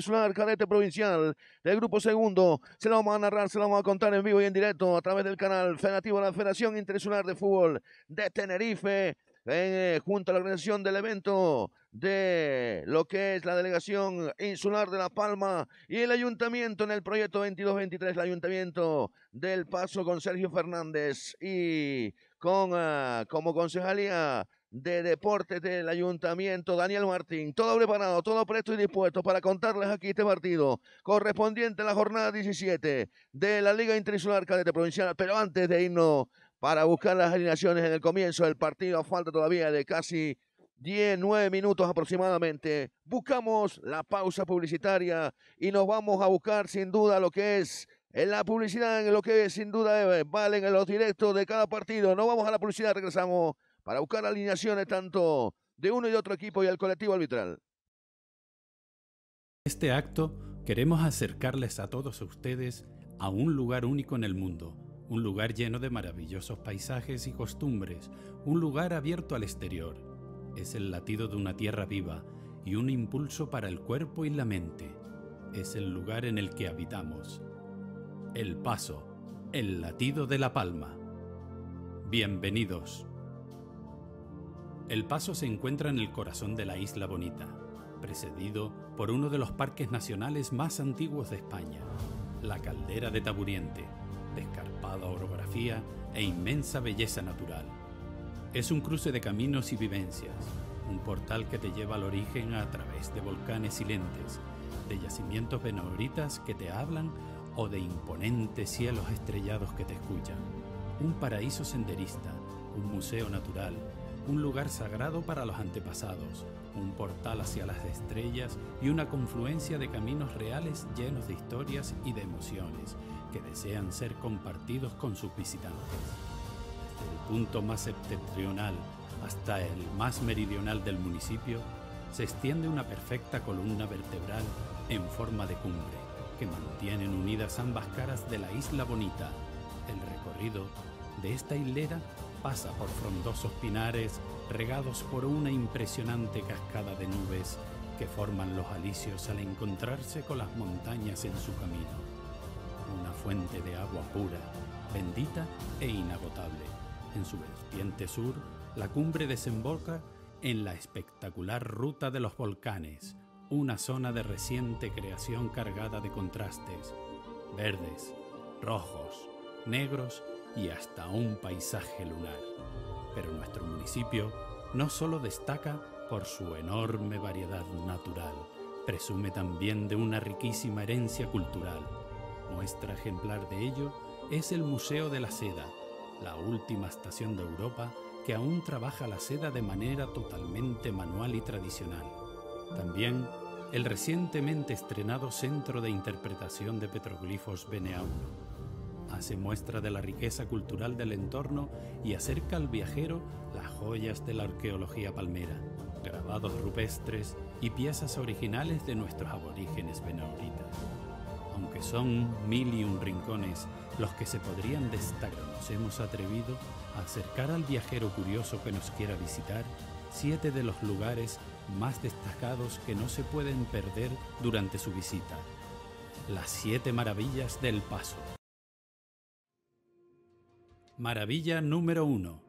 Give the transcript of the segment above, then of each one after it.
insular, cadete provincial del grupo segundo. Se lo vamos a narrar, se lo vamos a contar en vivo y en directo a través del canal federativo de la Federación Internacional de Fútbol de Tenerife. Eh, junto a la organización del evento de lo que es la delegación insular de La Palma y el ayuntamiento en el proyecto 22-23, el ayuntamiento del Paso con Sergio Fernández y con ah, como concejalía de Deportes del Ayuntamiento, Daniel Martín. Todo preparado, todo presto y dispuesto para contarles aquí este partido correspondiente a la jornada 17 de la Liga Interinsular Cadete Provincial. Pero antes de irnos para buscar las alineaciones en el comienzo del partido, falta todavía de casi 10, 9 minutos aproximadamente. Buscamos la pausa publicitaria y nos vamos a buscar sin duda lo que es en la publicidad, en lo que sin duda eh, valen en los directos de cada partido. No vamos a la publicidad, regresamos para buscar alineaciones tanto de uno y otro equipo y al colectivo arbitral. Este acto queremos acercarles a todos ustedes a un lugar único en el mundo, un lugar lleno de maravillosos paisajes y costumbres, un lugar abierto al exterior. Es el latido de una tierra viva y un impulso para el cuerpo y la mente. Es el lugar en el que habitamos. El paso, el latido de la palma. Bienvenidos. El paso se encuentra en el corazón de la isla Bonita, precedido por uno de los parques nacionales más antiguos de España, la caldera de Taburiente, de orografía e inmensa belleza natural. Es un cruce de caminos y vivencias, un portal que te lleva al origen a través de volcanes silentes, de yacimientos venoritas que te hablan o de imponentes cielos estrellados que te escuchan. Un paraíso senderista, un museo natural, un lugar sagrado para los antepasados, un portal hacia las estrellas y una confluencia de caminos reales llenos de historias y de emociones que desean ser compartidos con sus visitantes. Desde el punto más septentrional hasta el más meridional del municipio, se extiende una perfecta columna vertebral en forma de cumbre, que mantienen unidas ambas caras de la isla bonita. El recorrido de esta hilera pasa por frondosos pinares regados por una impresionante cascada de nubes que forman los alicios al encontrarse con las montañas en su camino. Una fuente de agua pura, bendita e inagotable. En su vertiente sur, la cumbre desemboca en la espectacular ruta de los volcanes, una zona de reciente creación cargada de contrastes, verdes, rojos, negros y hasta un paisaje lunar. Pero nuestro municipio no solo destaca por su enorme variedad natural, presume también de una riquísima herencia cultural. Muestra ejemplar de ello es el Museo de la Seda, la última estación de Europa que aún trabaja la seda de manera totalmente manual y tradicional. También el recientemente estrenado Centro de Interpretación de Petroglifos Beneauno hace muestra de la riqueza cultural del entorno y acerca al viajero las joyas de la arqueología palmera, grabados rupestres y piezas originales de nuestros aborígenes benauritas. Aunque son mil y un rincones los que se podrían destacar, nos hemos atrevido a acercar al viajero curioso que nos quiera visitar siete de los lugares más destacados que no se pueden perder durante su visita. Las siete maravillas del paso. Maravilla número 1.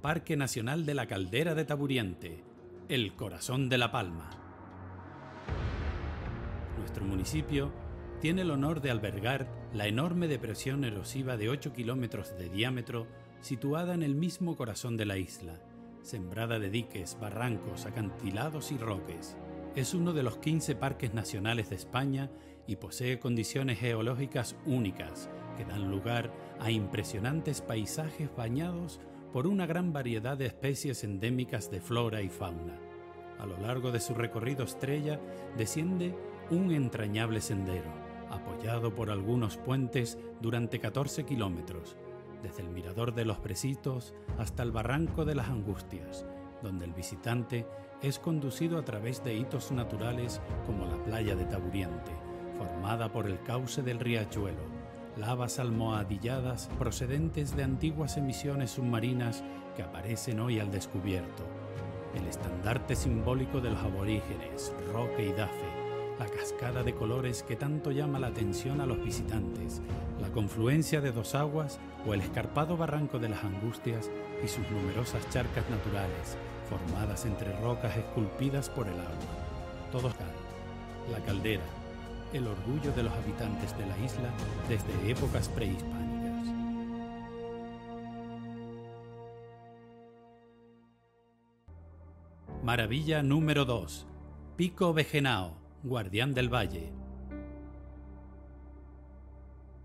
Parque Nacional de la Caldera de Taburiente, el corazón de La Palma. Nuestro municipio tiene el honor de albergar la enorme depresión erosiva de 8 kilómetros de diámetro situada en el mismo corazón de la isla, sembrada de diques, barrancos, acantilados y roques. Es uno de los 15 parques nacionales de España y posee condiciones geológicas únicas, que dan lugar a impresionantes paisajes bañados por una gran variedad de especies endémicas de flora y fauna. A lo largo de su recorrido estrella desciende un entrañable sendero, apoyado por algunos puentes durante 14 kilómetros, desde el mirador de los Presitos hasta el barranco de las Angustias, donde el visitante es conducido a través de hitos naturales como la playa de Taburiente, formada por el cauce del riachuelo, lavas almohadilladas procedentes de antiguas emisiones submarinas que aparecen hoy al descubierto, el estandarte simbólico de los aborígenes, Roque y Dafe, la cascada de colores que tanto llama la atención a los visitantes, la confluencia de dos aguas o el escarpado barranco de las angustias y sus numerosas charcas naturales, formadas entre rocas esculpidas por el agua. Todos la caldera, el orgullo de los habitantes de la isla desde épocas prehispánicas. Maravilla número 2. Pico Vejenao, guardián del valle.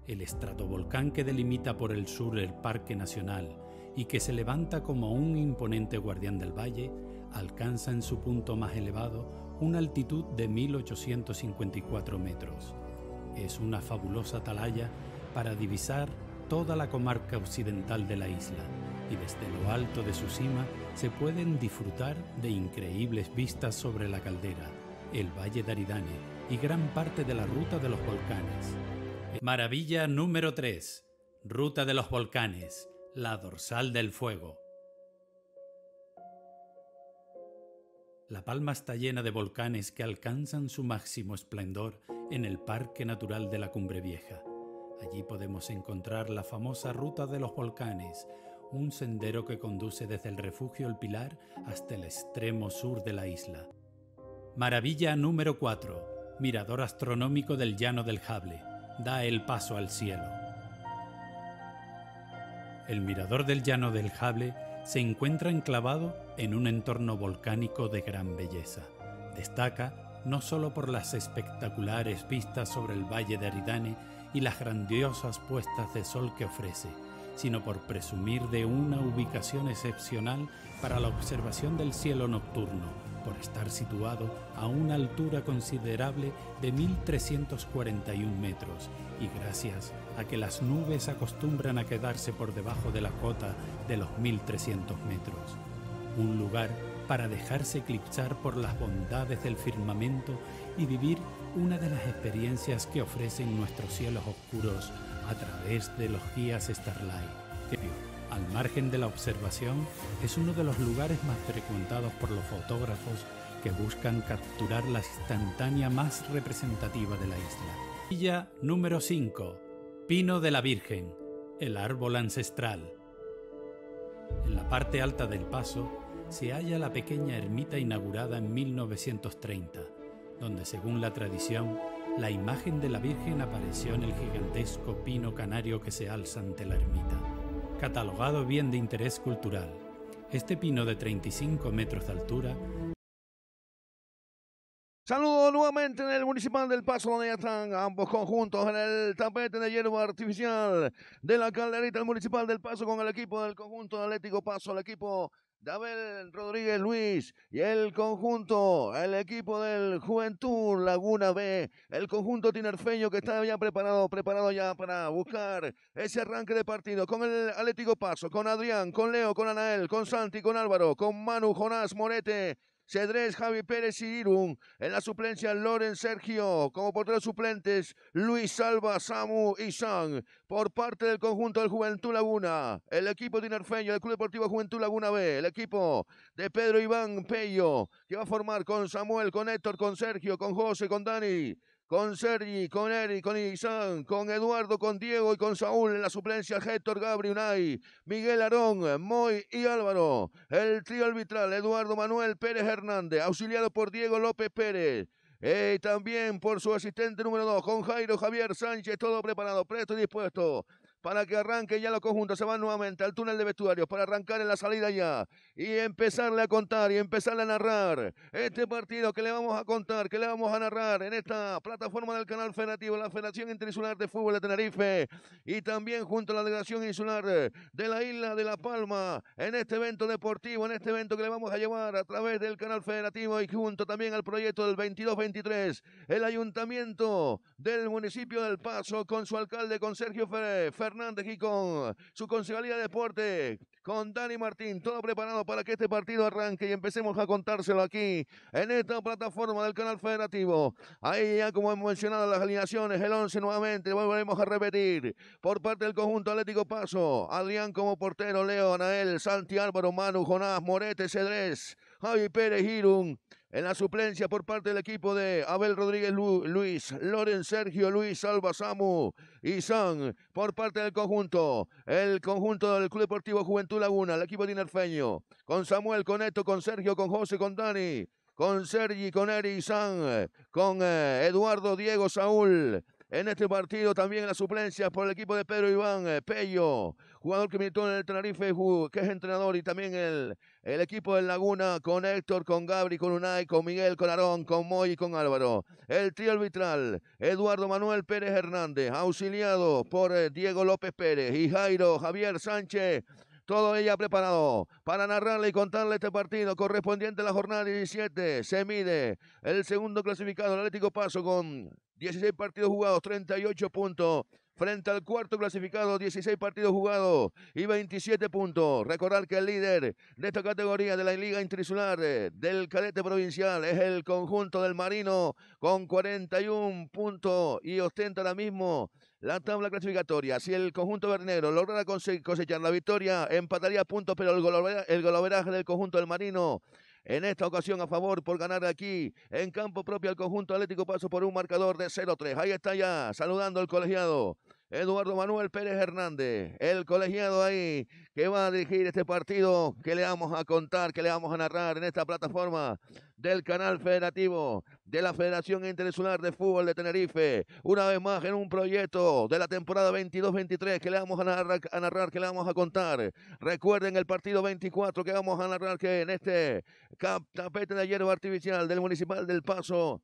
El estratovolcán que delimita por el sur el Parque Nacional y que se levanta como un imponente guardián del valle, alcanza en su punto más elevado una altitud de 1854 metros. Es una fabulosa atalaya para divisar toda la comarca occidental de la isla y desde lo alto de su cima se pueden disfrutar de increíbles vistas sobre la caldera, el valle de Aridane y gran parte de la ruta de los volcanes. Maravilla número 3. Ruta de los volcanes, la dorsal del fuego. La Palma está llena de volcanes que alcanzan su máximo esplendor en el Parque Natural de la Cumbre Vieja. Allí podemos encontrar la famosa Ruta de los Volcanes, un sendero que conduce desde el refugio El Pilar hasta el extremo sur de la isla. Maravilla número 4. Mirador astronómico del Llano del Jable. Da el paso al cielo. El mirador del Llano del Jable se encuentra enclavado en un entorno volcánico de gran belleza. Destaca no solo por las espectaculares vistas sobre el valle de Aridane y las grandiosas puestas de sol que ofrece, sino por presumir de una ubicación excepcional para la observación del cielo nocturno, por estar situado a una altura considerable de 1.341 metros y gracias a que las nubes acostumbran a quedarse por debajo de la cota de los 1.300 metros un lugar para dejarse eclipsar por las bondades del firmamento y vivir una de las experiencias que ofrecen nuestros cielos oscuros a través de los guías Starlight. al margen de la observación, es uno de los lugares más frecuentados por los fotógrafos que buscan capturar la instantánea más representativa de la isla. Villa número 5. Pino de la Virgen, el árbol ancestral. En la parte alta del paso se halla la pequeña ermita inaugurada en 1930, donde según la tradición, la imagen de la Virgen apareció en el gigantesco pino canario que se alza ante la ermita. Catalogado bien de interés cultural, este pino de 35 metros de altura Saludo nuevamente en el Municipal del Paso, donde ya están ambos conjuntos en el tapete de hierba artificial de la calderita del Municipal del Paso con el equipo del conjunto Atlético Paso, el equipo Dabel Rodríguez Luis y el conjunto, el equipo del Juventud Laguna B, el conjunto tinerfeño que está ya preparado, preparado ya para buscar ese arranque de partido con el Atlético Paso, con Adrián, con Leo, con Anael, con Santi, con Álvaro, con Manu, Jonás, Morete, Cedrés, Javi Pérez y Irún. En la suplencia, Loren Sergio. Como porteros suplentes, Luis Salva, Samu y San. Por parte del conjunto del Juventud Laguna, el equipo de tinerfeño del Club Deportivo Juventud Laguna B, el equipo de Pedro Iván Pello, que va a formar con Samuel, con Héctor, con Sergio, con José, con Dani con Sergi, con Eric, con Izan, con Eduardo, con Diego y con Saúl en la suplencia, Héctor, Gabriel, nay Miguel Arón, Moy y Álvaro. El trío arbitral, Eduardo Manuel Pérez Hernández, auxiliado por Diego López Pérez. Eh, y también por su asistente número 2, con Jairo Javier Sánchez, todo preparado, presto y dispuesto para que arranque ya los conjuntos, Se van nuevamente al túnel de vestuarios para arrancar en la salida ya y empezarle a contar y empezarle a narrar este partido que le vamos a contar, que le vamos a narrar en esta plataforma del canal federativo, la Federación Interinsular de Fútbol de Tenerife y también junto a la delegación insular de la isla de La Palma en este evento deportivo, en este evento que le vamos a llevar a través del canal federativo y junto también al proyecto del 22-23, el ayuntamiento del municipio del Paso con su alcalde, con Sergio Ferrer. Hernández y con su concejalía de deporte, con Dani Martín, todo preparado para que este partido arranque y empecemos a contárselo aquí en esta plataforma del canal federativo. Ahí ya como hemos mencionado las alineaciones, el 11 nuevamente, volveremos a repetir por parte del conjunto Atlético Paso, Adrián como portero, Leo, Anael, Santi Álvaro, Manu, Jonás, Morete, Cedrés, Javi Pérez, Hirun, en la suplencia por parte del equipo de Abel Rodríguez Luis, Loren Sergio Luis Alba Samu y San por parte del conjunto, el conjunto del Club Deportivo Juventud Laguna, el equipo dinerfeño, con Samuel, con Eto, con Sergio, con José, con Dani, con Sergi, con Eri San, con eh, Eduardo Diego Saúl, en este partido también las suplencias por el equipo de Pedro Iván eh, Pello, jugador que militó en el Tenerife, que es entrenador, y también el, el equipo del Laguna con Héctor, con Gabri, con Unai, con Miguel, con Arón, con Moy y con Álvaro. El trío arbitral, Eduardo Manuel Pérez Hernández, auxiliado por eh, Diego López Pérez y Jairo Javier Sánchez todo ella preparado para narrarle y contarle este partido correspondiente a la jornada 17. Se mide el segundo clasificado, el Atlético Paso, con 16 partidos jugados, 38 puntos frente al cuarto clasificado, 16 partidos jugados y 27 puntos. Recordar que el líder de esta categoría de la Liga intrisular eh, del Cadete Provincial es el conjunto del Marino con 41 puntos y ostenta ahora mismo la tabla clasificatoria. Si el conjunto vernero lograra cosechar la victoria, empataría puntos, pero el, el goloveraje del conjunto del Marino en esta ocasión a favor por ganar aquí en campo propio al conjunto Atlético Paso por un marcador de 0-3. Ahí está ya, saludando al colegiado. Eduardo Manuel Pérez Hernández, el colegiado ahí que va a dirigir este partido que le vamos a contar, que le vamos a narrar en esta plataforma del canal federativo de la Federación Internacional de Fútbol de Tenerife. Una vez más en un proyecto de la temporada 22-23 que le vamos a narrar, a narrar, que le vamos a contar. Recuerden el partido 24 que vamos a narrar que en este tapete de hierba artificial del Municipal del Paso.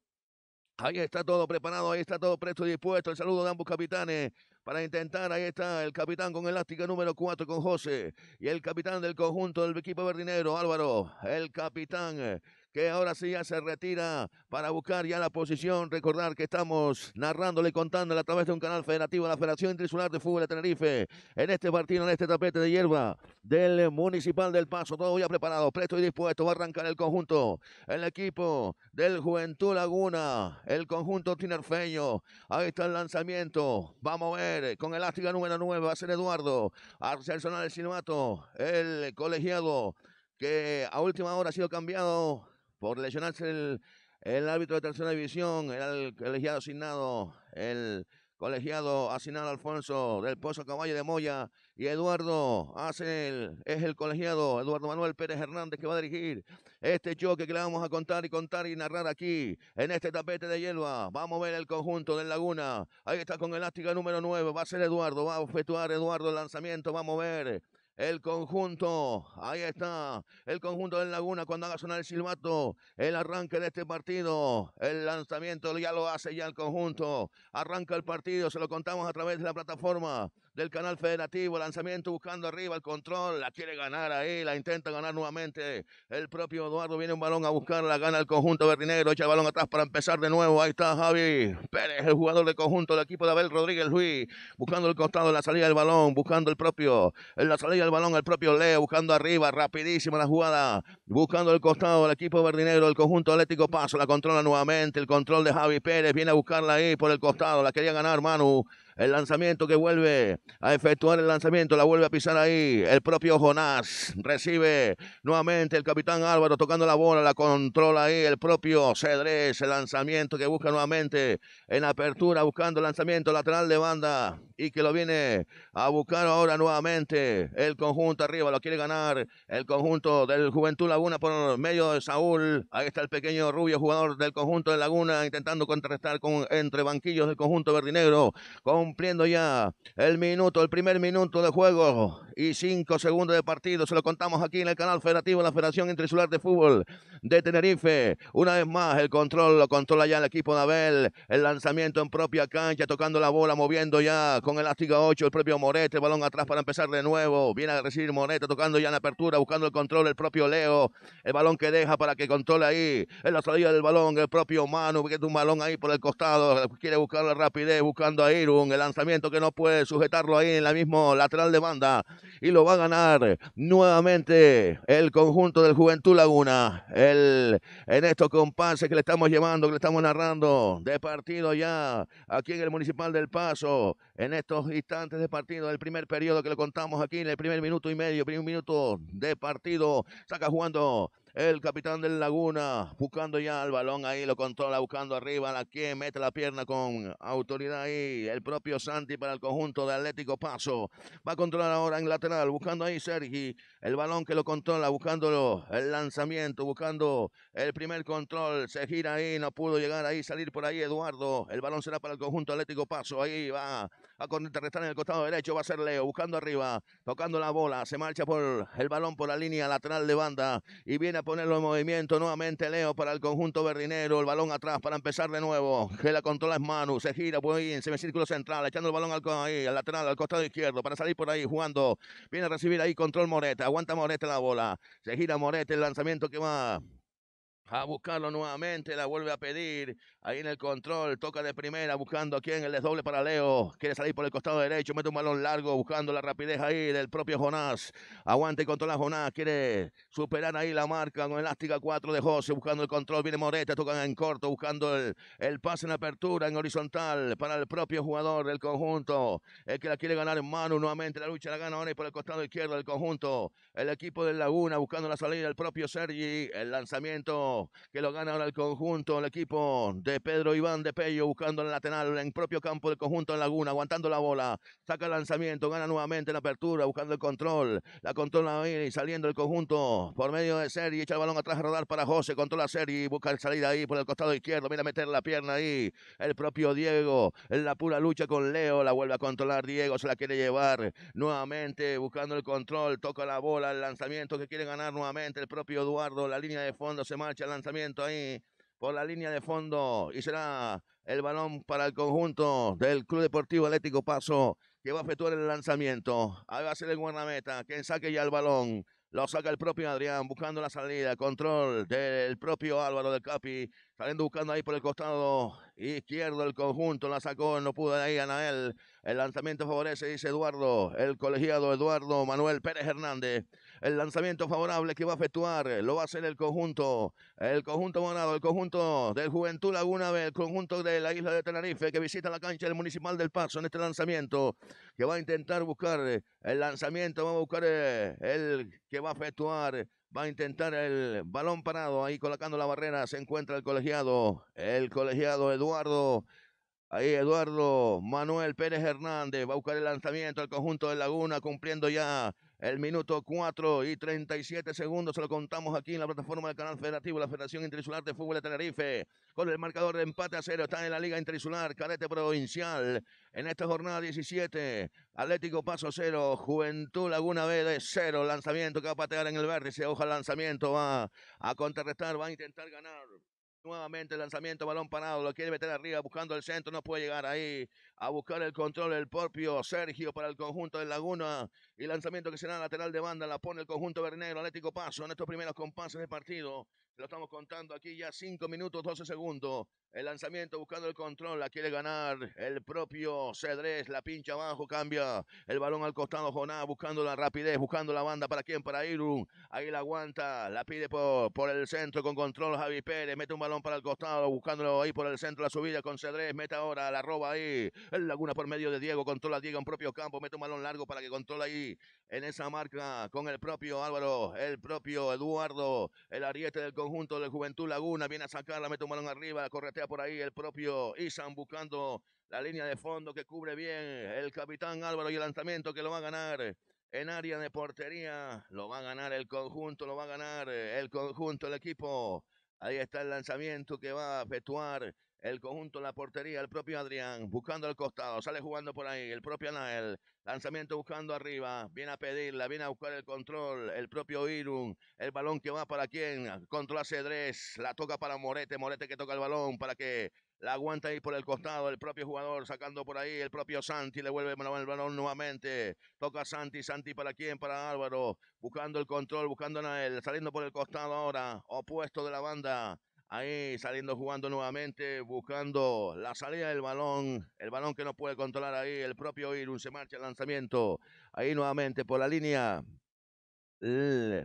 Ahí está todo preparado, ahí está todo presto y dispuesto. El saludo de ambos capitanes para intentar. Ahí está el capitán con elástica número 4 con José y el capitán del conjunto del equipo verdinero, Álvaro. El capitán que ahora sí ya se retira para buscar ya la posición. Recordar que estamos narrándole y contándole a través de un canal federativo la Federación Insular de Fútbol de Tenerife. En este partido, en este tapete de hierba del Municipal del Paso, todo ya preparado, presto y dispuesto. Va a arrancar el conjunto, el equipo del Juventud Laguna, el conjunto tinerfeño. Ahí está el lanzamiento. Vamos a ver con elástica número 9. Va a ser Eduardo. Arcel sonar el El colegiado que a última hora ha sido cambiado por lesionarse el, árbitro de tercera división, el colegiado asignado, el colegiado asignado Alfonso del Pozo Caballo de Moya y Eduardo hace el, es el colegiado Eduardo Manuel Pérez Hernández que va a dirigir este choque que le vamos a contar y contar y narrar aquí en este tapete de hierba. Vamos a ver el conjunto del Laguna. Ahí está con elástica número 9. Va a ser Eduardo, va a efectuar Eduardo el lanzamiento. Vamos a ver. El conjunto, ahí está, el conjunto del Laguna cuando haga sonar el silbato, el arranque de este partido, el lanzamiento ya lo hace ya el conjunto, arranca el partido, se lo contamos a través de la plataforma del canal federativo. Lanzamiento buscando arriba el control. La quiere ganar ahí. La intenta ganar nuevamente. El propio Eduardo viene un balón a buscarla. Gana el conjunto verdinegro. Echa el balón atrás para empezar de nuevo. Ahí está Javi Pérez, el jugador del conjunto del equipo de Abel Rodríguez Luis. Buscando el costado, la salida del balón. Buscando el propio. En la salida del balón, el propio Leo. Buscando arriba. Rapidísima la jugada. Buscando el costado, el equipo verdinegro. El conjunto atlético paso. La controla nuevamente. El control de Javi Pérez. Viene a buscarla ahí por el costado. La quería ganar Manu. El lanzamiento que vuelve a efectuar el lanzamiento, la vuelve a pisar ahí. El propio Jonás recibe nuevamente el capitán Álvaro tocando la bola, la controla ahí. El propio Cedrés, el lanzamiento que busca nuevamente en apertura, buscando lanzamiento lateral de banda y que lo viene a buscar ahora nuevamente. El conjunto arriba lo quiere ganar. El conjunto del Juventud Laguna por medio de Saúl. Ahí está el pequeño rubio jugador del conjunto de Laguna intentando contrarrestar con, entre banquillos del conjunto verdinegro. Con cumpliendo ya el minuto, el primer minuto de juego y cinco segundos de partido. Se lo contamos aquí en el canal federativo de la Federación Intrinsular de Fútbol de Tenerife. Una vez más, el control lo controla ya el equipo de Abel. El lanzamiento en propia cancha, tocando la bola, moviendo ya con elástica 8 el propio Morete. El balón atrás para empezar de nuevo. Viene a recibir Morete, tocando ya en apertura, buscando el control el propio Leo. El balón que deja para que controle ahí. En la salida del balón, el propio Manu, que es un balón ahí por el costado. Quiere buscar la rapidez, buscando a Irun lanzamiento que no puede sujetarlo ahí en la misma lateral de banda. Y lo va a ganar nuevamente el conjunto del Juventud Laguna. El, en estos compases que le estamos llevando, que le estamos narrando de partido ya aquí en el Municipal del Paso. En estos instantes de partido, del primer periodo que le contamos aquí, en el primer minuto y medio, primer minuto de partido, saca jugando el capitán del Laguna buscando ya el balón ahí, lo controla, buscando arriba, la que mete la pierna con autoridad ahí. El propio Santi para el conjunto de Atlético Paso. Va a controlar ahora en lateral, buscando ahí Sergi. El balón que lo controla, buscándolo, el lanzamiento, buscando el primer control. Se gira ahí, no pudo llegar ahí, salir por ahí Eduardo. El balón será para el conjunto Atlético Paso. Ahí va a contrarrestar en el costado derecho. Va a ser Leo buscando arriba, tocando la bola. Se marcha por el balón por la línea lateral de banda y viene a ponerlo en movimiento nuevamente Leo para el conjunto verdinero. El balón atrás para empezar de nuevo. Que la controla es Manu. Se gira por ahí en semicírculo central, echando el balón al, ahí, al lateral, al costado izquierdo para salir por ahí jugando. Viene a recibir ahí control Moreta. Aguanta Moreta la bola. Se gira Moreta el lanzamiento que va a buscarlo nuevamente, la vuelve a pedir. Ahí en el control, toca de primera, buscando aquí en el desdoble para Leo. Quiere salir por el costado derecho, mete un balón largo, buscando la rapidez ahí del propio Jonás. Aguanta y controla Jonás, quiere superar ahí la marca con elástica 4 de José, buscando el control. Viene Moreta, tocan en corto, buscando el, pase en apertura, en horizontal, para el propio jugador del conjunto. El que la quiere ganar en mano nuevamente, la lucha la gana ahora y por el costado izquierdo del conjunto. El equipo del Laguna buscando la salida, del propio Sergi, el lanzamiento que lo gana ahora el conjunto, el equipo de Pedro Iván de Pello, buscando el lateral en propio campo del conjunto en Laguna, aguantando la bola, saca el lanzamiento, gana nuevamente la apertura, buscando el control, la controla ahí, saliendo el conjunto por medio de Seri, echa el balón atrás a rodar para José, controla Seri, busca salida ahí por el costado izquierdo, mira meter la pierna ahí, el propio Diego, en la pura lucha con Leo, la vuelve a controlar Diego, se la quiere llevar nuevamente, buscando el control, toca la bola, el lanzamiento que quiere ganar nuevamente el propio Eduardo, la línea de fondo se marcha el lanzamiento ahí por la línea de fondo y será el balón para el conjunto del Club Deportivo Atlético Paso que va a efectuar el lanzamiento. Ahí va a ser el guardameta, quien saque ya el balón. Lo saca el propio Adrián, buscando la salida, control del propio Álvaro del Capi. Saliendo buscando ahí por el costado izquierdo el conjunto. La sacó, no pudo ahí ahí él, El lanzamiento favorece, dice Eduardo. El colegiado Eduardo Manuel Pérez Hernández. El lanzamiento favorable que va a efectuar lo va a hacer el conjunto. El conjunto Bonado, el conjunto del Juventud Laguna el conjunto de la isla de Tenerife que visita la cancha del Municipal del Paso en este lanzamiento. Que va a intentar buscar el lanzamiento, va a buscar eh, el que va a efectuar Va a intentar el balón parado. Ahí colocando la barrera. Se encuentra el colegiado. El colegiado Eduardo Ahí Eduardo Manuel Pérez Hernández va a buscar el lanzamiento al conjunto de Laguna, cumpliendo ya el minuto 4 y 37 segundos. Se lo contamos aquí en la plataforma del canal federativo, la Federación Interinsular de Fútbol de Tenerife, con el marcador de empate a cero. Está en la Liga Interinsular, Carete Provincial. En esta jornada 17, Atlético Paso cero, Juventud Laguna B de cero, Lanzamiento que va a patear en el se Ojo el lanzamiento, va a contrarrestar, va a intentar ganar. Nuevamente el lanzamiento, balón parado, lo quiere meter arriba, buscando el centro, no puede llegar ahí a buscar el control el propio Sergio para el conjunto de Laguna y lanzamiento que será lateral de banda, la pone el conjunto Bernero, Atlético Paso en estos primeros compases de partido. Lo estamos contando aquí ya 5 minutos 12 segundos. El lanzamiento buscando el control, la quiere ganar el propio Cedrés, la pincha abajo, cambia el balón al costado Joná, buscando la rapidez, buscando la banda para quién, para Irún. Ahí la aguanta, la pide por, por el centro con control Javi Pérez, mete un balón para el costado, buscándolo ahí por el centro la subida con Cedrés, mete ahora, la roba ahí, Laguna por medio de Diego. Controla Diego en propio campo. Mete un balón largo para que controle ahí. En esa marca con el propio Álvaro. El propio Eduardo. El ariete del conjunto de Juventud Laguna. Viene a sacarla. Mete un balón arriba. Corretea por ahí. El propio Isan buscando la línea de fondo que cubre bien el capitán Álvaro y el lanzamiento que lo va a ganar en área de portería. Lo va a ganar el conjunto, lo va a ganar el conjunto, el equipo. Ahí está el lanzamiento que va a efectuar el conjunto la portería, el propio Adrián, buscando al costado, sale jugando por ahí, el propio Anael, lanzamiento buscando arriba, viene a pedirla, viene a buscar el control, el propio Irun, el balón que va para quién, controla Cedrés, la toca para Morete, Morete que toca el balón para que la aguanta ahí por el costado, el propio jugador sacando por ahí, el propio Santi le vuelve el balón nuevamente. Toca Santi, Santi para quién, para Álvaro, buscando el control, buscando a saliendo por el costado ahora, opuesto de la banda. Ahí saliendo jugando nuevamente, buscando la salida del balón. El balón que no puede controlar ahí. El propio Irun se marcha el lanzamiento. Ahí nuevamente por la línea.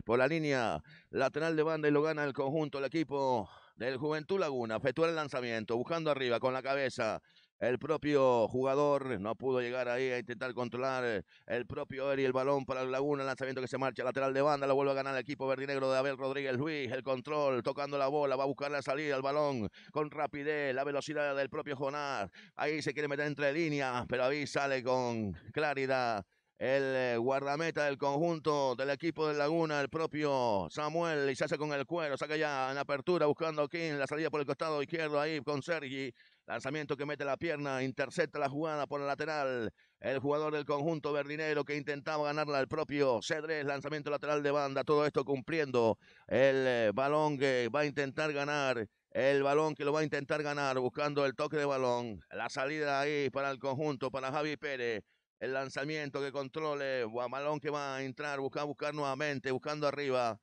Por la línea lateral de banda y lo gana el conjunto, el equipo del Juventud Laguna. Efectúa el lanzamiento, buscando arriba con la cabeza. El propio jugador no pudo llegar ahí a intentar controlar eh, el propio Eri el balón para el Laguna. Lanzamiento que se marcha lateral de banda. Lo vuelve a ganar el equipo negro de Abel Rodríguez Luis. El control tocando la bola. Va a buscar la salida al balón con rapidez. La velocidad del propio Jonás. Ahí se quiere meter entre líneas. Pero ahí sale con claridad el eh, guardameta del conjunto del equipo de Laguna, el propio Samuel, y se hace con el cuero, saca ya en apertura buscando aquí la salida por el costado izquierdo ahí con Sergi, Lanzamiento que mete la pierna, intercepta la jugada por el lateral. El jugador del conjunto verdinero que intentaba ganarla el propio Cedrés. Lanzamiento lateral de banda. Todo esto cumpliendo el eh, balón que va a intentar ganar. El balón que lo va a intentar ganar buscando el toque de balón. La salida ahí para el conjunto, para Javi Pérez. El lanzamiento que controle. Balón que va a entrar, busca buscar nuevamente, buscando arriba.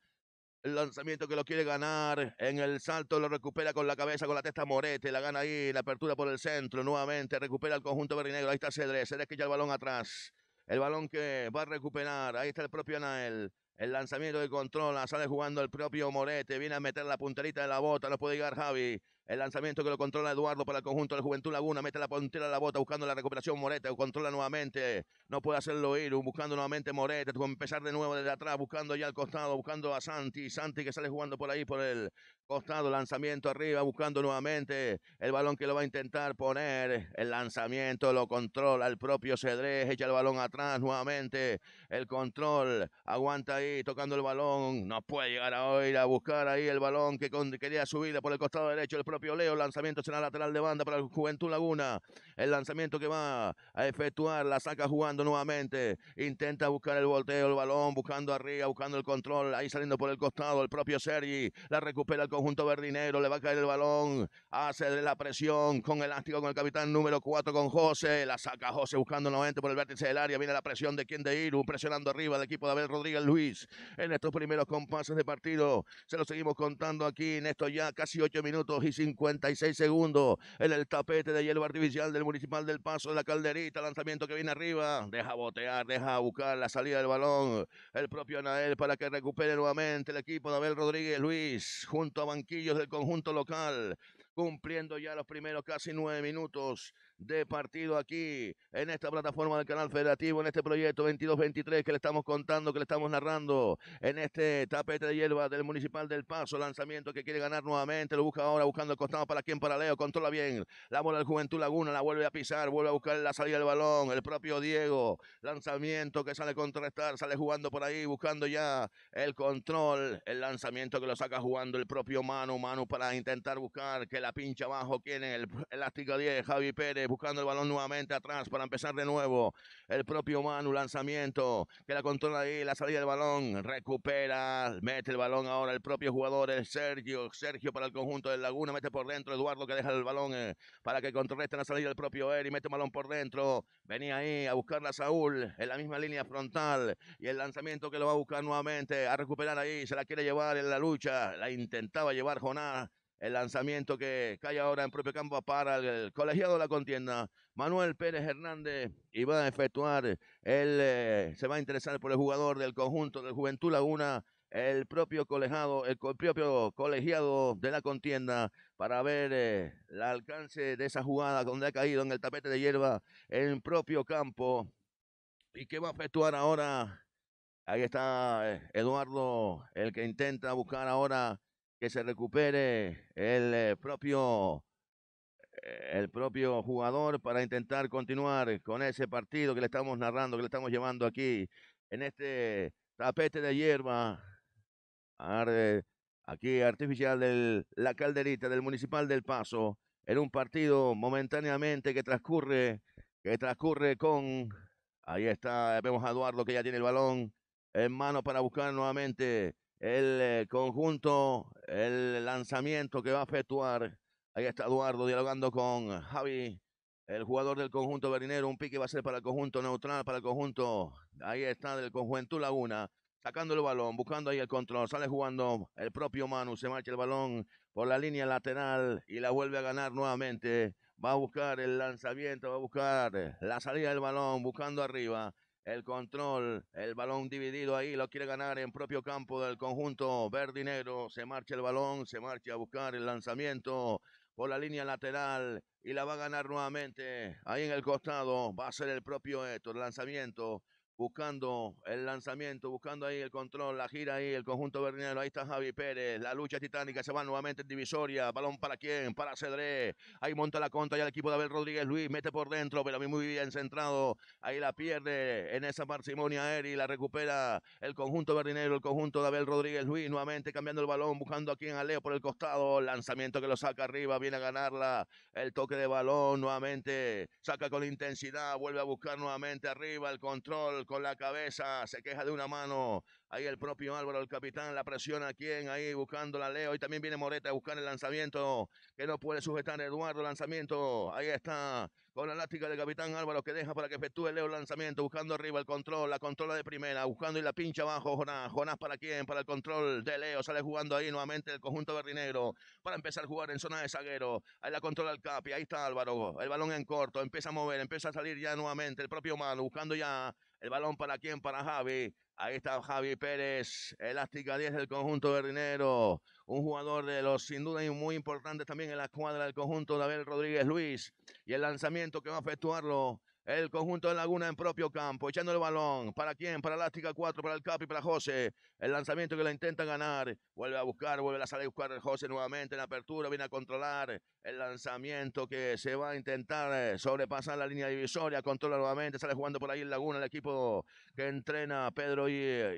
El lanzamiento que lo quiere ganar. En el salto lo recupera con la cabeza, con la testa Morete. La gana ahí. La apertura por el centro. Nuevamente recupera el conjunto negro, Ahí está Cedrés. Se que ya el balón atrás. El balón que va a recuperar. Ahí está el propio Anael. El lanzamiento de controla. Sale jugando el propio Morete. Viene a meter la punterita de la bota. No puede llegar Javi. El lanzamiento que lo controla Eduardo para el conjunto de Juventud Laguna. Mete la puntera a la bota buscando la recuperación Morete. Controla nuevamente. No puede hacerlo ir. Buscando nuevamente Morete. Empezar de nuevo desde atrás. Buscando ya al costado. Buscando a Santi. Santi que sale jugando por ahí por el Costado, lanzamiento arriba, buscando nuevamente el balón que lo va a intentar poner. El lanzamiento lo controla el propio Cedrés, echa el balón atrás nuevamente. El control aguanta ahí, tocando el balón. No puede llegar a oír a buscar ahí el balón que quería subir por el costado derecho. El propio Leo, lanzamiento será lateral de banda para el Juventud Laguna. El lanzamiento que va a efectuar, la saca jugando nuevamente. Intenta buscar el volteo, el balón, buscando arriba, buscando el control. Ahí saliendo por el costado, el propio Sergi la recupera el a verdinero. Le va a caer el balón. Hace la presión con elástico con el capitán número 4 con José. La saca José buscando nuevamente por el vértice del área. Viene la presión de quien de Iru. Presionando arriba el equipo de Abel Rodríguez Luis. En estos primeros compases de partido. Se lo seguimos contando aquí en estos ya casi 8 minutos y 56 segundos. En el tapete de hielo artificial del Municipal del Paso de la Calderita. Lanzamiento que viene arriba. Deja botear, deja buscar la salida del balón. El propio Anael para que recupere nuevamente el equipo de Abel Rodríguez Luis. Junto a banquillos del conjunto local, cumpliendo ya los primeros casi nueve minutos de partido aquí en esta plataforma del canal federativo, en este proyecto 22-23 que le estamos contando, que le estamos narrando en este tapete de hierba del Municipal del Paso, lanzamiento que quiere ganar nuevamente, lo busca ahora buscando el costado para quien para Leo, controla bien, la bola del Juventud Laguna, la vuelve a pisar, vuelve a buscar la salida del balón, el propio Diego, lanzamiento que sale a contrarrestar, sale jugando por ahí, buscando ya el control, el lanzamiento que lo saca jugando el propio Manu, Manu para intentar buscar que la pincha abajo tiene el elástica 10, Javi Pérez, buscando el balón nuevamente atrás para empezar de nuevo. El propio Manu, lanzamiento, que la controla ahí, la salida del balón, recupera, mete el balón ahora el propio jugador, el Sergio, Sergio para el conjunto del Laguna, mete por dentro Eduardo que deja el balón eh, para que contrarreste la salida del propio Eri, mete el balón por dentro, venía ahí a buscarla Saúl en la misma línea frontal y el lanzamiento que lo va a buscar nuevamente, a recuperar ahí, se la quiere llevar en la lucha, la intentaba llevar Jonás, el lanzamiento que cae ahora en propio campo para el, colegiado de la contienda. Manuel Pérez Hernández y va a efectuar, él eh, se va a interesar por el jugador del conjunto de Juventud Laguna el propio colegiado, el propio colegiado de la contienda para ver eh, el alcance de esa jugada donde ha caído en el tapete de hierba en propio campo y qué va a efectuar ahora. Ahí está eh, Eduardo, el que intenta buscar ahora que se recupere el eh, propio, eh, el propio jugador para intentar continuar con ese partido que le estamos narrando, que le estamos llevando aquí en este tapete de hierba. Aquí artificial de la calderita del Municipal del Paso, en un partido momentáneamente que transcurre, que transcurre con... Ahí está, vemos a Eduardo que ya tiene el balón en mano para buscar nuevamente el eh, conjunto, el lanzamiento que va a efectuar. Ahí está Eduardo dialogando con Javi, el jugador del conjunto berinero. Un pique va a ser para el conjunto neutral, para el conjunto. Ahí está del conjunto Laguna. Sacando el balón, buscando ahí el control, sale jugando el propio Manu, se marcha el balón por la línea lateral y la vuelve a ganar nuevamente. Va a buscar el lanzamiento, va a buscar la salida del balón, buscando arriba el control, el balón dividido ahí, lo quiere ganar en propio campo del conjunto verde y negro, se marcha el balón, se marcha a buscar el lanzamiento por la línea lateral y la va a ganar nuevamente ahí en el costado, va a ser el propio Héctor, lanzamiento, buscando el lanzamiento, buscando ahí el control, la gira ahí, el conjunto verdinero, ahí está Javi Pérez, la lucha titánica, se va nuevamente en divisoria, balón para quién, para Cedré, ahí monta la contra ya el equipo de Abel Rodríguez Luis, mete por dentro, pero muy bien centrado, ahí la pierde en esa parsimonia Eri, la recupera el conjunto verdinero, el conjunto de Abel Rodríguez Luis, nuevamente cambiando el balón, buscando aquí en Aleo por el costado, lanzamiento que lo saca arriba, viene a ganarla, el toque de balón, nuevamente saca con intensidad, vuelve a buscar nuevamente arriba el control, con la cabeza, se queja de una mano. Ahí el propio Álvaro, el capitán, la presiona ¿quién? ahí buscando la Leo. Y también viene Moreta a buscar el lanzamiento, que no puede sujetar Eduardo, lanzamiento. Ahí está, con la elástica del capitán Álvaro, que deja para que efectúe Leo el lanzamiento, buscando arriba el control, la controla de primera, buscando y la pincha abajo Jonás. Jonás para quién, para el control de Leo. Sale jugando ahí nuevamente el conjunto verdinegro para empezar a jugar en zona de zaguero. Ahí la controla el Capi, ahí está Álvaro. El balón en corto, empieza a mover, empieza a salir ya nuevamente el propio Manu, buscando ya el balón para quién? Para Javi. Ahí está Javi Pérez, elástica 10 del conjunto de Un jugador de los sin duda y muy importante también en la escuadra del conjunto de Abel Rodríguez Luis. Y el lanzamiento que va a efectuarlo el conjunto de Laguna en propio campo, echando el balón. ¿Para quién? Para Elástica 4, para el Capi, para José. El lanzamiento que la intenta ganar. Vuelve a buscar, vuelve a salir a buscar José nuevamente en apertura. Viene a controlar el lanzamiento que se va a intentar eh, sobrepasar la línea divisoria. Controla nuevamente, sale jugando por ahí en Laguna el equipo que entrena Pedro y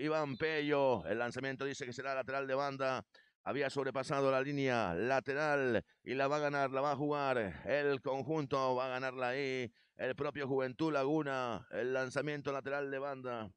Iván Pello. El lanzamiento dice que será lateral de banda había sobrepasado la línea lateral y la va a ganar, la va a jugar el conjunto, va a ganarla ahí el propio Juventud Laguna, el lanzamiento lateral de banda,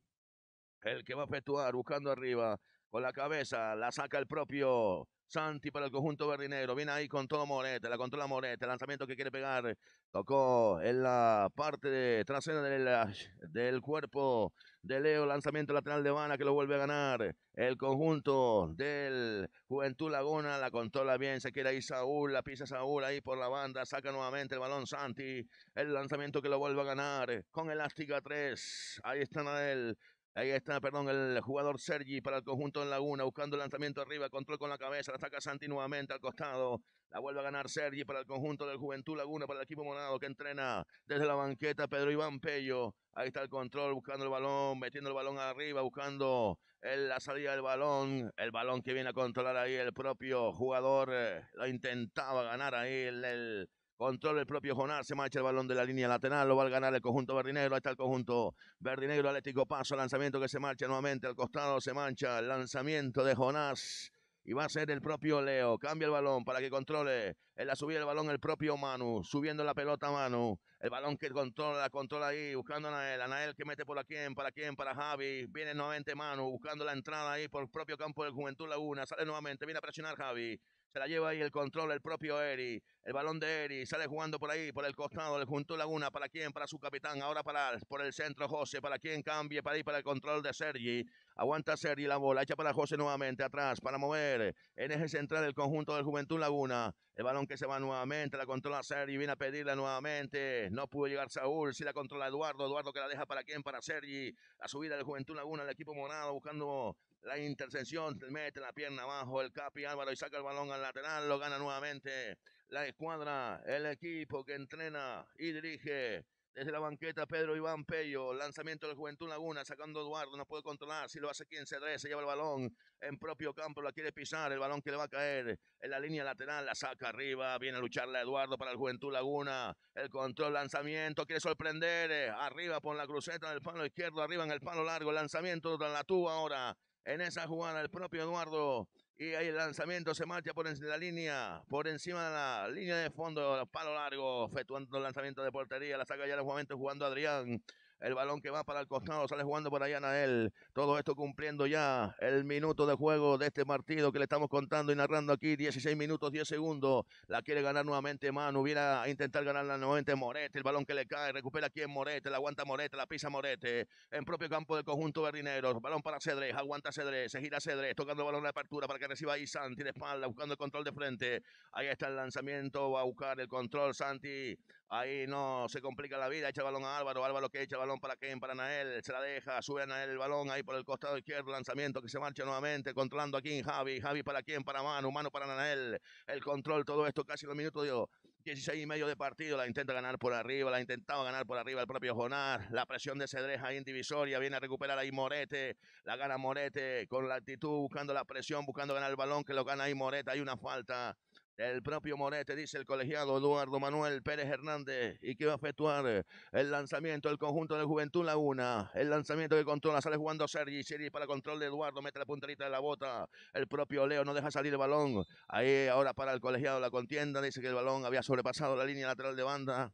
el que va a efectuar buscando arriba, con la cabeza, la saca el propio Santi para el conjunto negro, Viene ahí con todo Morete. La controla Morete. lanzamiento que quiere pegar. Tocó en la parte trasera del, del, cuerpo de Leo. Lanzamiento lateral de Vana que lo vuelve a ganar. El conjunto del Juventud Laguna la controla bien. Se queda ahí Saúl. La pisa Saúl ahí por la banda. Saca nuevamente el balón Santi. El lanzamiento que lo vuelve a ganar. Con elástica 3. Ahí está Nadel. Ahí está, perdón, el jugador Sergi para el conjunto en Laguna, buscando el lanzamiento arriba, control con la cabeza, la ataca Santi nuevamente al costado. La vuelve a ganar Sergi para el conjunto del Juventud Laguna, para el equipo Monado que entrena desde la banqueta Pedro Iván Pello. Ahí está el control, buscando el balón, metiendo el balón arriba, buscando la salida del balón. El balón que viene a controlar ahí el propio jugador. Eh, lo intentaba ganar ahí el Control el propio Jonás, se marcha el balón de la línea lateral, lo va a ganar el conjunto verdinegro, ahí está el conjunto verdinegro, Atlético Paso, lanzamiento que se marcha nuevamente al costado, se mancha el lanzamiento de Jonás y va a ser el propio Leo. Cambia el balón para que controle. él la subida el balón el propio Manu. Subiendo la pelota Manu. El balón que controla, controla ahí. Buscando a anael A que mete por aquí, para quién, para Javi. Viene nuevamente Manu. Buscando la entrada ahí por el propio campo del Juventud Laguna. Sale nuevamente. Viene a presionar Javi. Se la lleva ahí el control, el propio Eri. El balón de Eri sale jugando por ahí, por el costado, del Junto Laguna. ¿Para quién? Para su capitán. Ahora para por el centro, José. ¿Para quién cambie? Para ahí, para el control de Sergi. Aguanta Sergi la bola. Echa para José nuevamente atrás para mover. En eje central el conjunto del Juventud Laguna. El balón que se va nuevamente. La controla Sergi. Viene a pedirla nuevamente. No pudo llegar Saúl. si la controla Eduardo. Eduardo que la deja para quién? Para Sergi. La subida del Juventud Laguna, el equipo morado buscando la intercepción, mete la pierna abajo, el Capi Álvaro y saca el balón al lateral, lo gana nuevamente. La escuadra, el equipo que entrena y dirige desde la banqueta, Pedro Iván Pello. Lanzamiento de la Juventud Laguna, sacando Eduardo. No puede controlar. Si lo hace 15-3, se lleva el balón en propio campo. La quiere pisar. El balón que le va a caer en la línea lateral. La saca arriba. Viene a lucharle Eduardo para el Juventud Laguna. El control, lanzamiento. Quiere sorprender. Eh, arriba por la cruceta del palo izquierdo. Arriba en el palo largo. Lanzamiento de la tuba ahora en esa jugada el propio Eduardo. Y ahí el lanzamiento se marcha por la línea, por encima de la línea de fondo, palo largo, efectuando el lanzamiento de portería, la saca ya en el jugando Adrián. El balón que va para el costado sale jugando por allá él. Todo esto cumpliendo ya el minuto de juego de este partido que le estamos contando y narrando aquí. 16 minutos, 10 segundos. La quiere ganar nuevamente Manu. Viene a intentar ganar nuevamente Morete. El balón que le cae. Recupera aquí en Morete. La aguanta Morete. La pisa Morete. En propio campo del conjunto Berlinero. Balón para Cedrés. Aguanta Cedrés. Se gira Cedrés. Tocando el balón de apertura para que reciba ahí Santi de espalda. Buscando el control de frente. Ahí está el lanzamiento. Va a buscar el control Santi. Ahí no se complica la vida. Echa balón a Álvaro. Álvaro que echa el balón para quién, para Nael. Se la deja. Sube a el balón ahí por el costado izquierdo. Lanzamiento que se marcha nuevamente. Controlando aquí en Javi. Javi para quién, para Manu. Manu para Anael. El control, todo esto casi los minutos dio 16 y medio de partido. La intenta ganar por arriba. La ha intentado ganar por arriba el propio Jonás. La presión de Cedreja ahí en divisoria. Viene a recuperar ahí Morete. La gana Morete con la actitud, buscando la presión, buscando ganar el balón que lo gana ahí Morete. Hay una falta. El propio Morete, dice el colegiado Eduardo Manuel Pérez Hernández, y que va a efectuar el lanzamiento del conjunto de Juventud Laguna. El lanzamiento que controla, sale jugando Sergi, Sergi para control de Eduardo, mete la punterita de la bota. El propio Leo no deja salir el balón. Ahí ahora para el colegiado la contienda, dice que el balón había sobrepasado la línea lateral de banda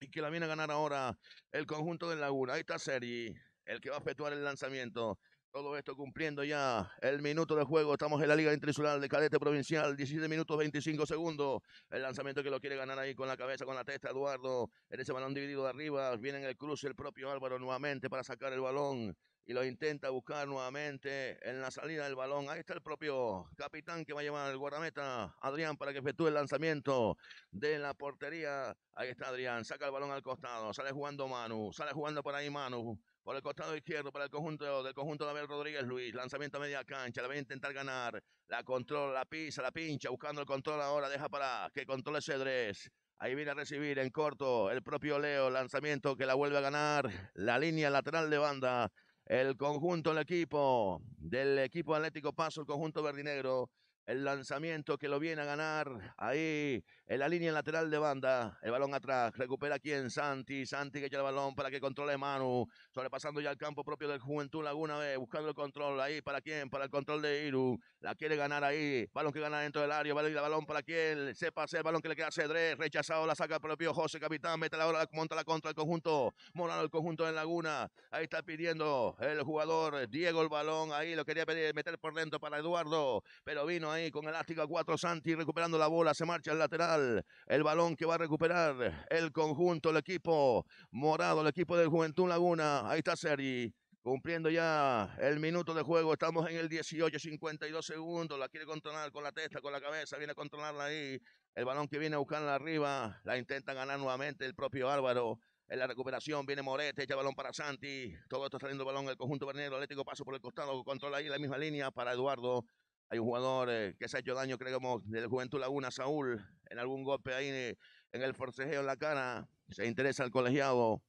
y que la viene a ganar ahora el conjunto de Laguna. Ahí está Sergi, el que va a efectuar el lanzamiento. Todo esto cumpliendo ya el minuto de juego. Estamos en la Liga Intrisural de Cadete Provincial. 17 minutos 25 segundos. El lanzamiento que lo quiere ganar ahí con la cabeza, con la testa, Eduardo. En ese balón dividido de arriba. Viene en el cruce el propio Álvaro nuevamente para sacar el balón. Y lo intenta buscar nuevamente en la salida del balón. Ahí está el propio capitán que va a llevar el guardameta, Adrián, para que efectúe el lanzamiento de la portería. Ahí está Adrián. Saca el balón al costado. Sale jugando Manu. Sale jugando por ahí Manu por el costado izquierdo para el conjunto del conjunto de Abel Rodríguez Luis. Lanzamiento a media cancha, la va a intentar ganar. La controla, la pisa, la pincha, buscando el control ahora, deja para que controle Cedrés. Ahí viene a recibir en corto el propio Leo, lanzamiento que la vuelve a ganar. La línea lateral de banda. El conjunto, el equipo del equipo Atlético Paso, el conjunto verdinegro el lanzamiento que lo viene a ganar ahí en la línea lateral de banda. El balón atrás. Recupera aquí en Santi. Santi que echa el balón para que controle Manu. Sobrepasando ya el campo propio del Juventud Laguna Buscando el control ahí. ¿Para quién? Para el control de Iru. La quiere ganar ahí. Balón que gana dentro del área. Balón, balón para quién. Se pase el balón que le queda a Cedrés. Rechazado. La saca el propio José Capitán. Mete la hora. Monta la contra el conjunto. Morano el conjunto en Laguna. Ahí está pidiendo el jugador Diego el balón. Ahí lo quería meter por dentro para Eduardo. Pero vino ahí con elástica 4 Santi recuperando la bola, se marcha el lateral, el balón que va a recuperar el conjunto, el equipo morado, el equipo del Juventud Laguna, ahí está Sergi, Cumpliendo ya el minuto de juego, estamos en el 18, 52 segundos, la quiere controlar con la testa, con la cabeza, viene a controlarla ahí, el balón que viene a buscarla arriba, la intenta ganar nuevamente el propio Álvaro, en la recuperación viene Morete, echa balón para Santi. Todo esto saliendo balón el conjunto Bernero. Atlético paso por el costado. Controla ahí la misma línea para Eduardo. Hay un jugador eh, que se ha hecho daño, creo, del del Juventud Laguna, Saúl, en algún golpe ahí eh, en el forcejeo en la cara. Se interesa el colegiado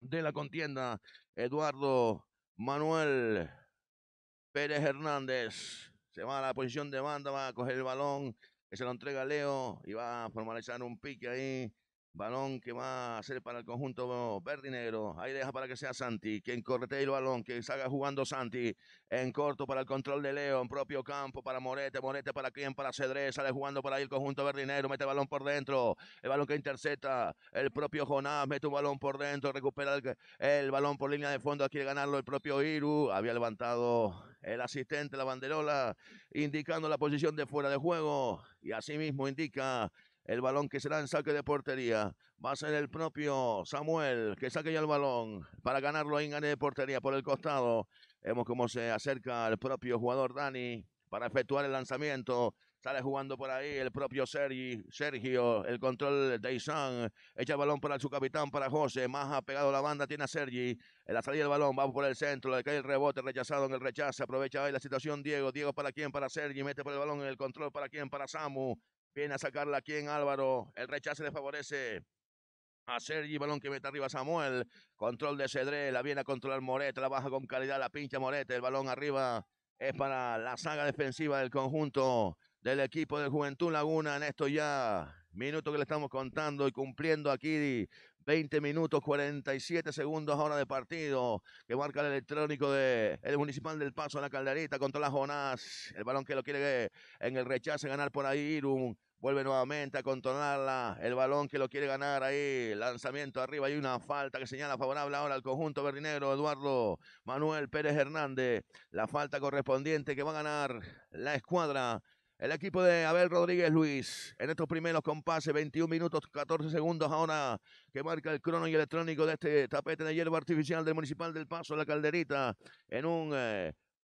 de la contienda, Eduardo Manuel Pérez Hernández. Se va a la posición de banda, va a coger el balón, que se lo entrega Leo y va a formalizar un pique ahí Balón que va a ser para el conjunto Verdinero, Ahí deja para que sea Santi. Quien corretea el balón. Que salga jugando Santi. En corto para el control de Leo. En propio campo para Morete. Morete para quien para Cedrés. Sale jugando para ahí el conjunto Verdinero, Mete balón por dentro. El balón que intercepta. El propio Jonás. Mete un balón por dentro. Recupera el, el balón por línea de fondo. Quiere ganarlo el propio Iru. Había levantado el asistente la banderola. Indicando la posición de fuera de juego. Y asimismo mismo indica el balón que será en saque de portería. Va a ser el propio Samuel que saque ya el balón para ganarlo en área de portería por el costado. Vemos cómo se acerca el propio jugador Dani para efectuar el lanzamiento. Sale jugando por ahí el propio Sergi, Sergio, el control de Isan. Echa el balón para su capitán, para José. Más pegado a la banda, tiene a Sergi. En la salida del balón, va por el centro, le cae el rebote, rechazado en el rechazo. Aprovecha ahí la situación Diego. Diego para quién, para Sergi. Mete por el balón en el control, para quién, para Samu. Viene a sacarla aquí en Álvaro. El rechace le favorece a Sergi, balón que mete arriba Samuel. Control de Cedré, la viene a controlar Moret, la baja con calidad, la pincha Moreta. el balón arriba es para la saga defensiva del conjunto del equipo de Juventud Laguna en esto ya. Minuto que le estamos contando y cumpliendo aquí 20 minutos 47 segundos hora de partido que marca el electrónico de el municipal del Paso a la Calderita contra las Jonás el balón que lo quiere en el rechace ganar por ahí Irum, Vuelve nuevamente a controlarla. El balón que lo quiere ganar ahí. Lanzamiento arriba. Hay una falta que señala favorable ahora al conjunto verdinero Eduardo Manuel Pérez Hernández. La falta correspondiente que va a ganar la escuadra el equipo de Abel Rodríguez Luis en estos primeros compases, 21 minutos 14 segundos ahora que marca el crono y electrónico de este tapete de hierba artificial del Municipal del Paso, la calderita, en un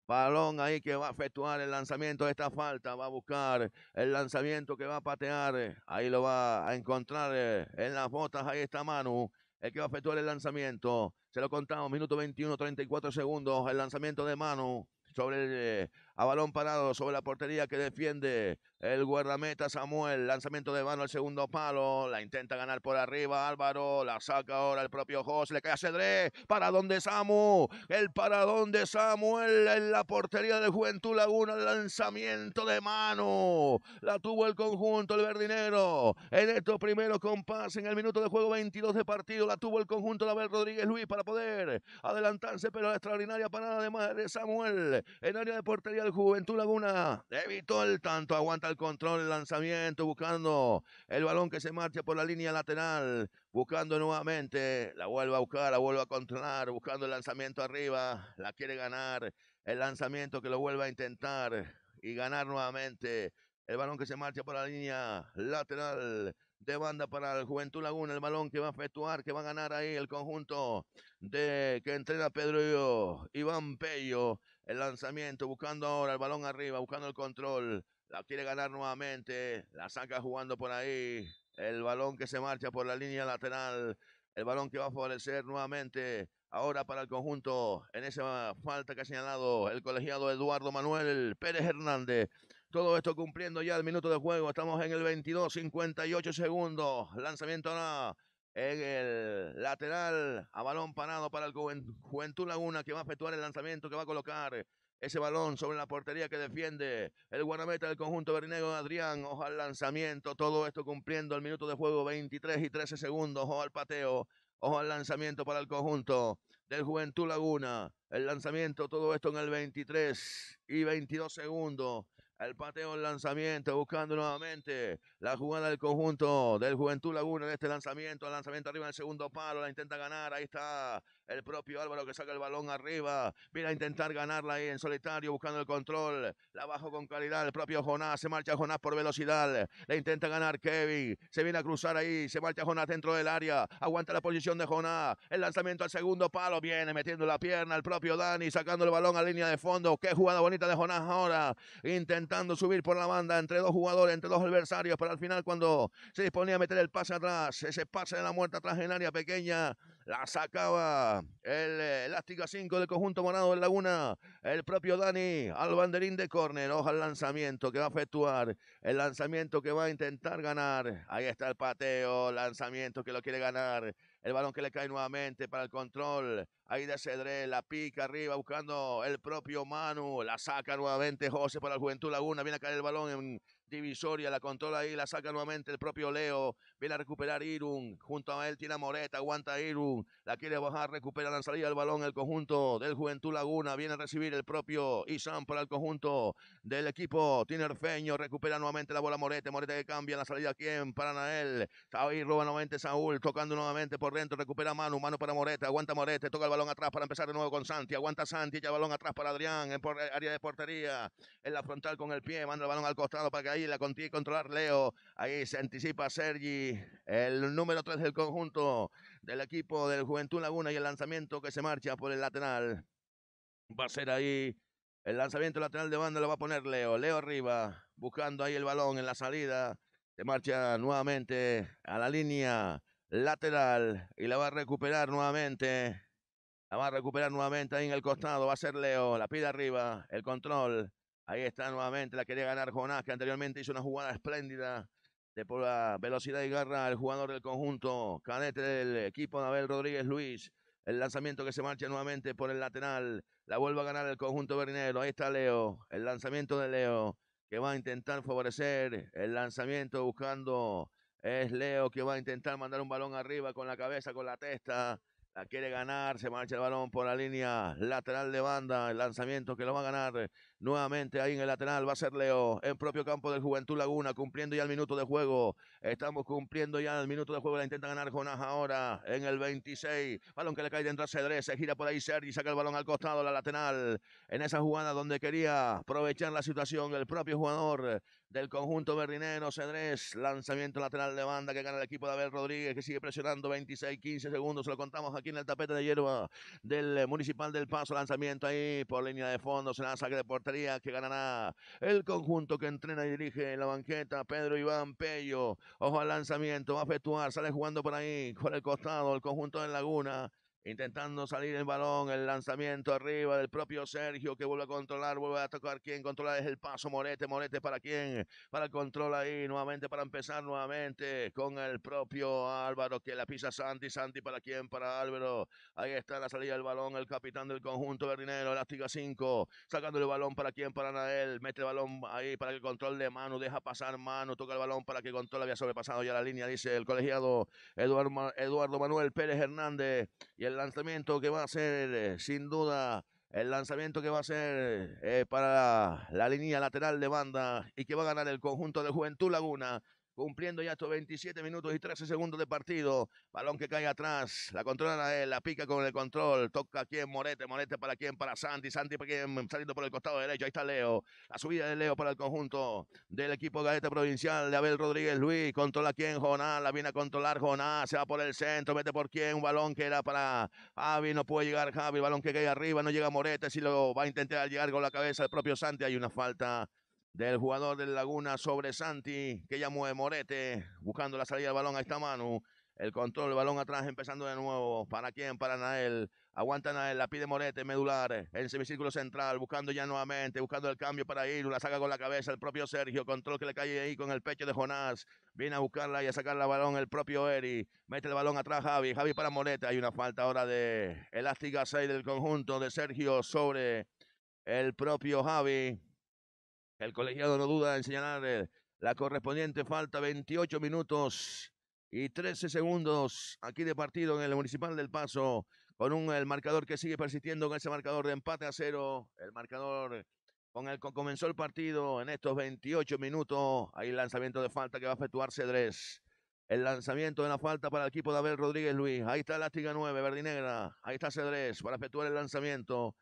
balón eh, ahí que va a efectuar el lanzamiento de esta falta, va a buscar el lanzamiento que va a patear, ahí lo va a encontrar eh, en las botas, ahí está Manu el que va a efectuar el lanzamiento. Se lo contamos, minuto 21, 34 segundos. El lanzamiento de Manu sobre el, eh, a balón parado sobre la portería que defiende el guardameta Samuel. Lanzamiento de mano al segundo palo. La intenta ganar por arriba Álvaro. La saca ahora el propio José Le cae a Cedré. ...para de Samu. El para de Samuel en la portería de Juventud Laguna. El lanzamiento de mano. La tuvo el conjunto, el verdinero. En estos primeros compás, en el minuto de juego 22 de partido, la tuvo el conjunto de Abel Rodríguez Luis para poder adelantarse. Pero la extraordinaria parada de Samuel en área de portería Juventud Laguna. Evitó el tanto, aguanta el control, el lanzamiento, buscando el balón que se marcha por la línea lateral. Buscando nuevamente, la vuelve a buscar, la vuelve a controlar, buscando el lanzamiento arriba. La quiere ganar, el lanzamiento que lo vuelve a intentar y ganar nuevamente. El balón que se marcha por la línea lateral de banda para el Juventud Laguna, el balón que va a efectuar, que va a ganar ahí el conjunto de que entrena Pedro Iván Pello. El lanzamiento, buscando ahora el balón arriba, buscando el control. La quiere ganar nuevamente. La saca jugando por ahí. El balón que se marcha por la línea lateral. El balón que va a favorecer nuevamente. Ahora para el conjunto. En esa falta que ha señalado el colegiado Eduardo Manuel Pérez Hernández. Todo esto cumpliendo ya el minuto de juego. Estamos en el 22, 58 segundos. Lanzamiento ahora en el lateral a balón parado para el Juventud Laguna que va a efectuar el lanzamiento que va a colocar ese balón sobre la portería que defiende el guardameta del conjunto verinegro Adrián. Ojo al lanzamiento, todo esto cumpliendo el minuto de juego 23 y 13 segundos. Ojo al pateo, ojo al lanzamiento para el conjunto del Juventud Laguna. El lanzamiento, todo esto en el 23 y 22 segundos. El pateo, el lanzamiento, buscando nuevamente la jugada del conjunto del Juventud Laguna en este lanzamiento. El lanzamiento arriba del segundo palo, la intenta ganar. Ahí está el propio Álvaro que saca el balón arriba. Viene a intentar ganarla ahí en solitario, buscando el control. La bajo con calidad. El propio Jonás. Se marcha Jonás por velocidad. Le intenta ganar Kevin. Se viene a cruzar ahí. Se marcha Jonás dentro del área. Aguanta la posición de Jonás. El lanzamiento al segundo palo. Viene metiendo la pierna. El propio Dani sacando el balón a línea de fondo. Qué jugada bonita de Jonás ahora. Intentando subir por la banda entre dos jugadores, entre dos adversarios. Pero al final, cuando se disponía a meter el pase atrás, ese pase de la muerta atrás en área pequeña. La sacaba el eh, elástica 5 del conjunto morado en Laguna. El propio Dani al banderín de córner. Ojo al lanzamiento que va a efectuar. El lanzamiento que va a intentar ganar. Ahí está el pateo. Lanzamiento que lo quiere ganar. El balón que le cae nuevamente para el control. Ahí de Cedré, la pica arriba buscando el propio Manu. La saca nuevamente José para el Juventud Laguna. Viene a caer el balón en divisoria. La controla ahí. La saca nuevamente el propio Leo. Viene a recuperar Irun. Junto a él tiene a Moreta. Aguanta Irun. La quiere bajar. Recupera la salida del balón. El conjunto del Juventud Laguna. Viene a recibir el propio Isan para el conjunto del equipo. Tiene feño Recupera nuevamente la bola Moreta. Moreta que cambia la salida. ¿Quién? Para Nael. Ahí roba nuevamente Saúl. Tocando nuevamente por dentro. Recupera mano mano para Moreta. Aguanta Moreta. Toca el balón atrás para empezar de nuevo con Santi. Aguanta Santi. Echa el balón atrás para Adrián. En área de portería. En la frontal con el pie. Manda el balón al costado para que ahí la contiene controlar Leo. Ahí se anticipa Sergi. El número 3 del conjunto del equipo del Juventud Laguna y el lanzamiento que se marcha por el lateral. Va a ser ahí el lanzamiento lateral de banda lo va a poner Leo. Leo arriba, buscando ahí el balón en la salida. Se marcha nuevamente a la línea lateral y la va a recuperar nuevamente. La va a recuperar nuevamente ahí en el costado. Va a ser Leo. La pide arriba. El control. Ahí está nuevamente. La quería ganar Jonás, que anteriormente hizo una jugada espléndida por la velocidad y garra el jugador del conjunto Canete del equipo de Abel Rodríguez Luis. El lanzamiento que se marcha nuevamente por el lateral. La vuelve a ganar el conjunto Berinero. Ahí está Leo. El lanzamiento de Leo que va a intentar favorecer el lanzamiento buscando. Es Leo que va a intentar mandar un balón arriba con la cabeza, con la testa. La quiere ganar. Se marcha el balón por la línea lateral de banda. El lanzamiento que lo va a ganar Nuevamente ahí en el lateral va a ser Leo, en propio campo del Juventud Laguna, cumpliendo ya el minuto de juego. Estamos cumpliendo ya el minuto de juego. La intenta ganar Jonás ahora en el 26. Balón que le cae dentro a Cedrés. Se gira por ahí Sergi, saca el balón al costado, la lateral. En esa jugada donde quería aprovechar la situación el propio jugador del conjunto berrinero, Cedrés. Lanzamiento lateral de banda que gana el equipo de Abel Rodríguez, que sigue presionando 26, 15 segundos. Lo contamos aquí en el tapete de hierba del eh, Municipal del Paso. Lanzamiento ahí por línea de fondo. Se lanza que deporte que ganará el conjunto que entrena y dirige la banqueta Pedro Iván Pello. Ojo al lanzamiento, va a efectuar, sale jugando por ahí, por el costado, el conjunto de Laguna. Intentando salir el balón, el lanzamiento arriba del propio Sergio que vuelve a controlar, vuelve a tocar quién, controla es el paso Morete, Morete para quién, para el control ahí, nuevamente para empezar nuevamente con el propio Álvaro que la pisa Santi, Santi para quién, para Álvaro, ahí está la salida del balón, el capitán del conjunto verdinero, elástica 5, sacándole el balón para quién, para Nael, mete el balón ahí para el control de mano, deja pasar mano, toca el balón para que control había sobrepasado ya la línea, dice el colegiado Eduardo, Eduardo Manuel Pérez Hernández y el lanzamiento que va a ser, eh, sin duda, el lanzamiento que va a ser eh, para la, la línea lateral de banda y que va a ganar el conjunto de Juventud Laguna cumpliendo ya estos 27 minutos y 13 segundos de partido. Balón que cae atrás, la controla él, la pica con el control, toca a quien Morete, Morete para quién, para Santi, Santi para quien, saliendo por el costado derecho, ahí está Leo, la subida de Leo para el conjunto del equipo Gaeta Provincial de Abel Rodríguez Luis, controla quién, Jonás, la viene a controlar Jonás, se va por el centro, mete por quién, un balón que era para Javi, no puede llegar Javi, balón que cae arriba, no llega Morete, si lo va a intentar llegar con la cabeza el propio Santi, hay una falta del jugador del Laguna sobre Santi, que llamó de Morete, buscando la salida del balón. a esta mano, El control del balón atrás, empezando de nuevo. ¿Para quién? Para Nael. Aguanta Nael, la pide Morete, medular. En semicírculo central, buscando ya nuevamente, buscando el cambio para ir. La saca con la cabeza el propio Sergio. Control que le cae ahí con el pecho de Jonás. Viene a buscarla y a sacar la balón el propio Eri. Mete el balón atrás Javi. Javi para Morete. Hay una falta ahora de Elástica 6 del conjunto de Sergio sobre el propio Javi. El colegiado no duda en señalar la correspondiente falta, 28 minutos y 13 segundos aquí de partido en el Municipal del Paso, con un, el marcador que sigue persistiendo con ese marcador de empate a cero, el marcador con el que comenzó el partido en estos 28 minutos, hay lanzamiento de falta que va a efectuar Cedrés. El lanzamiento de la falta para el equipo de Abel Rodríguez Luis. Ahí está Lástica 9, Verdinegra. Ahí está Cedrés para efectuar el lanzamiento.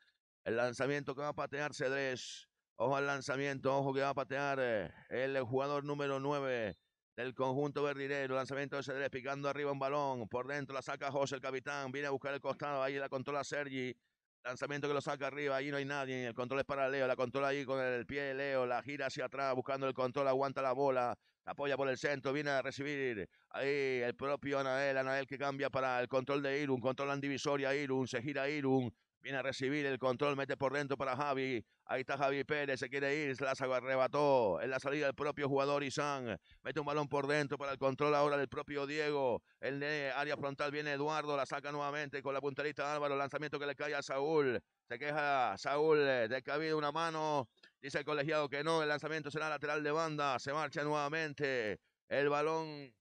El lanzamiento que va a patear Cedrés. Ojo al lanzamiento, ojo que va a patear eh, el jugador número 9 del conjunto verdinero. Lanzamiento de Cedrés, picando arriba un balón. Por dentro la saca José, el capitán. Viene a buscar el costado, ahí la controla Sergi. Lanzamiento que lo saca arriba, ahí no hay nadie. El control es para Leo, la controla ahí con el pie de Leo. La gira hacia atrás, buscando el control, aguanta la bola. apoya por el centro, viene a recibir ahí el propio Anael. Anael que cambia para el control de Irun. Controlan divisoria Irun, se gira Irun. Viene a recibir el control, mete por dentro para Javi. Ahí está Javi Pérez, se quiere ir, la arrebató. En la salida el propio jugador Isán. Mete un balón por dentro para el control ahora del propio Diego. En área frontal viene Eduardo, la saca nuevamente con la punterita Álvaro. Lanzamiento que le cae a Saúl. Se queja Saúl eh, de una mano. Dice el colegiado que no, el lanzamiento será lateral de banda. Se marcha nuevamente el balón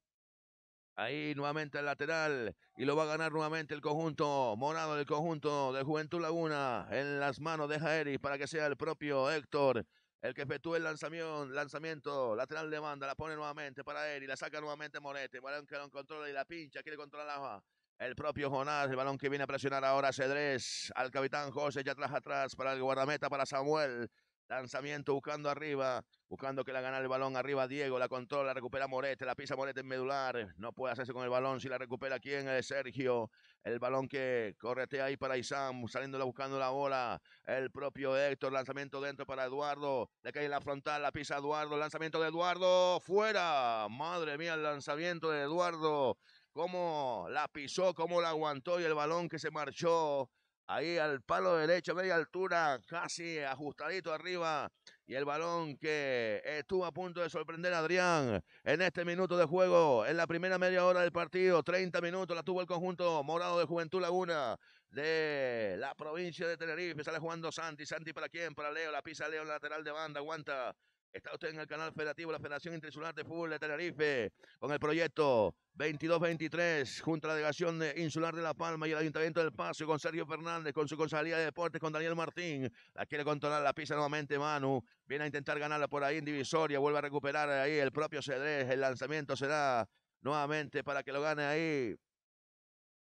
Ahí nuevamente el lateral. Y lo va a ganar nuevamente el conjunto morado del conjunto de Juventud Laguna. En las manos de Jaeri para que sea el propio Héctor el que efectúe el lanzamiento, lanzamiento lateral de banda, la pone nuevamente para él la saca nuevamente Morete. Balón que lo controla y la pincha, le controlar El propio Jonás, el balón que viene a presionar ahora Cedrés, al capitán José, ya atrás atrás para el guardameta, para Samuel. Lanzamiento buscando arriba, buscando que la gana el balón arriba Diego, la controla, recupera Morete, la pisa Morete en medular, no puede hacerse con el balón, si la recupera quién es Sergio, el balón que correte ahí para Isam, saliéndola buscando la bola, el propio Héctor, lanzamiento dentro para Eduardo, le cae en la frontal, la pisa Eduardo, lanzamiento de Eduardo, fuera, madre mía el lanzamiento de Eduardo, cómo la pisó, cómo la aguantó y el balón que se marchó Ahí al palo derecho, media altura, casi ajustadito arriba. Y el balón que estuvo a punto de sorprender a Adrián en este minuto de juego, en la primera media hora del partido, 30 minutos la tuvo el conjunto morado de Juventud Laguna de la provincia de Tenerife. Sale jugando Santi. Santi para quién? Para Leo. La pisa Leo lateral de banda. Aguanta Está usted en el canal federativo la Federación Interinsular de Fútbol de Tenerife con el proyecto 22-23 junto a la Delegación Insular de La Palma y el Ayuntamiento del Paso con Sergio Fernández, con su Consejería de Deportes, con Daniel Martín. La quiere controlar, la pisa nuevamente Manu. Viene a intentar ganarla por ahí en divisoria, vuelve a recuperar ahí el propio Cedrés. El lanzamiento será nuevamente para que lo gane ahí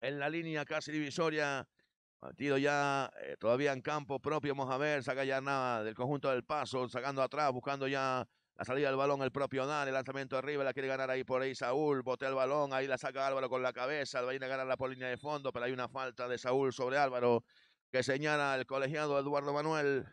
en la línea casi divisoria Partido ya eh, todavía en campo propio. Vamos saca ya nada del conjunto del paso, sacando atrás, buscando ya la salida del balón, el propio Dan, el lanzamiento arriba, la quiere ganar ahí por ahí Saúl, botea el balón, ahí la saca Álvaro con la cabeza, va a ir a ganarla por línea de fondo, pero hay una falta de Saúl sobre Álvaro que señala el colegiado Eduardo Manuel.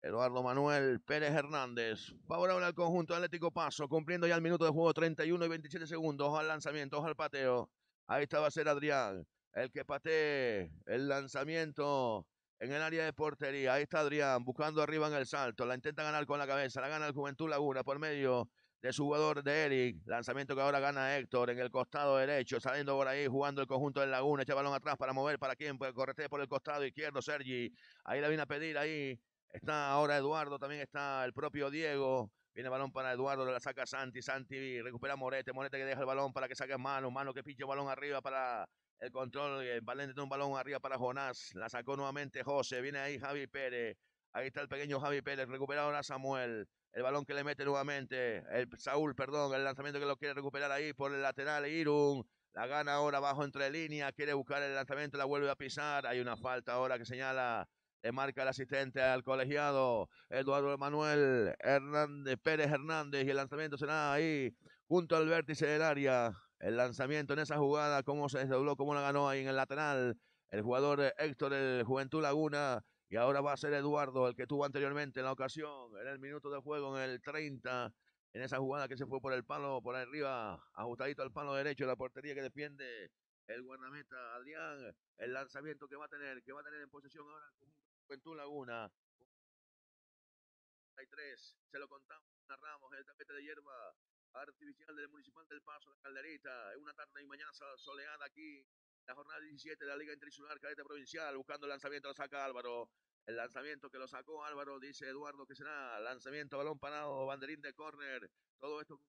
Eduardo Manuel Pérez Hernández, favorable al conjunto Atlético Paso, cumpliendo ya el minuto de juego 31 y 27 segundos, al lanzamiento, al pateo. Ahí estaba a ser Adrián el que patee, el lanzamiento en el área de portería. Ahí está Adrián buscando arriba en el salto. La intenta ganar con la cabeza. La gana el Juventud Laguna por medio de su jugador de Eric. Lanzamiento que ahora gana Héctor en el costado derecho. Saliendo por ahí, jugando el conjunto de Laguna. Echa balón atrás para mover para quien pues correte por el costado izquierdo. Sergi. Ahí la viene a pedir. Ahí está ahora Eduardo. También está el propio Diego. Viene balón para Eduardo, la saca Santi, Santi recupera Morete, Morete que deja el balón para que saque mano, mano que pinche balón arriba para el control, Valente eh, tiene un balón arriba para Jonás. La sacó nuevamente José. Viene ahí Javi Pérez. Ahí está el pequeño Javi Pérez. Recuperado ahora Samuel. El balón que le mete nuevamente. El Saúl, perdón. El lanzamiento que lo quiere recuperar ahí por el lateral. Irún, La gana ahora bajo entre línea. Quiere buscar el lanzamiento. La vuelve a pisar. Hay una falta ahora que señala. Le marca el asistente al colegiado. Eduardo Manuel Hernández, Pérez Hernández. Y el lanzamiento será ahí. Junto al vértice del área. El lanzamiento en esa jugada, cómo se desdobló, cómo la ganó ahí en el lateral. El jugador eh, Héctor, el Juventud Laguna. Y ahora va a ser Eduardo, el que tuvo anteriormente en la ocasión, en el minuto de juego, en el 30. En esa jugada que se fue por el palo, por arriba, ajustadito al palo derecho, la portería que defiende el guardameta Adrián. El lanzamiento que va a tener, que va a tener en posesión ahora Juventud Laguna. tres se lo contamos narramos el tapete de hierba artificial del Municipal del Paso, la Calderita. Es una tarde y mañana soleada aquí. La jornada 17 de la Liga Interinsular Cadete Provincial, buscando el lanzamiento, lo saca Álvaro. El lanzamiento que lo sacó Álvaro, dice Eduardo que será lanzamiento, balón parado, banderín de córner. Todo esto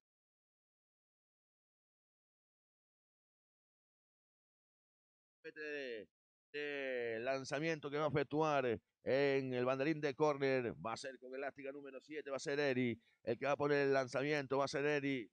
de, lanzamiento que va a efectuar en el banderín de córner. Va a ser con elástica número 7, va a ser Eri. El que va a poner el lanzamiento, va a ser Eri.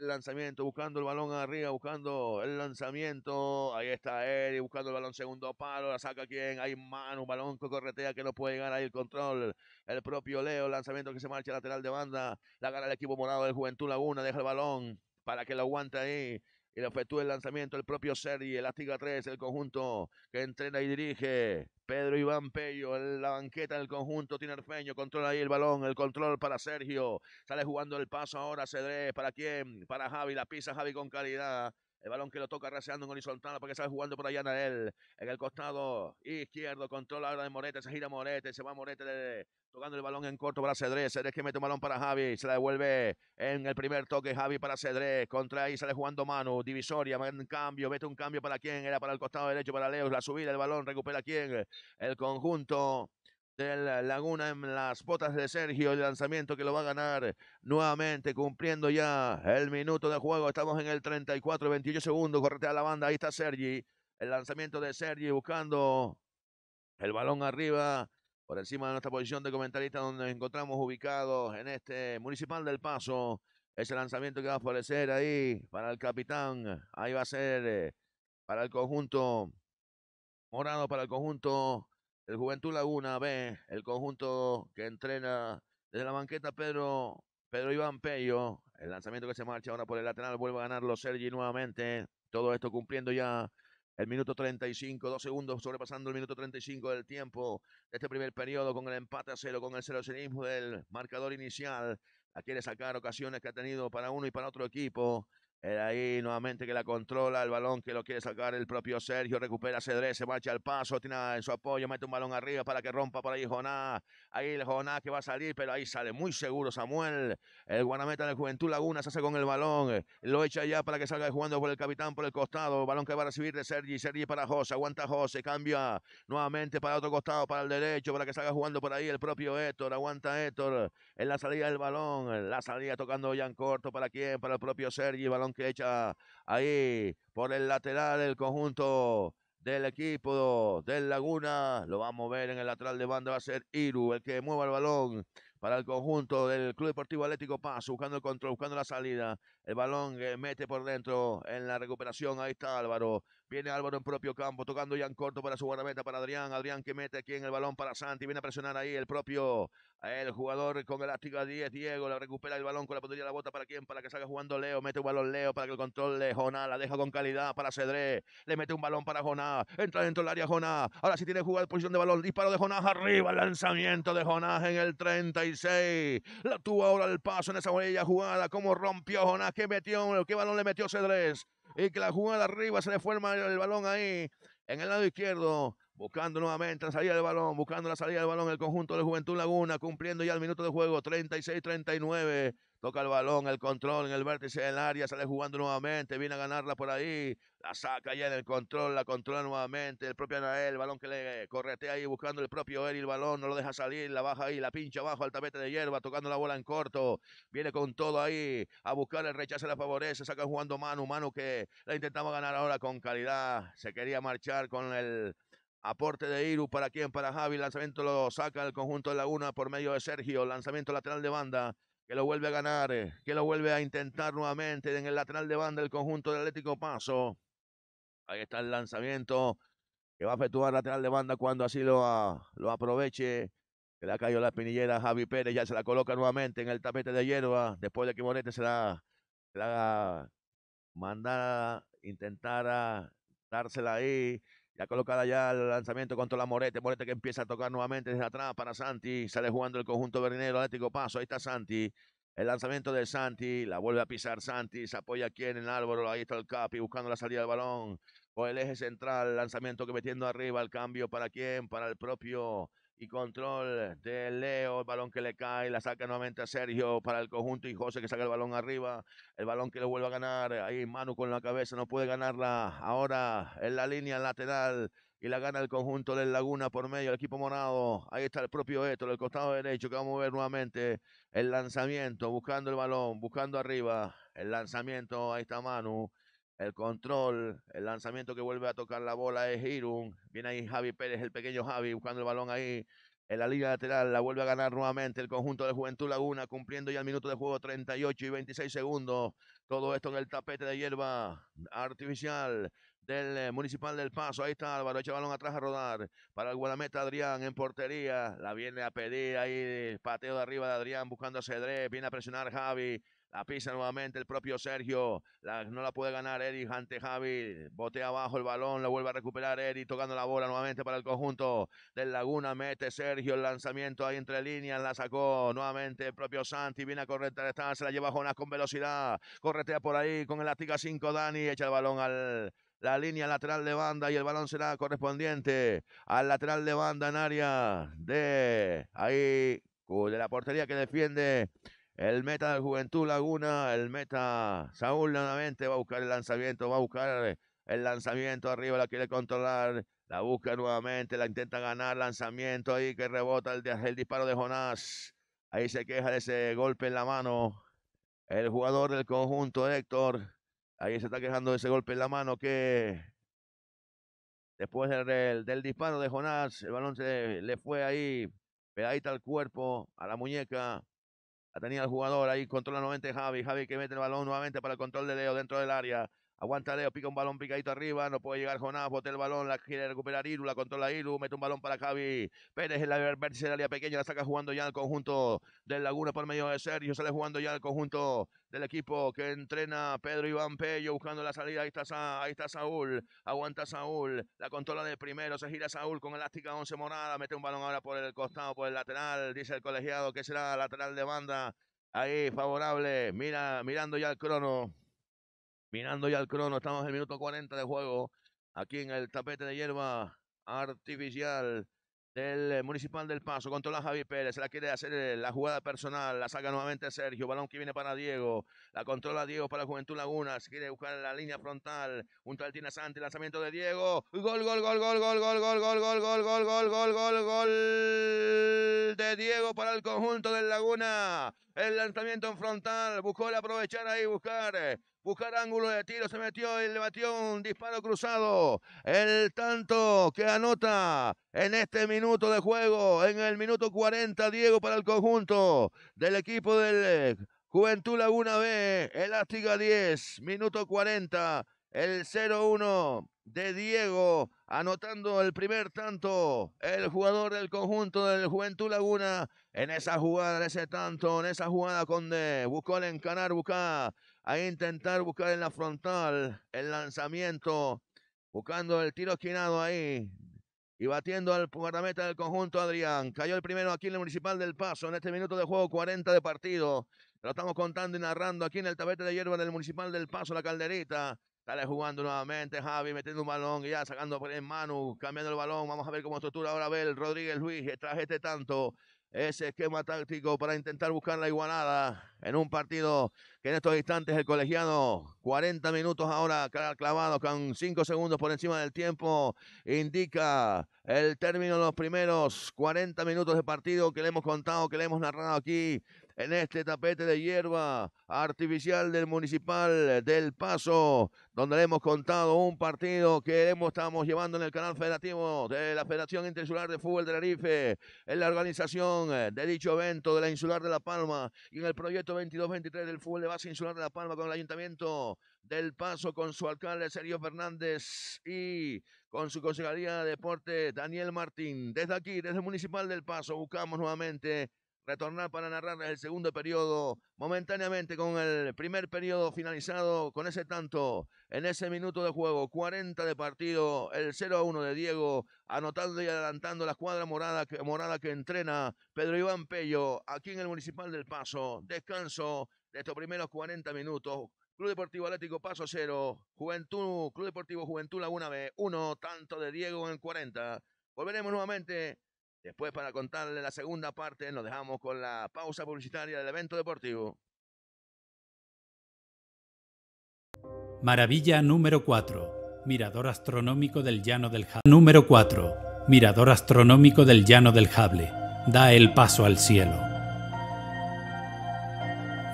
El lanzamiento, buscando el balón arriba, buscando el lanzamiento. Ahí está Eri, buscando el balón segundo palo. La saca quien, hay mano, balón que corretea que no puede llegar ahí el control. El propio Leo, lanzamiento que se marcha lateral de banda. La gana el equipo morado del Juventud Laguna, deja el balón para que lo aguante ahí. Y le efectúa el lanzamiento el propio Sergi, el Astiga 3, el conjunto que entrena y dirige Pedro Iván Pello, en la banqueta del conjunto tinerfeño, controla ahí el balón, el control para Sergio, sale jugando el paso ahora Cedrés, ¿para quién? Para Javi, la pisa Javi con calidad, el balón que lo toca raseando en horizontal porque sale jugando por allá él En el costado izquierdo, control ahora de Morete, se gira Morete, se va Morete tocando el balón en corto para Cedrés. Cedrés que mete un balón para Javi, se la devuelve en el primer toque Javi para Cedrés. Contra ahí sale jugando Manu, divisoria, un cambio, mete un cambio para quién, era para el costado derecho para Leos, la subida, el balón, recupera quién, el conjunto de Laguna en las botas de Sergio. El lanzamiento que lo va a ganar nuevamente, cumpliendo ya el minuto de juego. Estamos en el 34, 28 segundos. Correte a la banda. Ahí está Sergi. El lanzamiento de Sergi buscando el balón arriba. Por encima de nuestra posición de comentarista, donde nos encontramos ubicados en este Municipal del Paso. Ese lanzamiento que va a aparecer ahí para el capitán. Ahí va a ser eh, para el conjunto morado, para el conjunto el Juventud Laguna ve el conjunto que entrena desde la banqueta Pedro, Pedro Iván Pello. El lanzamiento que se marcha ahora por el lateral vuelve a ganarlo Sergi nuevamente. Todo esto cumpliendo ya el minuto 35, dos segundos sobrepasando el minuto 35 del tiempo de este primer periodo con el empate a cero, con el cero del marcador inicial. La quiere sacar ocasiones que ha tenido para uno y para otro equipo. Era ahí nuevamente que la controla el balón que lo quiere sacar el propio Sergio. Recupera Cedrés, se marcha al paso, tiene en su apoyo, mete un balón arriba para que rompa por ahí Joná. Ahí el Joná que va a salir, pero ahí sale muy seguro Samuel. El Guanameta de Juventud Laguna se hace con el balón. Eh, lo echa ya para que salga jugando por el capitán por el costado. Balón que va a recibir de Sergi. Sergi para José, aguanta José, cambia nuevamente para otro costado, para el derecho, para que salga jugando por ahí el propio Héctor. Aguanta Héctor en la salida del balón. La salida tocando Jan Corto para quién, para el propio Sergi. Balón que echa ahí por el lateral el conjunto del equipo del Laguna. Lo va a mover en el lateral de banda. Va a ser Iru el que mueva el balón para el conjunto del Club Deportivo Atlético Paz. Buscando el control, buscando la salida. El balón que mete por dentro en la recuperación. Ahí está Álvaro. Viene Álvaro en propio campo, tocando ya en corto para su guardameta, para Adrián. Adrián que mete aquí en el balón para Santi. Viene a presionar ahí el propio el jugador con el a 10, Diego, la recupera el balón con la puntería de la bota para quién, para que salga jugando Leo, mete un balón Leo para que el de Jonás la deja con calidad para Cedré, le mete un balón para Jonás, entra dentro del área Jonás, ahora sí tiene jugada posición de balón, disparo de Jonás arriba, lanzamiento de Jonás en el 36, la tuvo ahora el paso en esa bella jugada, cómo rompió Jonás, qué metió, qué balón le metió Cedrés, y que la jugada arriba se le fue el balón ahí, en el lado izquierdo, Buscando nuevamente la salida del balón, buscando la salida del balón el conjunto de Juventud Laguna, cumpliendo ya el minuto de juego, 36-39. Toca el balón, el control en el vértice del área, sale jugando nuevamente, viene a ganarla por ahí, la saca ya en el control, la controla nuevamente, el propio Anael, el balón que le corretea ahí buscando el propio Eri, el balón, no lo deja salir, la baja ahí, la pincha abajo al tapete de hierba, tocando la bola en corto, viene con todo ahí, a buscar el rechazo, la favorece, saca jugando Manu, Manu que la intentaba ganar ahora con calidad, se quería marchar con el Aporte de Iru para quien, para Javi. Lanzamiento lo saca el conjunto de Laguna por medio de Sergio. Lanzamiento lateral de banda que lo vuelve a ganar, eh, que lo vuelve a intentar nuevamente en el lateral de banda el conjunto del Atlético Paso. Ahí está el lanzamiento que va a efectuar lateral de banda cuando así lo, ah, lo aproveche. Se la cayó la espinillera Javi Pérez, ya se la coloca nuevamente en el tapete de hierba. Después de que Morete se la, se la mandara, intentara ah, dársela ahí. Ya colocada ya el lanzamiento contra la Morete. Morete que empieza a tocar nuevamente desde atrás para Santi. Sale jugando el conjunto el Atlético Paso. Ahí está Santi. El lanzamiento de Santi. La vuelve a pisar Santi. Se apoya aquí en el árbol. Ahí está el Capi buscando la salida del balón. Por el eje central. Lanzamiento que metiendo arriba. El cambio para quién? Para el propio y control de Leo, el balón que le cae, la saca nuevamente a Sergio para el conjunto y José que saca el balón arriba, el balón que le vuelve a ganar, ahí Manu con la cabeza no puede ganarla, ahora en la línea lateral y la gana el conjunto de Laguna por medio el equipo morado, ahí está el propio Héctor, el costado derecho que vamos a ver nuevamente, el lanzamiento, buscando el balón, buscando arriba, el lanzamiento, ahí está Manu, el control, el lanzamiento que vuelve a tocar la bola es Hirun. Viene ahí Javi Pérez, el pequeño Javi, buscando el balón ahí en la línea lateral. La vuelve a ganar nuevamente el conjunto de Juventud Laguna, cumpliendo ya el minuto de juego 38 y 26 segundos. Todo esto en el tapete de hierba artificial del eh, Municipal del Paso. Ahí está Álvaro, echa balón atrás a rodar. Para el Guadameta Adrián en portería. La viene a pedir ahí. Eh, pateo de arriba de Adrián buscando a Cedrés. Viene a presionar Javi. La pisa nuevamente el propio Sergio. no la puede ganar Eric ante Javi. Botea abajo el balón. lo vuelve a recuperar Eric tocando la bola nuevamente para el conjunto del Laguna. Mete Sergio el lanzamiento ahí entre líneas. La sacó nuevamente el propio Santi. Viene a correr. Se la lleva Jonas con velocidad. Corretea por ahí con el Atiga 5 Dani. Echa el balón al la línea lateral de banda y el balón será correspondiente al lateral de banda en área de ahí de la portería que defiende el meta de Juventud Laguna, el meta Saúl nuevamente va a buscar el lanzamiento, va a buscar eh, el lanzamiento arriba, la quiere controlar, la busca nuevamente, la intenta ganar, lanzamiento ahí que rebota el, el disparo de Jonás. Ahí se queja de ese golpe en la mano. El jugador del conjunto, Héctor, ahí se está quejando de ese golpe en la mano que después del, disparo de Jonás, el balón se le fue ahí pedadita al cuerpo, a la muñeca tenía el jugador ahí, controla nuevamente Javi. Javi que mete el balón nuevamente para el control de Leo dentro del área. Aguanta Leo, pica un balón picadito arriba, no puede llegar Jonás, bote el balón, la quiere recuperar Iru, la controla Iru, mete un balón para Javi. Pérez en la vértice del pequeña, la saca jugando ya al conjunto del Laguna por medio de Sergio, sale jugando ya al conjunto del equipo que entrena Pedro Iván Pello buscando la salida. Ahí está, ahí está Saúl, aguanta Saúl, la controla de primero, se gira Saúl con elástica 11 morada, mete un balón ahora por el costado, por el lateral, dice el colegiado que será lateral de banda. Ahí favorable, mira, mirando ya el crono. Mirando ya el crono, estamos en el minuto 40 de juego. Aquí en el tapete de hierba artificial del Municipal del Paso. Controla Javi Pérez. Se la quiere hacer la jugada personal. La saca nuevamente Sergio. Balón que viene para Diego. La controla Diego para Juventud Laguna. Se quiere buscar la línea frontal. Junto al Tina Santi. Lanzamiento de Diego. Gol, gol, gol, gol, gol, gol, gol, gol, gol, gol, gol, gol, gol, gol, gol. De Diego para el conjunto del Laguna. El lanzamiento en frontal. Buscó el aprovechar ahí, buscar buscar ángulo de tiro, se metió y le batió un disparo cruzado. El tanto que anota en este minuto de juego, en el minuto 40, Diego para el conjunto del equipo del eh, Juventud Laguna B, Elástica 10, minuto 40, el 0-1 de Diego, anotando el primer tanto, el jugador del conjunto del Juventud Laguna, en esa jugada, en ese tanto, en esa jugada Conde, eh, buscó el encanar, buscó a intentar buscar en la frontal el lanzamiento, buscando el tiro esquinado ahí y batiendo al guardameta del conjunto Adrián. Cayó el primero aquí en el Municipal del Paso en este minuto de juego 40 de partido. Lo estamos contando y narrando aquí en el Tabete de hierba del Municipal del Paso, la calderita. Sale jugando nuevamente Javi, metiendo un balón y ya sacando por en Manu, cambiando el balón. Vamos a ver cómo estructura ahora Bel Rodríguez Luis, traje este tanto ese esquema táctico para intentar buscar la igualada en un partido que en estos instantes el colegiado, 40 minutos ahora clavado con 5 segundos por encima del tiempo, indica el término de los primeros 40 minutos de partido que le hemos contado, que le hemos narrado aquí en este tapete de hierba artificial del Municipal del Paso, donde le hemos contado un partido que hemos, estamos llevando en el canal federativo de la Federación Interinsular de Fútbol de la Rife... en la organización eh, de dicho evento de la Insular de La Palma y en el proyecto 22-23 del Fútbol de Base Insular de La Palma con el Ayuntamiento del Paso, con su alcalde Sergio Fernández y con su Consejería de Deporte Daniel Martín. Desde aquí, desde el Municipal del Paso, buscamos nuevamente retornar para narrar el segundo periodo momentáneamente con el primer periodo finalizado con ese tanto en ese minuto de juego 40 de partido el 0 a 1 de Diego anotando y adelantando la escuadra morada que, morada que entrena Pedro Iván Pello aquí en el Municipal del Paso descanso de estos primeros 40 minutos Club Deportivo Atlético Paso 0 Juventud Club Deportivo Juventud Laguna B 1 tanto de Diego en 40 volveremos nuevamente Después, para contarle la segunda parte, nos dejamos con la pausa publicitaria del evento deportivo. Maravilla número 4. Mirador astronómico del llano del Jable. Número 4. Mirador astronómico del llano del Jable. Da el paso al cielo.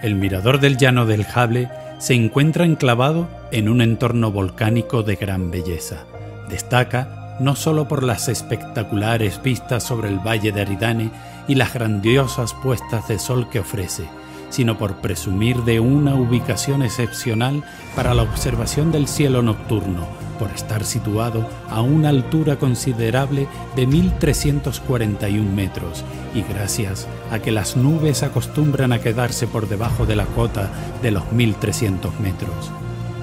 El mirador del llano del Jable se encuentra enclavado en un entorno volcánico de gran belleza. Destaca no solo por las espectaculares vistas sobre el valle de Aridane y las grandiosas puestas de sol que ofrece, sino por presumir de una ubicación excepcional para la observación del cielo nocturno, por estar situado a una altura considerable de 1.341 metros y gracias a que las nubes acostumbran a quedarse por debajo de la cota de los 1.300 metros.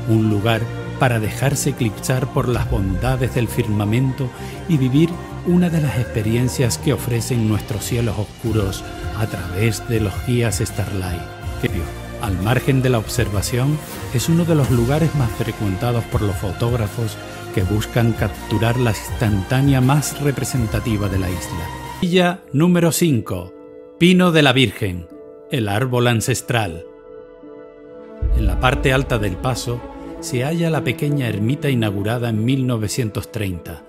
Un lugar para dejarse eclipsar por las bondades del firmamento y vivir una de las experiencias que ofrecen nuestros cielos oscuros a través de los guías Starlight. al margen de la observación, es uno de los lugares más frecuentados por los fotógrafos que buscan capturar la instantánea más representativa de la isla. Villa número 5. Pino de la Virgen, el árbol ancestral. En la parte alta del paso, se halla la pequeña ermita inaugurada en 1930,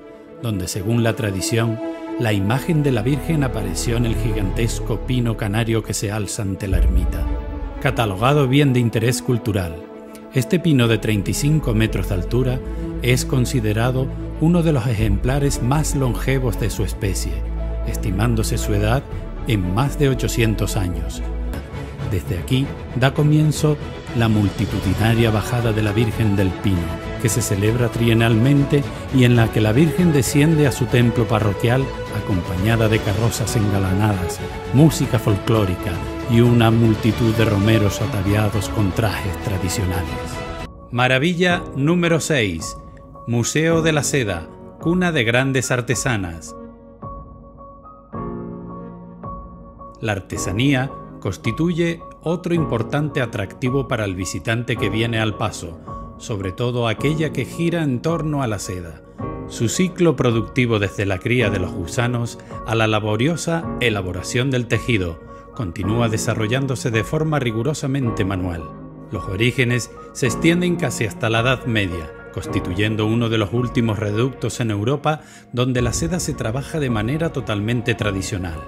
donde según la tradición, la imagen de la Virgen apareció en el gigantesco pino canario que se alza ante la ermita. Catalogado bien de interés cultural, este pino de 35 metros de altura es considerado uno de los ejemplares más longevos de su especie, estimándose su edad en más de 800 años, desde aquí da comienzo la multitudinaria bajada de la Virgen del Pino, que se celebra trienalmente y en la que la Virgen desciende a su templo parroquial acompañada de carrozas engalanadas, música folclórica y una multitud de romeros ataviados con trajes tradicionales. Maravilla número 6. Museo de la Seda, cuna de grandes artesanas. La artesanía constituye otro importante atractivo para el visitante que viene al paso, sobre todo aquella que gira en torno a la seda. Su ciclo productivo desde la cría de los gusanos a la laboriosa elaboración del tejido continúa desarrollándose de forma rigurosamente manual. Los orígenes se extienden casi hasta la Edad Media, constituyendo uno de los últimos reductos en Europa donde la seda se trabaja de manera totalmente tradicional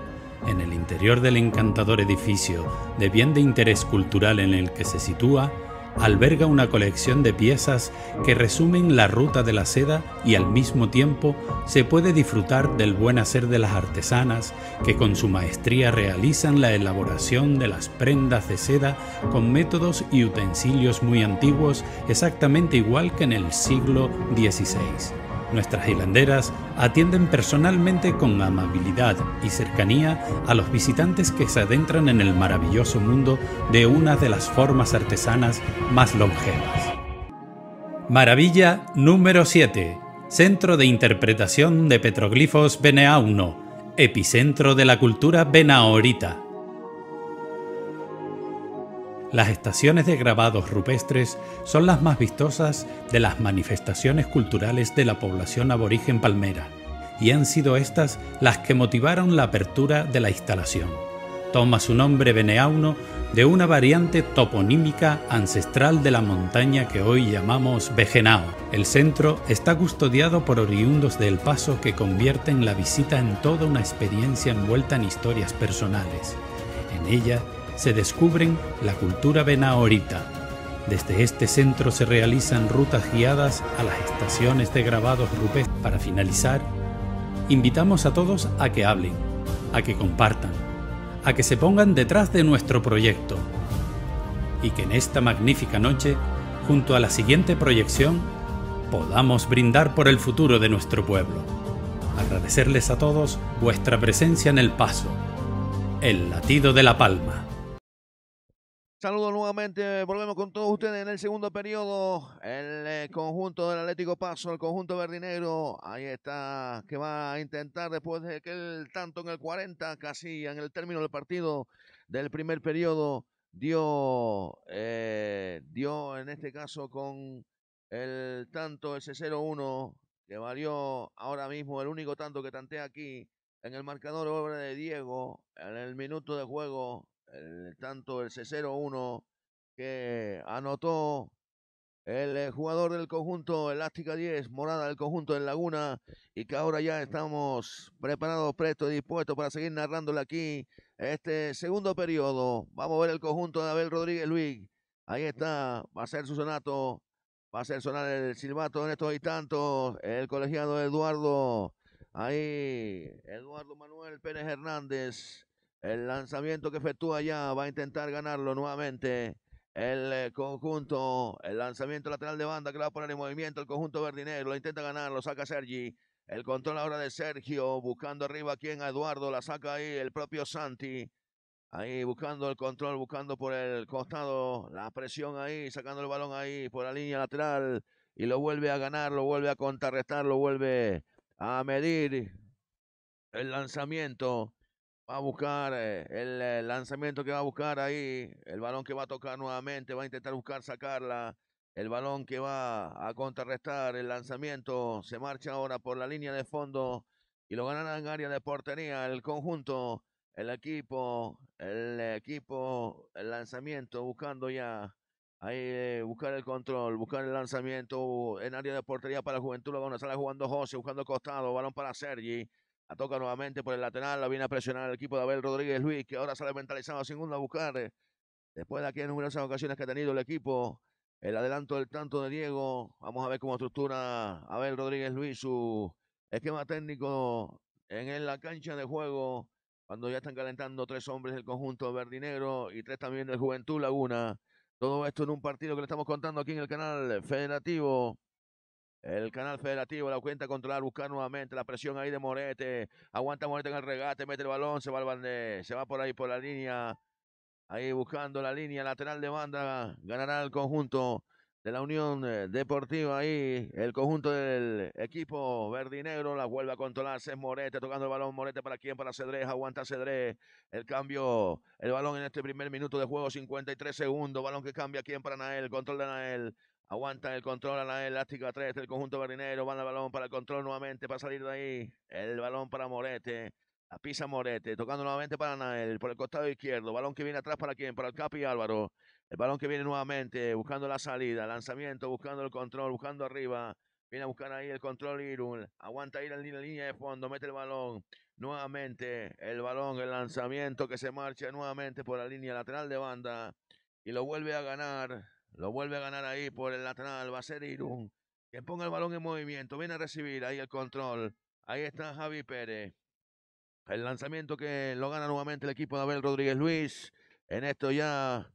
en el interior del encantador edificio de bien de interés cultural en el que se sitúa, alberga una colección de piezas que resumen la ruta de la seda y al mismo tiempo se puede disfrutar del buen hacer de las artesanas que con su maestría realizan la elaboración de las prendas de seda con métodos y utensilios muy antiguos exactamente igual que en el siglo XVI. Nuestras hilanderas atienden personalmente con amabilidad y cercanía a los visitantes que se adentran en el maravilloso mundo de una de las formas artesanas más longevas. Maravilla número 7. Centro de Interpretación de Petroglifos Beneauno, epicentro de la cultura benaorita. Las estaciones de grabados rupestres son las más vistosas de las manifestaciones culturales de la población aborigen palmera, y han sido estas las que motivaron la apertura de la instalación. Toma su nombre Beneauno de una variante toponímica ancestral de la montaña que hoy llamamos Bejenao. El centro está custodiado por oriundos del Paso que convierten la visita en toda una experiencia envuelta en historias personales. En ella se descubren la cultura benahorita. Desde este centro se realizan rutas guiadas a las estaciones de grabados rupestres. Para finalizar, invitamos a todos a que hablen, a que compartan, a que se pongan detrás de nuestro proyecto y que en esta magnífica noche, junto a la siguiente proyección, podamos brindar por el futuro de nuestro pueblo. Agradecerles a todos vuestra presencia en el paso, el latido de la palma. Saludos nuevamente, volvemos con todos ustedes en el segundo periodo. El eh, conjunto del Atlético Paso, el conjunto verdinero, ahí está, que va a intentar después de aquel tanto en el 40, casi en el término del partido del primer periodo, dio, eh, dio en este caso con el tanto ese 0-1, que valió ahora mismo el único tanto que tantea aquí en el marcador obra de Diego, en el minuto de juego el tanto el C01 que anotó el eh, jugador del conjunto Elástica 10, morada del conjunto en Laguna, y que ahora ya estamos preparados, prestos y dispuestos para seguir narrándole aquí este segundo periodo. Vamos a ver el conjunto de Abel Rodríguez Luis. Ahí está, va a ser su sonato, va a ser sonar el silbato en estos instantes, el colegiado Eduardo, ahí Eduardo Manuel Pérez Hernández, el lanzamiento que efectúa ya va a intentar ganarlo nuevamente. El eh, conjunto, el lanzamiento lateral de banda que va a poner en movimiento. El conjunto verdinero, lo intenta ganar, lo saca Sergi. El control ahora de Sergio, buscando arriba quien a Eduardo, la saca ahí el propio Santi. Ahí buscando el control, buscando por el costado, la presión ahí, sacando el balón ahí por la línea lateral. Y lo vuelve a ganar, lo vuelve a contrarrestar, lo vuelve a medir el lanzamiento. Va a buscar eh, el eh, lanzamiento que va a buscar ahí. El balón que va a tocar nuevamente. Va a intentar buscar sacarla. El balón que va a contrarrestar el lanzamiento. Se marcha ahora por la línea de fondo. Y lo ganará en área de portería. El conjunto. El equipo. El equipo. El lanzamiento. Buscando ya. Ahí buscar el control, buscar el lanzamiento en área de portería para la Juventud a estar jugando José, buscando costado, balón para Sergi. La toca nuevamente por el lateral, la viene a presionar el equipo de Abel Rodríguez Luis, que ahora sale mentalizado sin uno a buscar. Eh, después de aquí en numerosas ocasiones que ha tenido el equipo, el adelanto del tanto de Diego. Vamos a ver cómo estructura Abel Rodríguez Luis su esquema técnico en la cancha de juego. Cuando ya están calentando tres hombres del conjunto verde y y tres también del Juventud Laguna. Todo esto en un partido que le estamos contando aquí en el canal federativo el canal federativo la cuenta controlar, buscar nuevamente la presión ahí de Morete. Aguanta Morete en el regate, mete el balón, se va al se va por ahí por la línea. Ahí buscando la línea lateral de banda, ganará el conjunto de la Unión eh, Deportiva ahí, el conjunto del equipo verde y negro, la vuelve a controlar. es Morete, tocando el balón, Morete para quién, para Cedrés, aguanta Cedrés, el cambio, el balón en este primer minuto de juego, 53 segundos, balón que cambia quién para Nael, control de Nael, Aguanta el control a la elástica 3 del conjunto marinero. Van al balón para el control nuevamente para salir de ahí. El balón para Morete. La pisa Morete. Tocando nuevamente para Nael. Por el costado izquierdo. Balón que viene atrás para quién? Para el Capi Álvaro. El balón que viene nuevamente. Buscando la salida. Lanzamiento. Buscando el control. Buscando arriba. Viene a buscar ahí el control Irul. Aguanta ir la línea de fondo. Mete el balón. Nuevamente. El balón. El lanzamiento que se marcha nuevamente por la línea lateral de banda. Y lo vuelve a ganar lo vuelve a ganar ahí por el lateral. Va a ser Irún. Que ponga el balón en movimiento. Viene a recibir ahí el control. Ahí está Javi Pérez. El lanzamiento que lo gana nuevamente el equipo de Abel Rodríguez Luis. En esto ya.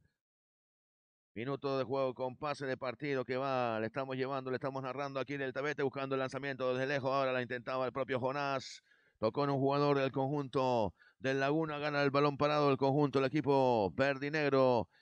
Minuto de juego con pase de partido que va. Le estamos llevando, le estamos narrando aquí en el tabete buscando el lanzamiento desde lejos. Ahora la intentaba el propio Jonás. Tocó en un jugador del conjunto del Laguna. Gana el balón parado el conjunto, el equipo verde y negro.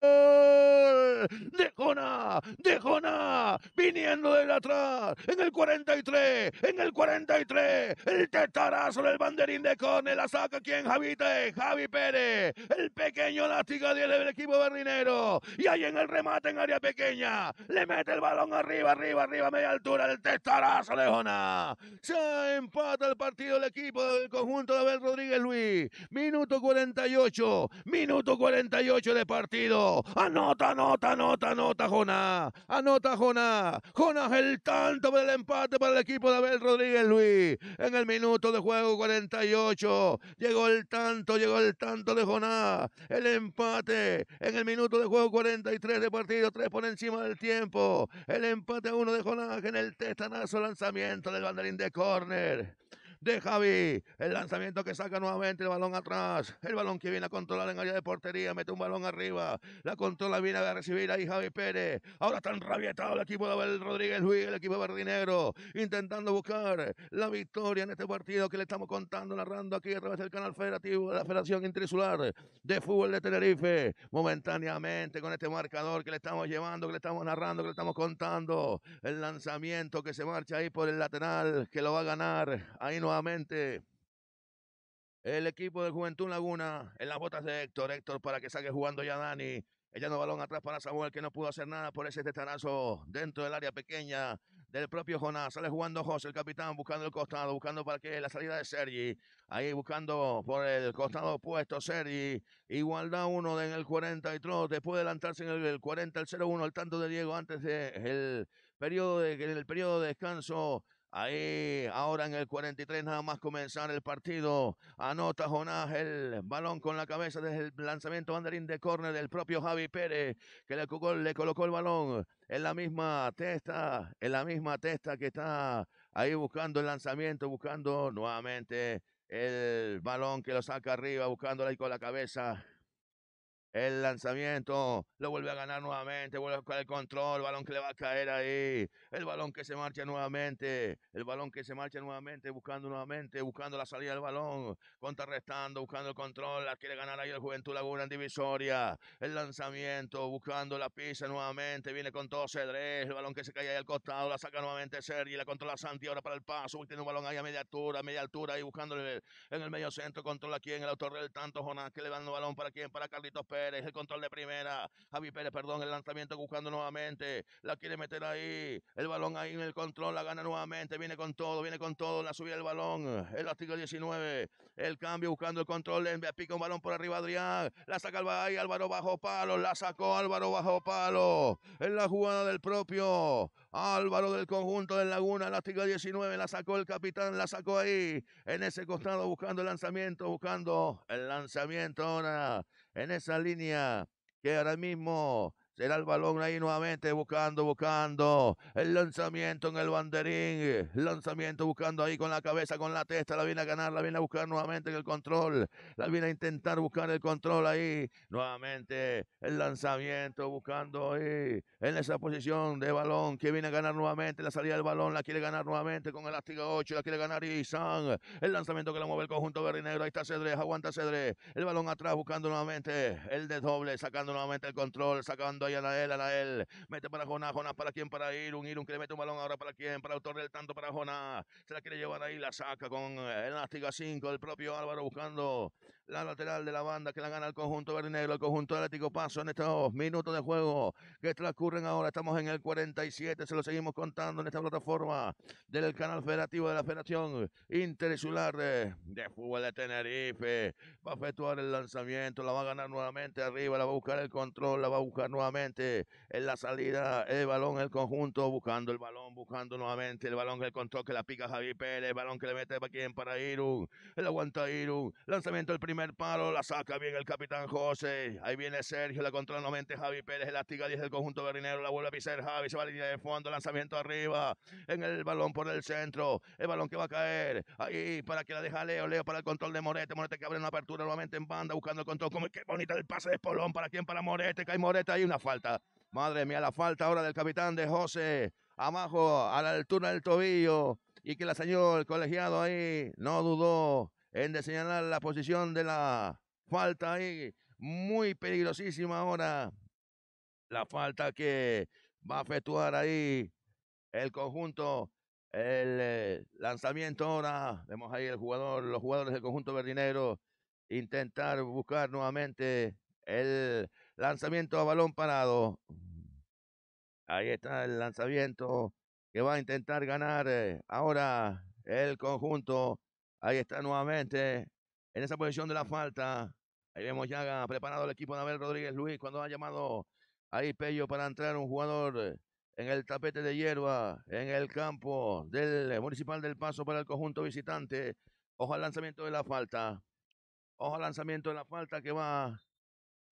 de Jonah, de Jona, viniendo desde atrás, en el 43, en el 43, el testarazo del banderín de Corne, la saca quien Javite, eh, Javi Pérez, el pequeño látigo del equipo berlinero, y ahí en el remate en área pequeña, le mete el balón arriba, arriba, arriba, media altura, el testarazo de Jona, se empata el partido El equipo del conjunto de Abel Rodríguez Luis, minuto 48, minuto 48 de partido. Anota, anota, anota, anota, Joná Anota, Joná Jonás el tanto del empate para el equipo de Abel Rodríguez Luis. En el minuto de juego 48. Llegó el tanto, llegó el tanto de Joná, El empate en el minuto de juego 43 de partido. 3 por encima del tiempo. El empate a uno de Joná en el testanazo lanzamiento del banderín de córner de Javi. El lanzamiento que saca nuevamente el balón atrás. El balón que viene a controlar en área de portería. Mete un balón arriba. La controla, viene a recibir ahí Javi Pérez. Ahora está enrabietado el equipo de Abel Rodríguez el equipo verdinegro. Intentando buscar la victoria en este partido que le estamos contando, narrando aquí a través del canal federativo de la Federación Intrisular de Fútbol de Tenerife. Momentáneamente con este marcador que le estamos llevando, que le estamos narrando, que le estamos contando. El lanzamiento que se marcha ahí por el lateral, que lo va a ganar. Ahí no nuevamente el equipo de Juventud Laguna en las botas de Héctor. Héctor para que saque jugando ya Dani. no balón atrás para Samuel, que no pudo hacer nada por ese testarazo dentro del área pequeña del propio Jonás. Sale jugando José, el capitán, buscando el costado, buscando para que la salida de Sergi. Ahí buscando por el costado opuesto Sergi. Igualdad 1 en el y 43. Después de adelantarse en el 40, el 0-1, el tanto de Diego antes del periodo periodo de descanso. Ahí, ahora en el 43, nada más comenzar el partido. Anota Jonás el balón con la cabeza desde el lanzamiento banderín de córner del propio Javi Pérez, que le, le colocó el balón en la misma testa, en la misma testa que está ahí buscando el lanzamiento, buscando nuevamente el balón que lo saca arriba, buscando ahí con la cabeza. El lanzamiento lo vuelve a ganar nuevamente, vuelve a buscar el control, el balón que le va a caer ahí, el balón que se marcha nuevamente, el balón que se marcha nuevamente, buscando nuevamente, buscando la salida del balón, contrarrestando, buscando el control, la quiere ganar ahí el Juventud Laguna en divisoria, el lanzamiento, buscando la pisa nuevamente, viene con todo Cedrés, el balón que se cae ahí al costado, la saca nuevamente Sergi, la controla Santi ahora para el paso, tiene un balón ahí a media altura, a media altura ahí buscando en el medio centro, controla aquí en el autor del tanto Jonás que le dan el balón para quién, para Carlitos Pérez es el control de primera, Javi Pérez, perdón, el lanzamiento buscando nuevamente, la quiere meter ahí, el balón ahí en el control, la gana nuevamente, viene con todo, viene con todo, la subida del balón, el 19, el cambio buscando el control, le envía pica un balón por arriba Adrián, la saca ahí, Álvaro bajo palo, la sacó Álvaro bajo palo, en la jugada del propio Álvaro del conjunto de Laguna, el artículo 19, la sacó el capitán, la sacó ahí, en ese costado buscando el lanzamiento, buscando el lanzamiento ahora en esa línea que ahora mismo era el balón ahí nuevamente buscando, buscando. El lanzamiento en el banderín. Lanzamiento buscando ahí con la cabeza, con la testa. La viene a ganar, la viene a buscar nuevamente en el control. La viene a intentar buscar el control ahí. Nuevamente el lanzamiento buscando ahí. En esa posición de balón que viene a ganar nuevamente. La salida del balón la quiere ganar nuevamente con el 8. La quiere ganar Isan. El lanzamiento que la mueve el conjunto verde y negro. Ahí está Cedrés, aguanta Cedrés. El balón atrás buscando nuevamente el doble sacando nuevamente el control, sacando ahí la él, a la él. Mete para Jonás, Jonás para quién, para ir Irun que le mete un balón ahora para quién, para autor del tanto para Jonás. Se la quiere llevar ahí, la saca con el Elástica 5, el propio Álvaro buscando la lateral de la banda que la gana el conjunto verde negro, el conjunto atlético. Paso en estos minutos de juego que transcurren ahora. Estamos en el 47, se lo seguimos contando en esta plataforma del canal federativo de la Federación Interinsular de, Fútbol de Tenerife. Va a efectuar el lanzamiento, la va a ganar nuevamente arriba, la va a buscar el control, la va a buscar nuevamente en la salida el balón, el conjunto buscando el balón, buscando nuevamente el balón, el control que la pica Javi Pérez, el balón que le mete para quien para Irun, el aguanta Irun, lanzamiento el primer primer palo, la saca bien el capitán José. Ahí viene Sergio, la controla nuevamente Javi Pérez, el astiga 10 del conjunto berrinero, la vuelve a pisar Javi, se va a línea de fondo, lanzamiento arriba, en el balón por el centro, el balón que va a caer, ahí para que la deja Leo, Leo para el control de Morete, Morete que abre una apertura nuevamente en banda, buscando el control, como qué bonita el pase de Polón para quién, para Morete, cae Morete, ahí una falta. Madre mía, la falta ahora del capitán de José, abajo, a la altura del tobillo, y que la señor colegiado ahí no dudó en de señalar la posición de la falta ahí. Muy peligrosísima ahora. La falta que va a efectuar ahí el conjunto. El eh, lanzamiento ahora. Vemos ahí el jugador, los jugadores del conjunto verdinero intentar buscar nuevamente el lanzamiento a balón parado. Ahí está el lanzamiento que va a intentar ganar eh, ahora el conjunto Ahí está nuevamente en esa posición de la falta. Ahí vemos ya preparado el equipo de Abel Rodríguez Luis cuando ha llamado ahí Pello para entrar un jugador en el tapete de hierba, en el campo del Municipal del Paso para el conjunto visitante. Ojo al lanzamiento de la falta. Ojo al lanzamiento de la falta que va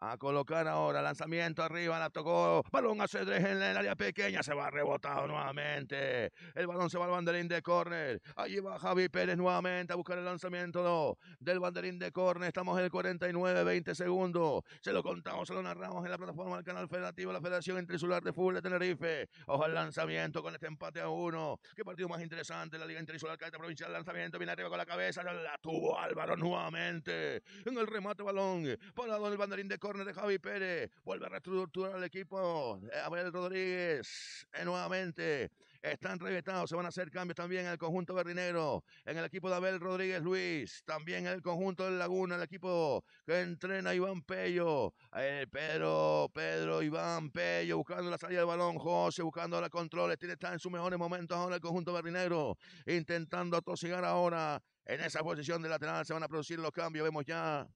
a colocar ahora, lanzamiento arriba, la tocó. Balón a Cedrés en el área pequeña, se va rebotado nuevamente. El balón se va al banderín de córner. Allí va Javi Pérez nuevamente a buscar el lanzamiento del banderín de córner. Estamos en el 49, 20 segundos. Se lo contamos, se lo narramos en la plataforma del canal federativo la Federación interisular de Fútbol de Tenerife. Ojo al lanzamiento con este empate a uno. Qué partido más interesante la Liga Interinsular Cadete Provincial. Lanzamiento viene arriba con la cabeza, la tuvo Álvaro nuevamente. En el remate balón, parado en el banderín de córner de Javi Pérez. Vuelve a reestructurar el equipo. Eh, Abel Rodríguez. Eh, nuevamente. Están revetados. Se van a hacer cambios también en el conjunto verdinegro. En el equipo de Abel Rodríguez Luis. También en el conjunto del Laguna. El equipo que entrena Iván Pello. Eh, Pedro, Pedro, Iván Pello. Buscando la salida del balón. José buscando la controles. Tiene está en sus mejores momentos ahora el conjunto verdinegro. Intentando atosigar ahora. En esa posición de lateral se van a producir los cambios. Vemos ya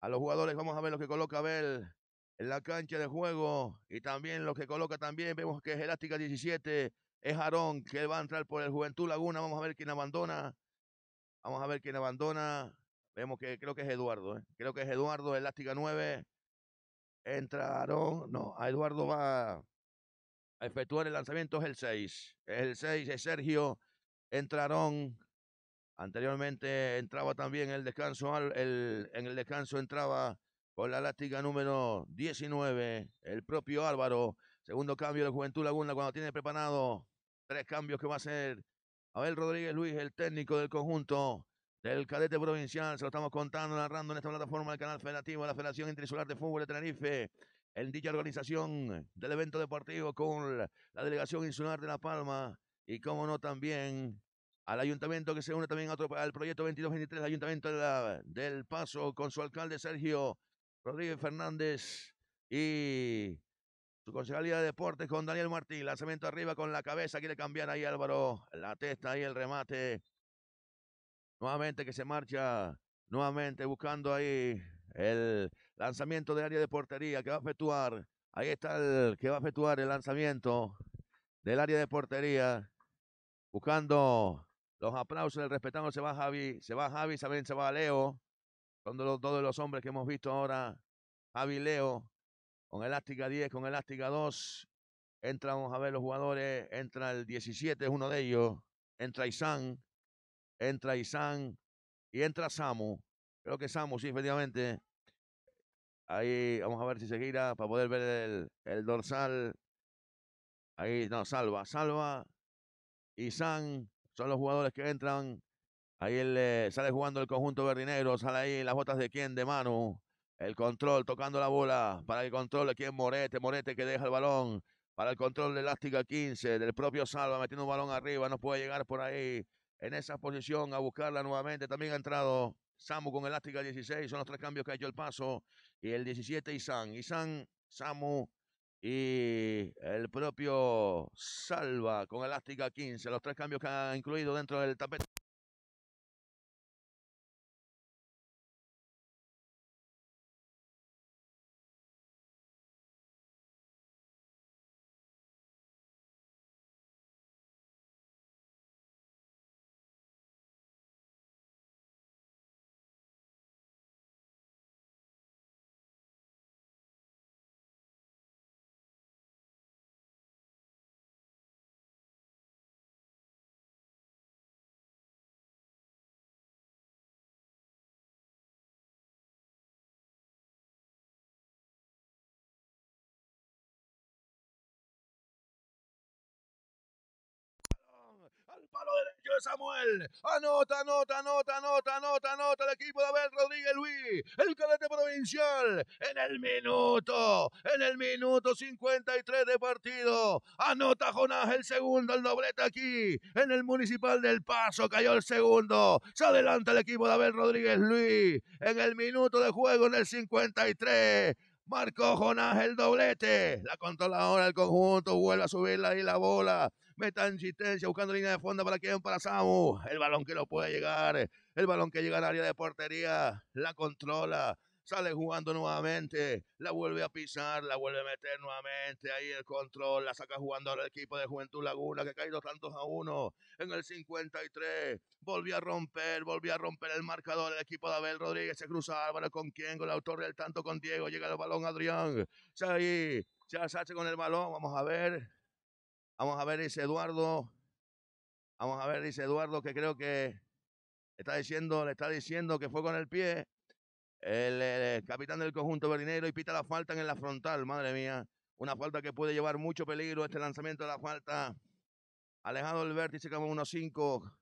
a los jugadores. Vamos a ver lo que coloca Abel en la cancha de juego. Y también lo que coloca también, vemos que es Elástica 17, es Aarón, que va a entrar por el Juventud Laguna. Vamos a ver quién abandona. Vamos a ver quién abandona. Vemos que creo que es Eduardo. Eh, creo que es Eduardo, Elástica 9. Entra Aarón. No, a Eduardo va a efectuar el lanzamiento. Es el 6. Es el 6, es Sergio. Entra Aarón. Anteriormente entraba también el descanso, en el descanso entraba con la lática número 19, el propio Álvaro. Segundo cambio de Juventud Laguna cuando tiene preparado tres cambios que va a hacer Abel Rodríguez Luis, el técnico del conjunto del cadete provincial. Se lo estamos contando, narrando en esta plataforma del canal federativo de la Federación Interinsular de Fútbol de Tenerife. En dicha organización del evento deportivo con la delegación insular de La Palma y, como no, también al ayuntamiento que se une también otro, al proyecto 2223 23 ayuntamiento del Paso con su alcalde Sergio Rodríguez Fernández y su concejalía de deportes con Daniel Martín. Lanzamiento arriba con la cabeza, quiere cambiar ahí Álvaro, la testa y el remate. Nuevamente que se marcha, nuevamente buscando ahí el lanzamiento del área de portería que va a efectuar. Ahí está el que va a efectuar el lanzamiento del área de portería. Buscando los aplausos el respetando se va Javi, se va Javi, saben, se va Leo. Son los, todos los hombres que hemos visto ahora. Javi Leo con elástica 10, con elástica 2. entramos vamos a ver los jugadores. Entra el 17, es uno de ellos. Entra Isan. Entra Isan. Y entra Samu. Creo que Samu, sí, efectivamente. Ahí vamos a ver si se gira para poder ver el, el dorsal. Ahí, no, salva, salva. Isan son los jugadores que entran. Ahí eh, sale jugando el conjunto verdinero Sale ahí las botas de quién, de Manu, El control tocando la bola para el control de quien, Morete. Morete que deja el balón para el control de Elástica 15 del propio Salva. Metiendo un balón arriba. No puede llegar por ahí en esa posición a buscarla nuevamente. También ha entrado Samu con Elástica 16. Son los tres cambios que ha hecho el paso. Y el 17 Isan. Isan, Samu y el propio Salva con Elástica 15. Los tres cambios que ha incluido dentro del tapete. derecho de Samuel. Anota, anota, anota, anota, anota, anota el equipo de Abel Rodríguez Luis, el cadete provincial, en el minuto, en el minuto 53 de partido. Anota Jonás el segundo, el doblete aquí, en el municipal del Paso cayó el segundo. Se adelanta el equipo de Abel Rodríguez Luis, en el minuto de juego, en el 53. Marcó Jonás el doblete. La controla ahora el conjunto. Vuelve a subirla ahí la bola meta insistencia, buscando línea de fondo para quién? para Samu. El balón que lo puede llegar, el balón que llega al área de portería, la controla sale jugando nuevamente, la vuelve a pisar, la vuelve a meter nuevamente, ahí el control, la saca jugando al equipo de Juventud Laguna, que ha caído tantos a uno en el 53, volvió a romper, volvió a romper el marcador, el equipo de Abel Rodríguez, se cruza Álvaro con quien, con el autor del tanto con Diego, llega el balón Adrián, ahí, se hace con el balón, vamos a ver, Vamos a ver, dice Eduardo. Vamos a ver, dice Eduardo, que creo que está diciendo, le está diciendo que fue con el pie. El, capitán del conjunto verdinero y pita la falta en la frontal, madre mía. Una falta que puede llevar mucho peligro este lanzamiento de la falta. Alejado del vértice como unos 5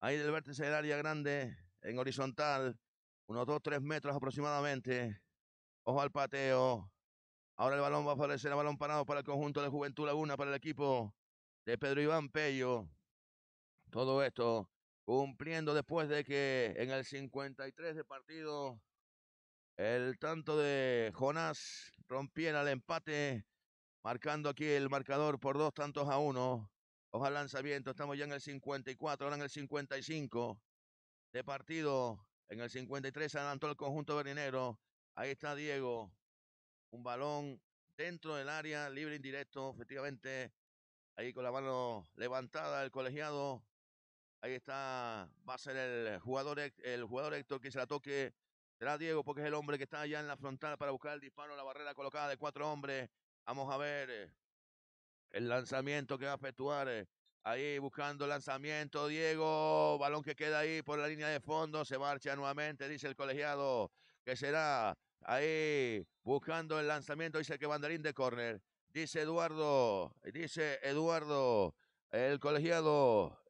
Ahí del vértice del área grande en horizontal. Unos 2-3 metros aproximadamente. Ojo al pateo. Ahora el balón va a aparecer a balón parado para el conjunto de Juventud Laguna, para el equipo de Pedro Iván Pello. Todo esto cumpliendo después de que en el 53 de partido el tanto de Jonás rompiera el empate, marcando aquí el marcador por dos tantos a uno. Ojalá lanzamiento, estamos ya en el 54, ahora en el 55 de partido. En el 53 adelantó el conjunto verinero. Ahí está Diego un balón dentro del área, libre indirecto, efectivamente. Ahí con la mano levantada el colegiado. Ahí está, va a ser el jugador, el jugador Héctor que se la toque. Será Diego porque es el hombre que está allá en la frontal para buscar el disparo. La barrera colocada de cuatro hombres. Vamos a ver eh, el lanzamiento que va a efectuar. Eh, ahí buscando el lanzamiento, Diego. Balón que queda ahí por la línea de fondo. Se marcha nuevamente, dice el colegiado, que será Ahí buscando el lanzamiento, dice que Banderín de córner. Dice Eduardo, dice Eduardo, el colegiado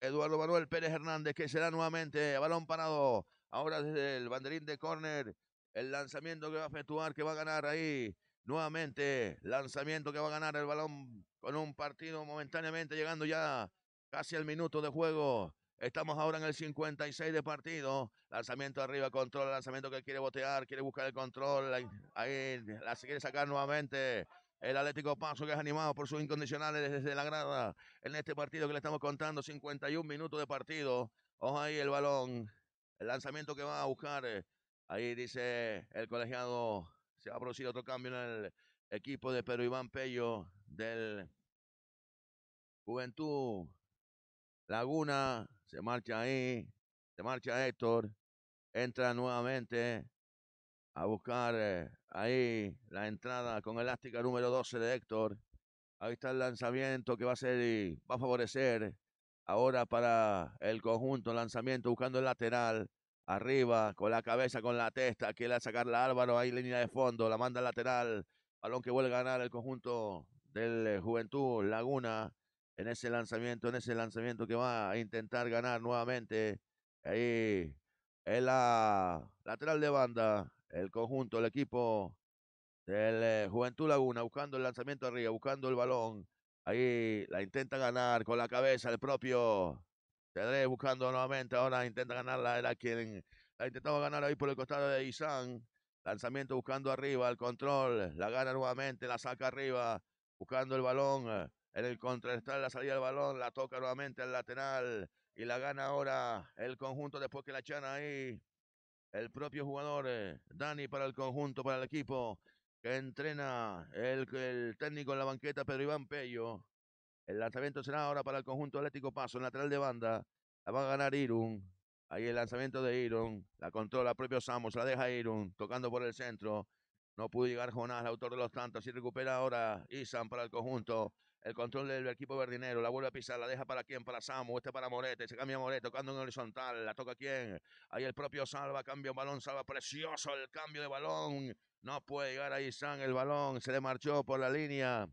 Eduardo Manuel Pérez Hernández, que será nuevamente balón parado. Ahora desde el banderín de córner, el lanzamiento que va a efectuar, que va a ganar ahí. Nuevamente, lanzamiento que va a ganar el balón con un partido momentáneamente, llegando ya casi al minuto de juego. Estamos ahora en el 56 de partido. Lanzamiento arriba, control, lanzamiento que quiere botear, quiere buscar el control. Ahí, la quiere sacar nuevamente. El Atlético Paso que es animado por sus incondicionales desde la grada. En este partido que le estamos contando, 51 minutos de partido. Ojo ahí el balón. El lanzamiento que va a buscar. Eh, ahí dice el colegiado. Se ha producido otro cambio en el equipo de Pedro Iván Pello del Juventud Laguna se marcha ahí, se marcha Héctor, entra nuevamente a buscar eh, ahí la entrada con elástica número 12 de Héctor. Ahí está el lanzamiento que va a ser va a favorecer ahora para el conjunto, lanzamiento buscando el lateral. Arriba, con la cabeza, con la testa, quiere la Álvaro, ahí línea de fondo, la manda lateral, balón que vuelve a ganar el conjunto del eh, Juventud Laguna en ese lanzamiento, en ese lanzamiento que va a intentar ganar nuevamente. Ahí en la lateral de banda, el conjunto, el equipo del eh, Juventud Laguna, buscando el lanzamiento arriba, buscando el balón. Ahí la intenta ganar con la cabeza el propio Tedre buscando nuevamente. Ahora intenta ganarla, era quien la intentaba ganar ahí por el costado de Isán Lanzamiento buscando arriba, el control, la gana nuevamente, la saca arriba, buscando el balón. En el contrarrestar la salida del balón, la toca nuevamente al lateral y la gana ahora el conjunto después que la echan ahí. El propio jugador eh, Dani para el conjunto, para el equipo que entrena el, técnico en la banqueta Pedro Iván Pello. El lanzamiento será ahora para el conjunto Atlético Paso, en lateral de banda. La va a ganar Irun. Ahí el lanzamiento de Irún. La controla propio Samos. La deja Irún Tocando por el centro. No pudo llegar Jonás, el autor de los tantos. Y recupera ahora Isan para el conjunto el control del equipo verdinero. La vuelve a pisar. La deja para quién? Para Samu. Este para Morete. Se cambia Morete. Tocando en horizontal. La toca quién? Ahí el propio Salva. cambia un balón. Salva. Precioso el cambio de balón. No puede llegar ahí San. El balón se le marchó por la línea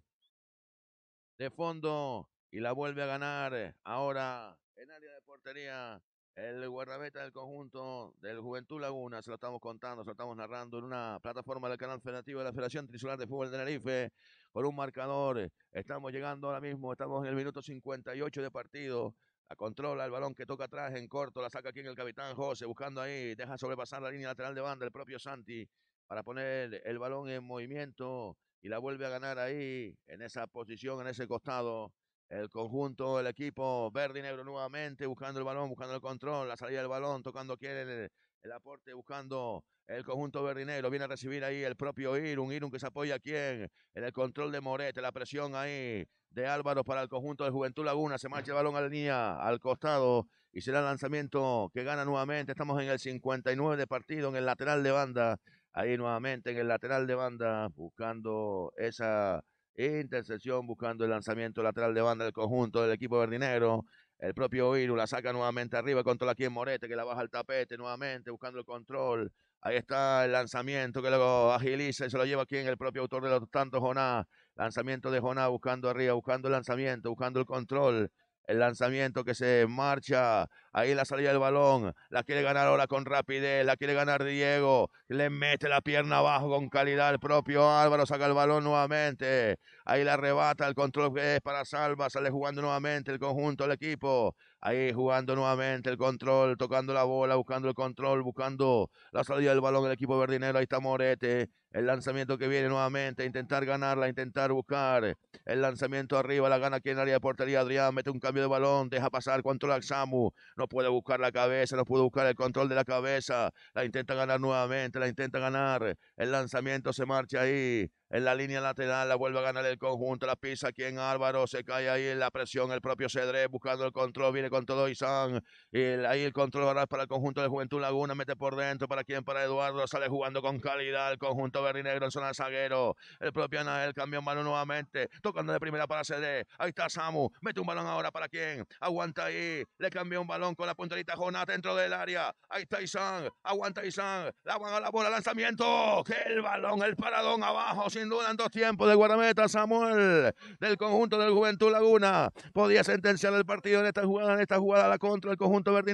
de fondo. Y la vuelve a ganar. Eh, ahora en área de portería. El guardameta del conjunto del Juventud Laguna, se lo estamos contando, se lo estamos narrando en una plataforma del canal federativo de la Federación trisular de Fútbol de Tenerife por un marcador. Eh, estamos llegando ahora mismo, estamos en el minuto 58 de partido. La controla el balón que toca atrás en corto, la saca aquí en el capitán José, buscando ahí, deja sobrepasar la línea lateral de banda el propio Santi para poner el balón en movimiento y la vuelve a ganar ahí, en esa posición, en ese costado. El conjunto, el equipo verde y negro nuevamente buscando el balón, buscando el control, la salida del balón, tocando aquí el, el aporte, buscando el conjunto verdinero viene a recibir ahí el propio Irun. Irun que se apoya aquí en, el control de Morete. La presión ahí de Álvaro para el conjunto de Juventud Laguna. Se marcha el balón a la línea al costado y será el lanzamiento que gana nuevamente. Estamos en el 59 de partido en el lateral de banda. Ahí nuevamente en el lateral de banda buscando esa intersección, buscando el lanzamiento lateral de banda del conjunto del equipo verdinero El propio Iru la saca nuevamente arriba, controla aquí en Morete, que la baja al tapete nuevamente, buscando el control. Ahí está el lanzamiento que lo agiliza y se lo lleva aquí en el propio autor de los tantos, Joná. Lanzamiento de Joná buscando arriba, buscando el lanzamiento, buscando el control. El lanzamiento que se marcha. Ahí la salida del balón. La quiere ganar ahora con rapidez. La quiere ganar Diego. Le mete la pierna abajo con calidad. El propio Álvaro saca el balón nuevamente. Ahí la arrebata. El control que es para Salva. Sale jugando nuevamente el conjunto, el equipo. Ahí jugando nuevamente el control, tocando la bola, buscando el control, buscando la salida del balón del equipo verdinero. Ahí está Morete. El lanzamiento que viene nuevamente, intentar ganarla, intentar buscar el lanzamiento arriba, la gana aquí en área de portería. Adrián mete un cambio de balón, deja pasar, la xamu No puede buscar la cabeza, no puede buscar el control de la cabeza. La intenta ganar nuevamente, la intenta ganar. El lanzamiento se marcha ahí en la línea lateral, la vuelve a ganar el conjunto, la pisa aquí en Álvaro, se cae ahí en la presión, el propio Cedré buscando el control, viene con todo Isán, y ahí el control ahora para el conjunto de Juventud Laguna, mete por dentro, para quién? para Eduardo, sale jugando con calidad, el conjunto verde-negro en zona zaguero, el propio Anael un balón nuevamente, tocando de primera para Cedré, ahí está Samu, mete un balón ahora para quién? aguanta ahí, le cambia un balón con la punterita Jonás dentro del área, ahí está Isán, aguanta Isán, la van la bola, lanzamiento, que el balón, el paradón abajo, sin en dos tiempos de guardameta Samuel del conjunto del Juventud Laguna. Podía sentenciar el partido en esta jugada, en esta jugada la contra el conjunto verde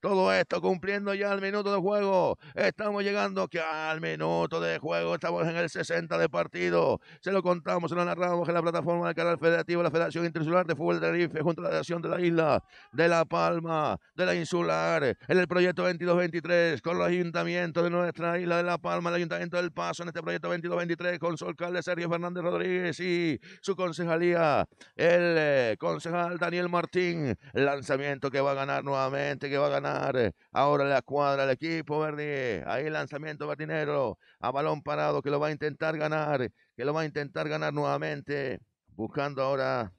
Todo esto cumpliendo ya el minuto de juego. Estamos llegando que al minuto de juego. Estamos en el 60 de partido. Se lo contamos, se lo narramos en la plataforma del canal federativo, la Federación Interinsular de Fútbol de Tenerife, junto a la Federación de la Isla, de La Palma, de la Insular, en el proyecto 22-23, con los ayuntamientos de nuestra isla de La Palma, el Ayuntamiento del Paso, en este proyecto 22-23, con Alonso, alcalde Sergio Fernández Rodríguez y su concejalía, el eh, concejal Daniel Martín. Lanzamiento que va a ganar nuevamente, que va a ganar eh, ahora la cuadra, el equipo verde. Ahí lanzamiento Martinero a balón parado que lo va a intentar ganar, que lo va a intentar ganar nuevamente. Buscando ahora.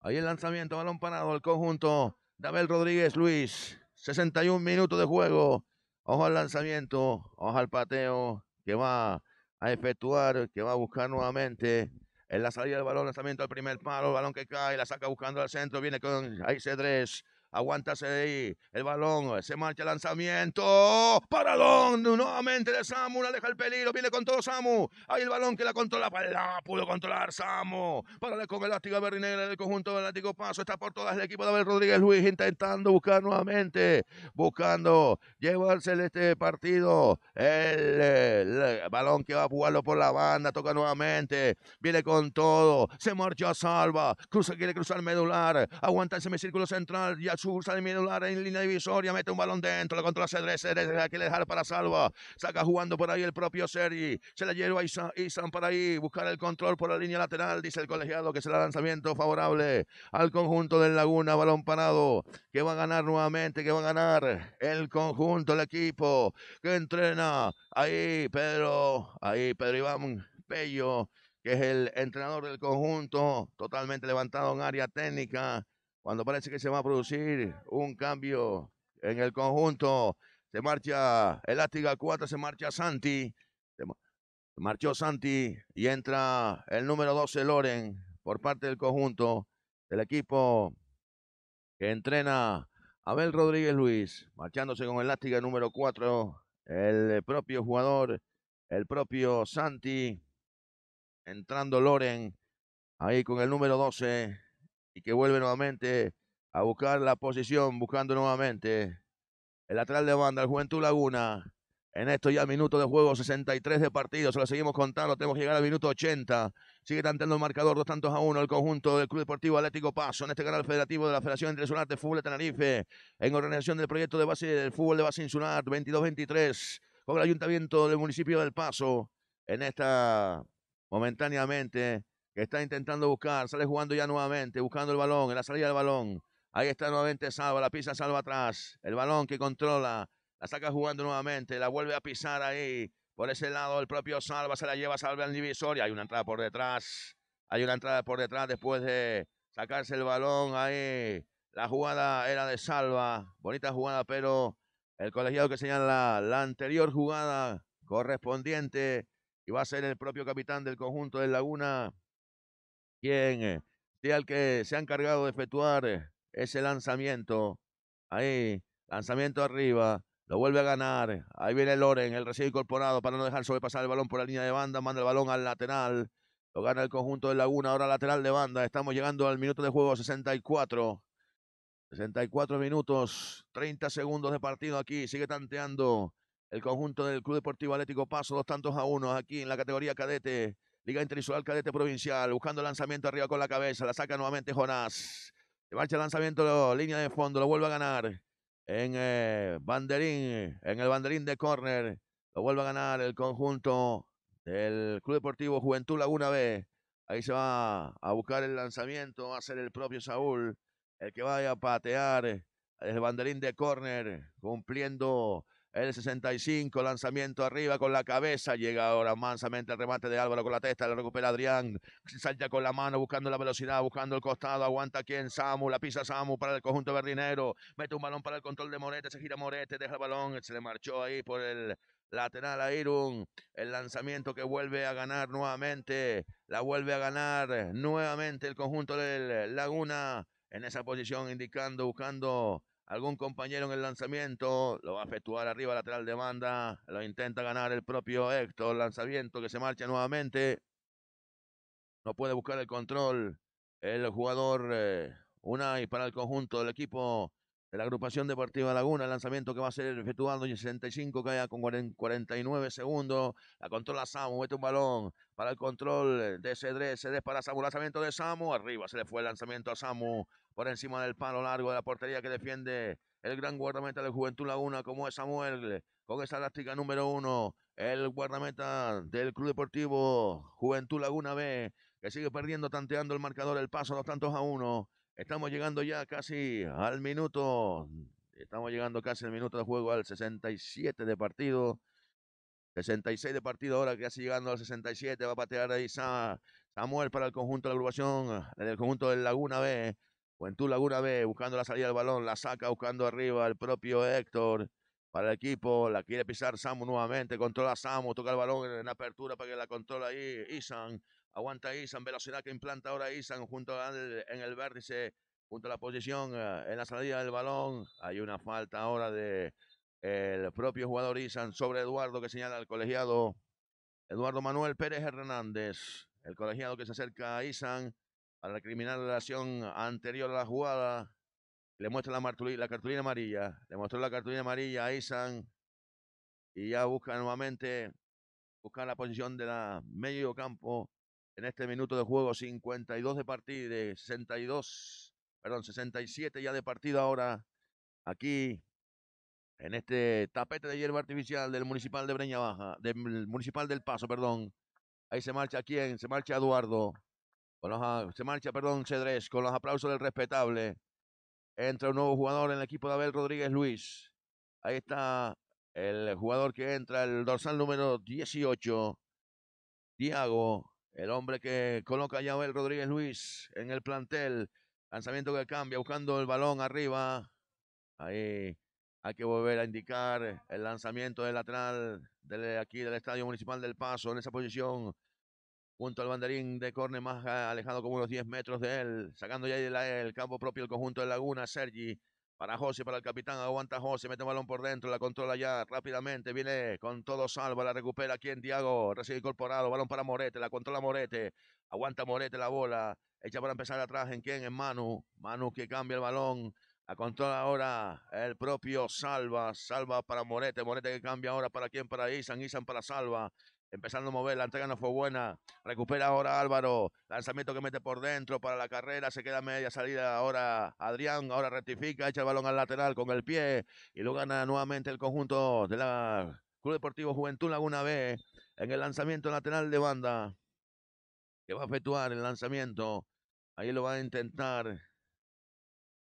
Ahí el lanzamiento, balón parado, al conjunto. Dabel Rodríguez Luis, 61 minutos de juego. Ojo al lanzamiento, ojo al pateo que va a efectuar, que va a buscar nuevamente en la salida del balón, lanzamiento al primer palo, el balón que cae, la saca buscando al centro, viene con Aice 3, aguántase ahí el balón, se marcha el lanzamiento, paradón nuevamente de Samu, la deja el peligro, viene con todo Samu, ahí el balón que la controla, la pudo controlar Samu, para con el látigo negro del conjunto del Atlético paso, está por todas el equipo de Abel Rodríguez Luis intentando buscar nuevamente, buscando llevarse este partido, el, balón que va a jugarlo por la banda, toca nuevamente, viene con todo, se marcha a salva, cruza, quiere cruzar medular, aguanta el semicírculo central, ya su sale en línea divisoria, mete un balón dentro, le controla Cedrés, Cedrés, que le dejar para Salva, saca jugando por ahí el propio Sergi, se la lleva Isan, Isan para ahí, buscar el control por la línea lateral, dice el colegiado que será lanzamiento favorable al conjunto del Laguna, balón parado, que va a ganar nuevamente, que va a ganar el conjunto, el equipo que entrena ahí Pedro, ahí Pedro Iván Bello, que es el entrenador del conjunto, totalmente levantado en área técnica cuando parece que se va a producir un cambio en el conjunto. Se marcha Elástica 4, se marcha Santi. marchó Santi y entra el número 12 Loren por parte del conjunto del equipo que entrena Abel Rodríguez Luis, marchándose con Elástica número 4, el propio jugador, el propio Santi, entrando Loren ahí con el número 12 y que vuelve nuevamente a buscar la posición, buscando nuevamente el lateral de banda, el Juventud Laguna. En esto ya minuto de juego, 63 de partido, se lo seguimos contando, tenemos que llegar al minuto 80. Sigue tanteando el marcador, dos tantos a uno, el conjunto del Club Deportivo Atlético Paso, en este canal federativo de la Federación Internacional de Fútbol de Tenerife, en organización del proyecto de base del fútbol de base insular 22-23, con el Ayuntamiento del municipio del Paso, en esta momentáneamente que está intentando buscar, sale jugando ya nuevamente, buscando el balón, en la salida del balón. Ahí está nuevamente Salva, la pisa Salva atrás, el balón que controla, la saca jugando nuevamente, la vuelve a pisar ahí, por ese lado el propio Salva, se la lleva Salva divisor, y hay una entrada por detrás, hay una entrada por detrás después de sacarse el balón ahí, la jugada era de Salva, bonita jugada, pero el colegiado que señala la anterior jugada correspondiente y va a ser el propio capitán del conjunto de Laguna, quien eh, sea el que se ha encargado de efectuar eh, ese lanzamiento. Ahí, lanzamiento arriba, lo vuelve a ganar. Ahí viene Loren, el recién incorporado para no dejar sobrepasar el balón por la línea de banda, manda el balón al lateral. Lo gana el conjunto de Laguna, ahora lateral de banda. Estamos llegando al minuto de juego 64. 64 minutos, 30 segundos de partido aquí. Sigue tanteando el conjunto del Club Deportivo Atlético Paso, dos tantos a uno aquí en la categoría cadete. Liga interisual Cadete Provincial, buscando lanzamiento arriba con la cabeza, la saca nuevamente Jonás. Se marcha el lanzamiento, línea de fondo, lo vuelve a ganar en eh, banderín, en el banderín de córner. Lo vuelve a ganar el conjunto del Club Deportivo Juventud Laguna B. Ahí se va a buscar el lanzamiento, va a ser el propio Saúl el que vaya a patear el banderín de córner, cumpliendo el 65, lanzamiento arriba con la cabeza. Llega ahora mansamente el remate de Álvaro con la testa. Lo recupera Adrián. Salta con la mano buscando la velocidad, buscando el costado. Aguanta quien Samu. La pisa Samu para el conjunto verdinero. Mete un balón para el control de Morete. Se gira Morete. Deja el balón. Se le marchó ahí por el lateral a Irun. El lanzamiento que vuelve a ganar nuevamente. La vuelve a ganar nuevamente el conjunto del Laguna. En esa posición indicando, buscando algún compañero en el lanzamiento, lo va a efectuar arriba lateral de banda, lo intenta ganar el propio Héctor, lanzamiento que se marcha nuevamente, no puede buscar el control, el jugador eh, Unai para el conjunto del equipo de la agrupación deportiva Laguna, el lanzamiento que va a ser efectuado en 65, cae con 49 segundos, la controla Samu, mete un balón para el control de Cedrés, Cedrés para Samu, lanzamiento de Samu, arriba se le fue el lanzamiento a Samu, por encima del palo largo de la portería que defiende el gran guardameta de Juventud Laguna, como es Samuel, con esa táctica número uno, el guardameta del Club Deportivo Juventud Laguna B, que sigue perdiendo, tanteando el marcador, el paso, dos tantos a uno. Estamos llegando ya casi al minuto, estamos llegando casi al minuto de juego, al 67 de partido. 66 de partido ahora, que casi llegando al 67, va a patear ahí Samuel para el conjunto de la agrupación, el conjunto del Laguna B. Juventud laguna B buscando la salida del balón, la saca buscando arriba el propio Héctor para el equipo. La quiere pisar Samu nuevamente, controla Samu, toca el balón en apertura para que la controla ahí. Isan, aguanta Isan, velocidad que implanta ahora Isan junto en el vértice, junto a la posición eh, en la salida del balón. Hay una falta ahora de el propio jugador Isan sobre Eduardo que señala al colegiado Eduardo Manuel Pérez Hernández. El colegiado que se acerca a Isan a la criminal la acción anterior a la jugada. Le muestra la, cartulina amarilla. Le mostró la cartulina amarilla a Isan. Y ya busca nuevamente buscar la posición de la medio campo en este minuto de juego. 52 de partida, 62, perdón, 67 ya de partido ahora. Aquí en este tapete de hierba artificial del municipal de Breña Baja, del municipal del Paso, perdón. Ahí se marcha quién, se marcha Eduardo se marcha, perdón, Cedrés, con los aplausos del respetable. Entra un nuevo jugador en el equipo de Abel Rodríguez Luis. Ahí está el jugador que entra, el dorsal número 18, Diago, el hombre que coloca a Abel Rodríguez Luis en el plantel. Lanzamiento que cambia, buscando el balón arriba. Ahí hay que volver a indicar el lanzamiento del lateral de aquí del Estadio Municipal del Paso en esa posición junto al banderín de Corne más ah, alejado como unos 10 metros de él, sacando ya el, campo propio el conjunto de Laguna, Sergi. Para José, para el capitán, aguanta José, mete el balón por dentro, la controla ya rápidamente, viene con todo salva, la recupera aquí en Diago, recibe incorporado, balón para Morete, la controla Morete, aguanta Morete la bola, echa para empezar atrás, ¿en quién? En Manu, Manu que cambia el balón, la controla ahora el propio Salva, Salva para Morete, Morete que cambia ahora para quién, para Isan, Isan para Salva, Empezando a mover, la entrega no fue buena. Recupera ahora Álvaro. Lanzamiento que mete por dentro para la carrera. Se queda media salida ahora Adrián. Ahora rectifica, echa el balón al lateral con el pie. Y lo gana nuevamente el conjunto de la Club Deportivo Juventud Laguna B. En el lanzamiento lateral de banda. Que va a efectuar el lanzamiento. Ahí lo va a intentar.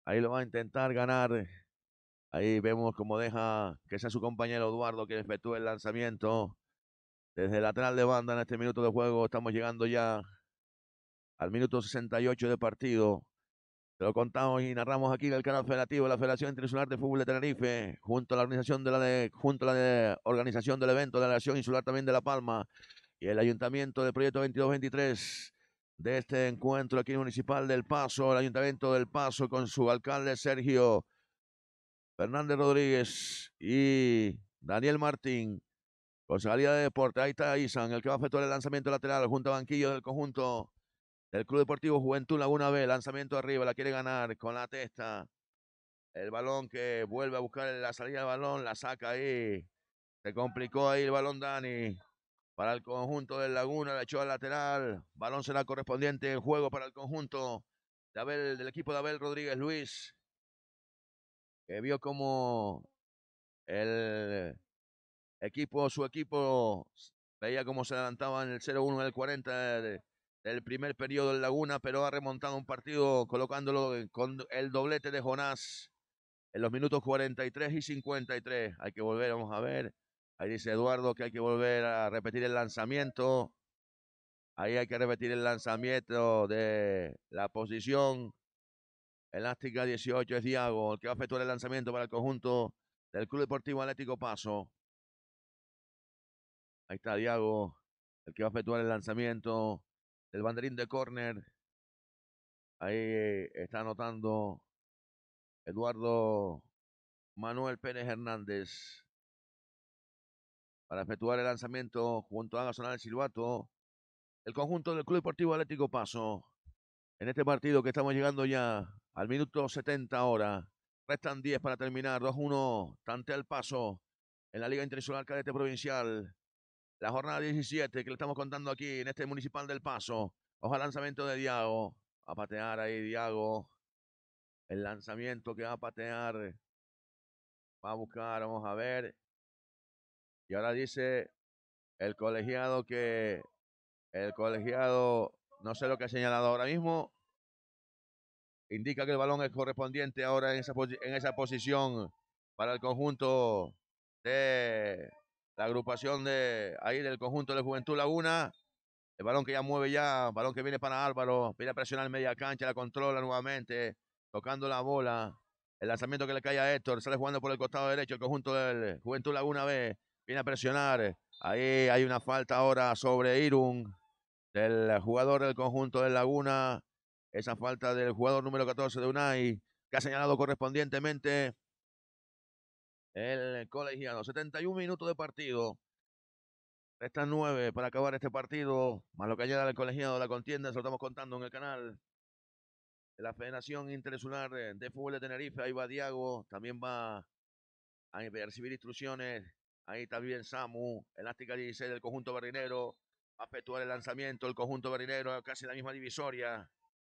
Ahí lo va a intentar ganar. Ahí vemos cómo deja que sea su compañero Eduardo quien efectúe el lanzamiento. Desde el lateral de banda en este minuto de juego estamos llegando ya al minuto 68 de partido. Te lo contamos y narramos aquí en el canal federativo de la Federación Internacional de Fútbol de Tenerife, junto a la organización de la la organización del evento de la Nación Insular también de La Palma y el Ayuntamiento del Proyecto 2223 de este encuentro aquí en Municipal del Paso, el Ayuntamiento del Paso con su alcalde Sergio Fernández Rodríguez y Daniel Martín salida de deporte, ahí está Isan, el que va a efectuar el lanzamiento lateral junto a banquillo del conjunto del Club Deportivo Juventud Laguna B. Lanzamiento arriba, la quiere ganar con la testa. El balón que vuelve a buscar la salida del balón, la saca ahí. Se complicó ahí el balón Dani. Para el conjunto del Laguna, la echó al lateral. Balón será correspondiente en juego para el conjunto de del equipo de Abel Rodríguez Luis. Que vio como el equipo, su equipo veía cómo se adelantaba en el 0-1 en el 40 del, primer periodo en Laguna, pero ha remontado un partido colocándolo con el doblete de Jonás en los minutos 43 y 53. Hay que volver, vamos a ver. Ahí dice Eduardo que hay que volver a repetir el lanzamiento. Ahí hay que repetir el lanzamiento de la posición. Elástica 18 es Diago, el que va a efectuar el lanzamiento para el conjunto del Club Deportivo Atlético Paso. Ahí está Diago, el que va a efectuar el lanzamiento del banderín de córner. Ahí eh, está anotando Eduardo Manuel Pérez Hernández. Para efectuar el lanzamiento junto a Ana Silvato. el conjunto del Club Deportivo Atlético Paso. En este partido que estamos llegando ya al minuto 70 ahora. Restan 10 para terminar. 2-1. Tante al paso en la Liga Internacional Cadete Provincial la jornada 17 que le estamos contando aquí en este Municipal del Paso. Ojo al lanzamiento de Diago. a patear ahí Diago. El lanzamiento que va a patear. Va a buscar, vamos a ver. Y ahora dice el colegiado que el colegiado, no sé lo que ha señalado ahora mismo, indica que el balón es correspondiente ahora en esa, en esa posición para el conjunto de la agrupación de ahí del conjunto de Juventud Laguna. El balón que ya mueve ya, balón que viene para Álvaro, viene a presionar media cancha, la controla nuevamente, tocando la bola. El lanzamiento que le cae a Héctor, sale jugando por el costado derecho el conjunto del Juventud Laguna B, viene a presionar. Ahí hay una falta ahora sobre Irun, del jugador del conjunto de Laguna. Esa falta del jugador número 14 de Unai, que ha señalado correspondientemente el colegiado. 71 minutos de partido. Restan 9 para acabar este partido. Más lo que llega al colegiado, la contienda, se lo estamos contando en el canal. la Federación Internacional de Fútbol de Tenerife, ahí va Diago, también va a recibir instrucciones. Ahí también Samu, elástica 16 del conjunto berrinero. Va a efectuar el lanzamiento el conjunto berrinero, casi la misma divisoria.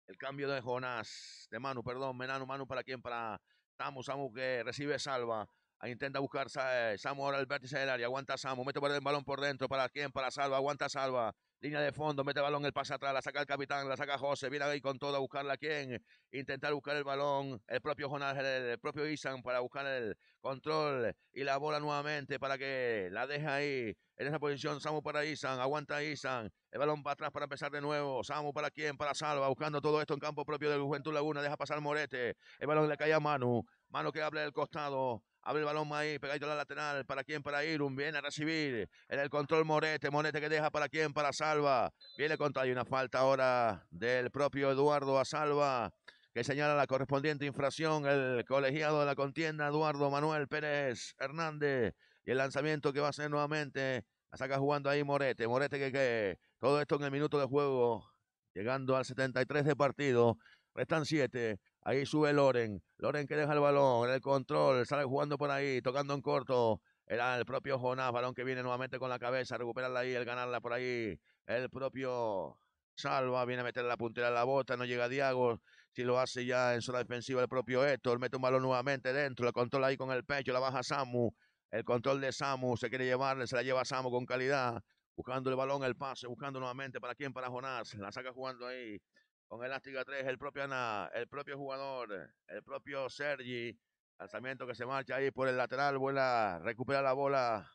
El cambio de Jonás, de Manu, perdón, Menano, Manu para quién, para Samu, Samu que recibe salva intenta buscar eh, Samu ahora el vértice del área. Aguanta Samu. Mete el balón por dentro. ¿Para quién? Para Salva. Aguanta Salva. Línea de fondo. Mete el balón el pasa atrás. La saca el capitán. La saca José. Viene ahí con todo a buscarla. ¿Quién? Intentar buscar el balón. El propio Jonás. El, propio Isan para buscar el control. Y la bola nuevamente para que la deje ahí. En esa posición Samu para Isan. Aguanta Isan. El balón para atrás para empezar de nuevo. Samu para quién? Para Salva. Buscando todo esto en campo propio de Juventud Laguna. Deja pasar Morete. El balón le cae a Manu. Manu que habla del costado. Abre el balón ahí, pegadito a la lateral. ¿Para quién? Para Irum Viene a recibir. En el control Morete. Morete que deja para quién? Para Salva. Viene contra. y una falta ahora del propio Eduardo a Salva. Que señala la correspondiente infracción. El colegiado de la contienda, Eduardo Manuel Pérez Hernández. Y el lanzamiento que va a hacer nuevamente. La saca jugando ahí Morete. Morete que, que todo esto en el minuto de juego. Llegando al 73 de partido. Restan 7. Ahí sube Loren. Loren que deja el balón, el control, sale jugando por ahí, tocando en corto. Era el propio Jonás, balón que viene nuevamente con la cabeza, recuperarla ahí, el ganarla por ahí. El propio Salva viene a meter la puntera en la bota, no llega Diago. Si lo hace ya en zona defensiva el propio Héctor, mete un balón nuevamente dentro, lo controla ahí con el pecho, la baja Samu. El control de Samu se quiere llevarle, se la lleva Samu con calidad. Buscando el balón, el pase, buscando nuevamente para quién, para Jonás. La saca jugando ahí con elástica 3, el propio, Ana, el propio jugador, el propio Sergi. Lanzamiento que se marcha ahí por el lateral, vuela, recupera la bola.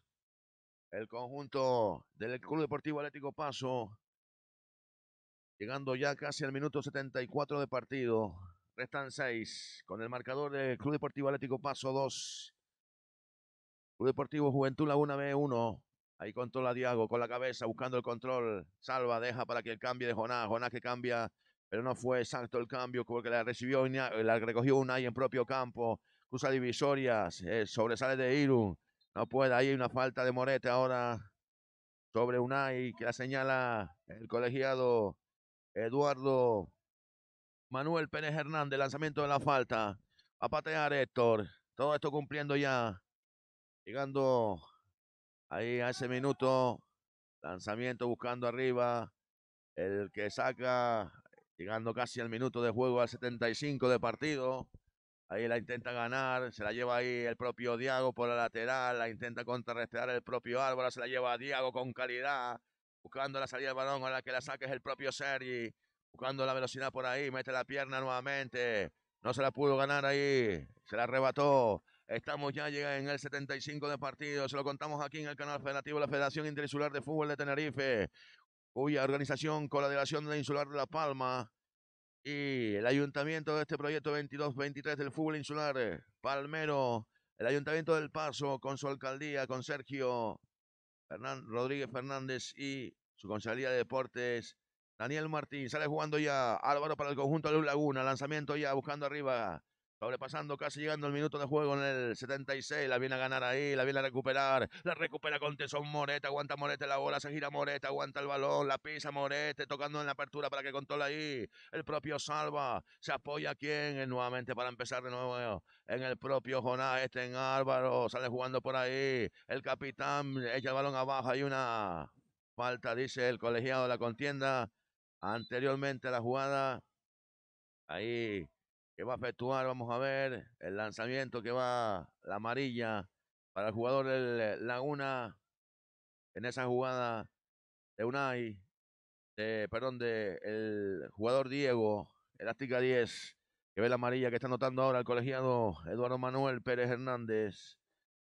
El conjunto del Club Deportivo Atlético Paso. Llegando ya casi al minuto 74 de partido. Restan 6 con el marcador del Club Deportivo Atlético Paso 2. Club Deportivo Juventud 1 B1. Ahí controla Diago con la cabeza, buscando el control. Salva, deja para que el cambie de Jonás. Jonás que cambia pero no fue exacto el cambio porque la recibió la recogió Unai en propio campo, cruza divisorias, eh, sobresale de Iru, no puede, ahí una falta de Morete ahora sobre Unai que la señala el colegiado Eduardo Manuel Pérez Hernández, lanzamiento de la falta, a patear Héctor, todo esto cumpliendo ya, llegando ahí a ese minuto, lanzamiento buscando arriba, el que saca llegando casi al minuto de juego, al 75 de partido. Ahí la intenta ganar, se la lleva ahí el propio Diago por la lateral, la intenta contrarrestar el propio Álvaro, se la lleva a Diago con calidad, buscando la salida del balón a la que la saque es el propio Sergi, buscando la velocidad por ahí, mete la pierna nuevamente, no se la pudo ganar ahí, se la arrebató. Estamos ya llegando en el 75 de partido, se lo contamos aquí en el canal federativo de la Federación Interinsular de Fútbol de Tenerife cuya organización, delegación de la Insular de La Palma y el ayuntamiento de este proyecto 22-23 del fútbol insular, eh, Palmero, el ayuntamiento del Paso con su alcaldía, con Sergio Rodríguez Fernández y su consejería de deportes, Daniel Martín, sale jugando ya Álvaro para el conjunto de Laguna, lanzamiento ya buscando arriba pasando, casi llegando el minuto de juego en el 76, la viene a ganar ahí, la viene a recuperar, la recupera con tesón Morete, aguanta Morete la bola, se gira Morete, aguanta el balón, la pisa Morete, tocando en la apertura para que controle ahí, el propio Salva, se apoya a eh, nuevamente para empezar de nuevo en el propio Jonás, este en Álvaro, sale jugando por ahí, el capitán echa el balón abajo, hay una falta, dice el colegiado de la contienda, anteriormente a la jugada, ahí que va a efectuar, vamos a ver, el lanzamiento que va la amarilla para el jugador del eh, Laguna en esa jugada de Unai, de, perdón, de el jugador Diego, elástica 10, que ve la amarilla que está notando ahora el colegiado Eduardo Manuel Pérez Hernández,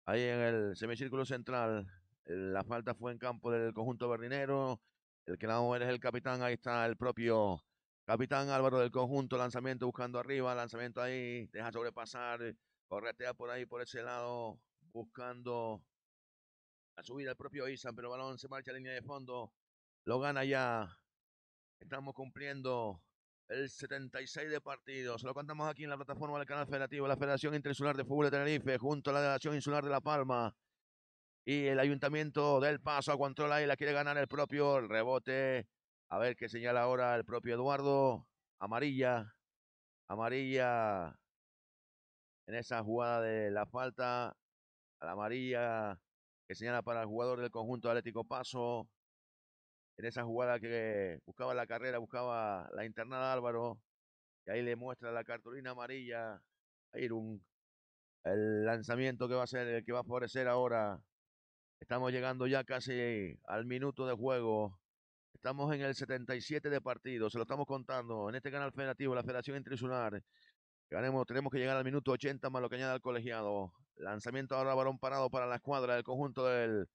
ahí en el semicírculo central. La falta fue en campo del conjunto verdinero. El que la mueve es el capitán, ahí está el propio Capitán Álvaro del conjunto, lanzamiento buscando arriba, lanzamiento ahí, deja sobrepasar, eh, corretea por ahí, por ese lado, buscando a subir el propio Isan, pero balón se marcha a línea de fondo, lo gana ya. Estamos cumpliendo el 76 de partidos. Lo contamos aquí en la plataforma del canal federativo, la Federación Interinsular de Fútbol de Tenerife, junto a la Federación Insular de La Palma. Y el Ayuntamiento del Paso controla ahí, la quiere ganar el propio rebote. A ver qué señala ahora el propio Eduardo. Amarilla. Amarilla. En esa jugada de la falta. A la amarilla que señala para el jugador del conjunto Atlético Paso. En esa jugada que buscaba la carrera, buscaba la internada Álvaro. Y ahí le muestra la cartulina amarilla a un El lanzamiento que va a ser, el que va a favorecer ahora. Estamos llegando ya casi al minuto de juego. Estamos en el 77 de partido. se lo estamos contando en este canal federativo, la Federación intrisular. tenemos que llegar al minuto 80 malo lo que añade al colegiado. Lanzamiento ahora balón parado para la escuadra del conjunto del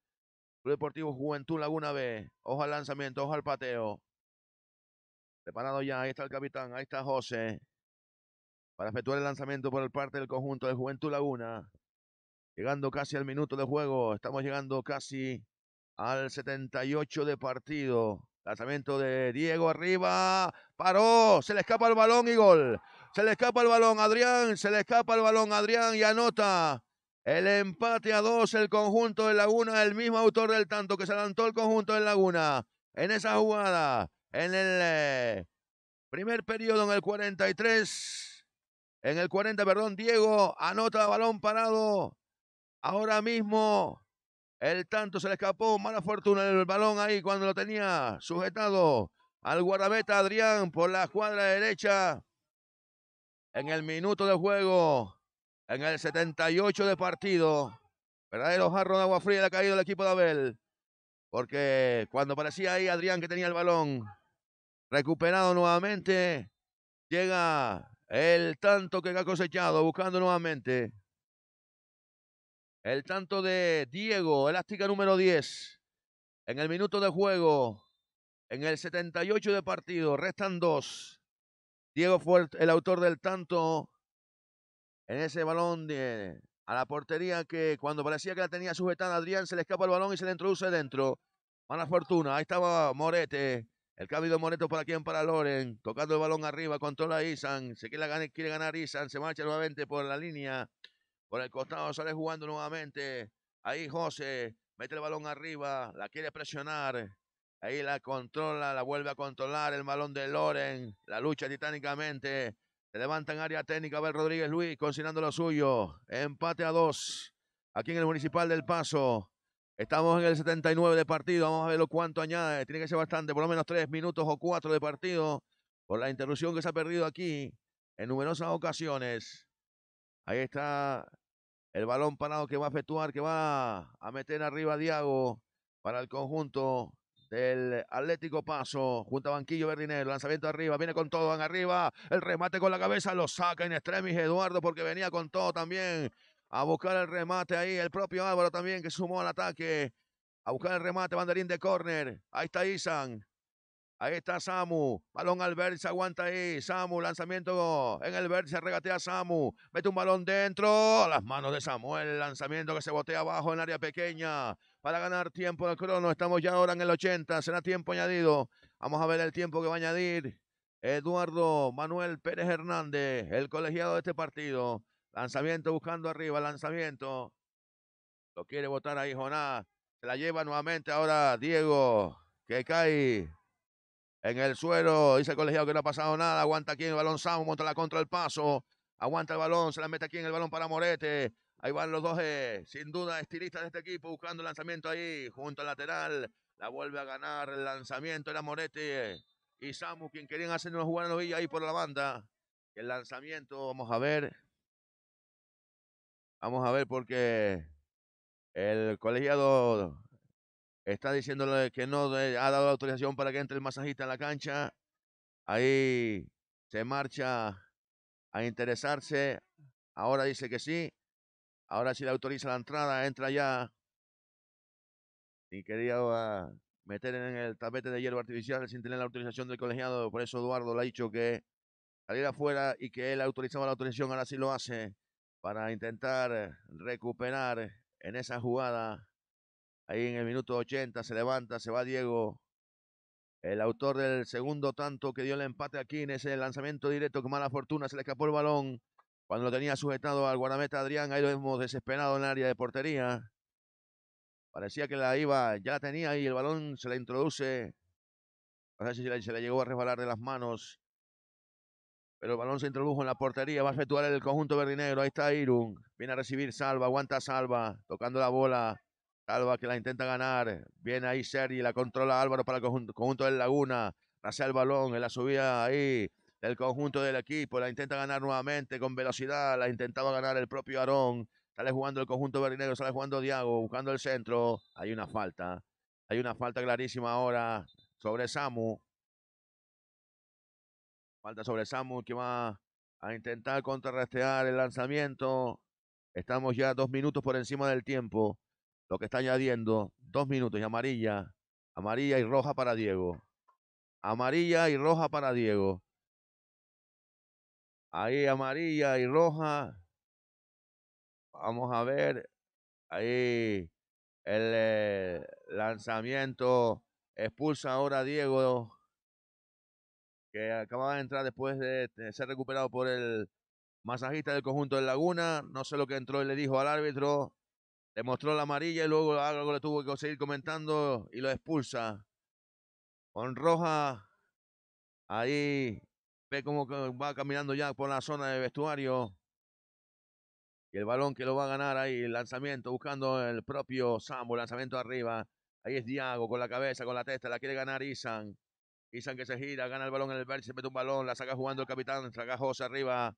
Club Deportivo Juventud Laguna B. Ojo al lanzamiento, ojo al pateo. Preparado ya, ahí está el capitán, ahí está José. Para efectuar el lanzamiento por el parte del conjunto de Juventud Laguna. Llegando casi al minuto de juego, estamos llegando casi al 78 de partido. Lanzamiento de Diego arriba. Paró. Se le escapa el balón y gol. Se le escapa el balón Adrián. Se le escapa el balón Adrián y anota. El empate a dos, el conjunto de Laguna, el mismo autor del tanto que se adelantó el conjunto de Laguna en esa jugada, en el eh, primer periodo, en el 43, en el 40, perdón, Diego anota balón parado. Ahora mismo el tanto se le escapó. Mala fortuna el balón ahí cuando lo tenía sujetado al guardameta Adrián por la cuadra derecha. En el minuto de juego, en el 78 de partido. Verdadero jarro de agua fría le ha caído el equipo de Abel. Porque cuando parecía ahí Adrián que tenía el balón recuperado nuevamente, llega el tanto que ha cosechado, buscando nuevamente. El tanto de Diego, elástica número 10. En el minuto de juego, en el 78 de partido, restan dos. Diego fue el autor del tanto en ese balón a la portería que cuando parecía que la tenía sujetada Adrián, se le escapa el balón y se le introduce dentro. Mala fortuna, ahí estaba Morete. El cambio de Moreto para quien para Loren. Tocando el balón arriba, controla a Isan. Se quiere ganar, quiere ganar Isan. Se marcha nuevamente por la línea. Por el costado sale jugando nuevamente. Ahí José mete el balón arriba, la quiere presionar. Ahí la controla, la vuelve a controlar el balón de Loren. La lucha titánicamente. Se levanta en área técnica Abel Rodríguez Luis, consignando lo suyo. Empate a dos. Aquí en el Municipal del Paso. Estamos en el 79 de partido. Vamos a ver lo cuánto añade. Tiene que ser bastante, por lo menos tres minutos o cuatro de partido. Por la interrupción que se ha perdido aquí en numerosas ocasiones. Ahí está el balón parado que va a efectuar, que va a meter arriba a Diago para el conjunto del Atlético Paso, junto a Banquillo Verdinero, lanzamiento arriba, viene con todo, van arriba, el remate con la cabeza, lo saca en extremis Eduardo porque venía con todo también a buscar el remate ahí, el propio Álvaro también que sumó al ataque, a buscar el remate, banderín de córner, ahí está Isan, Ahí está Samu. Balón al se aguanta ahí. Samu, lanzamiento en el verde se regatea Samu. Mete un balón dentro. Las manos de Samuel. Lanzamiento que se botea abajo en área pequeña. Para ganar tiempo del crono. Estamos ya ahora en el 80. Será tiempo añadido. Vamos a ver el tiempo que va a añadir Eduardo Manuel Pérez Hernández, el colegiado de este partido. Lanzamiento buscando arriba, lanzamiento. Lo quiere botar ahí Jonás. Se la lleva nuevamente ahora Diego, que cae en el suelo. Dice el colegiado que no ha pasado nada. Aguanta aquí en el balón Samu, monta la contra el paso. Aguanta el balón, se la mete aquí en el balón para Morete. Ahí van los dos, eh, sin duda, estilistas de este equipo buscando el lanzamiento ahí, junto al lateral. La vuelve a ganar el lanzamiento, era Morete y Samu, quien querían hacer una jugada novilla ahí por la banda. El lanzamiento, vamos a ver. Vamos a ver porque el colegiado Está diciéndole que no ha dado la autorización para que entre el masajista en la cancha. Ahí se marcha a interesarse. Ahora dice que sí. Ahora sí le autoriza la entrada. Entra ya. Y quería ah, meter en el tapete de hierba artificial sin tener la autorización del colegiado. Por eso Eduardo le ha dicho que saliera afuera y que él autorizaba la autorización. Ahora sí lo hace para intentar recuperar en esa jugada Ahí en el minuto 80 se levanta, se va Diego. El autor del segundo tanto que dio el empate aquí en ese lanzamiento directo con mala fortuna, se le escapó el balón. Cuando lo tenía sujetado al guardameta Adrián, ahí lo desesperado en el área de portería. Parecía que la iba, ya la tenía y el balón se le introduce. No sé si se le, llegó a resbalar de las manos. Pero el balón se introdujo en la portería. Va a efectuar el conjunto verdinegro. Ahí está Irun. Viene a recibir salva, aguanta salva, tocando la bola. Alba que la intenta ganar. Eh, viene ahí Sergi, la controla Álvaro para el conjunto, del Laguna. Rasea el balón en la subida ahí del conjunto del equipo. La intenta ganar nuevamente con velocidad. La intentaba ganar el propio Aarón. Sale jugando el conjunto negro, sale jugando Diago, buscando el centro. Hay una falta. Hay una falta clarísima ahora sobre Samu. Falta sobre Samu que va a intentar contrarrestar el lanzamiento. Estamos ya dos minutos por encima del tiempo. Lo que está añadiendo, dos minutos y amarilla. Amarilla y roja para Diego. Amarilla y roja para Diego. Ahí amarilla y roja. Vamos a ver. Ahí el eh, lanzamiento. Expulsa ahora a Diego. Que acababa de entrar después de ser recuperado por el masajista del conjunto de Laguna. No sé lo que entró y le dijo al árbitro. Le mostró la amarilla y luego algo le tuvo que seguir comentando y lo expulsa. Con roja, ahí ve cómo va caminando ya por la zona de vestuario. Y el balón que lo va a ganar ahí, el lanzamiento, buscando el propio Sambo, lanzamiento arriba. Ahí es Diago con la cabeza, con la testa, la quiere ganar Isan. Isan que se gira, gana el balón en el se mete un balón, la saca jugando el capitán, saca José arriba.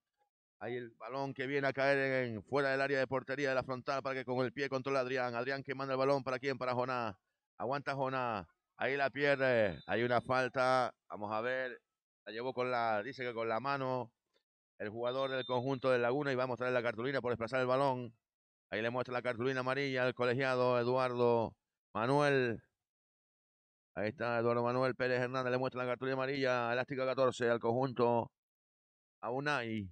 Ahí el balón que viene a caer fuera del área de portería de la frontal para que con el pie controle Adrián. Adrián que manda el balón para quién, para Joná. Aguanta Joná. Ahí la pierde. Hay una falta. Vamos a ver. La llevó con la, dice que con la mano el jugador del conjunto de Laguna y vamos a mostrar la cartulina por desplazar el balón. Ahí le muestra la cartulina amarilla al colegiado Eduardo Manuel. Ahí está Eduardo Manuel Pérez Hernández. Le muestra la cartulina amarilla, elástica 14 al conjunto a Unai.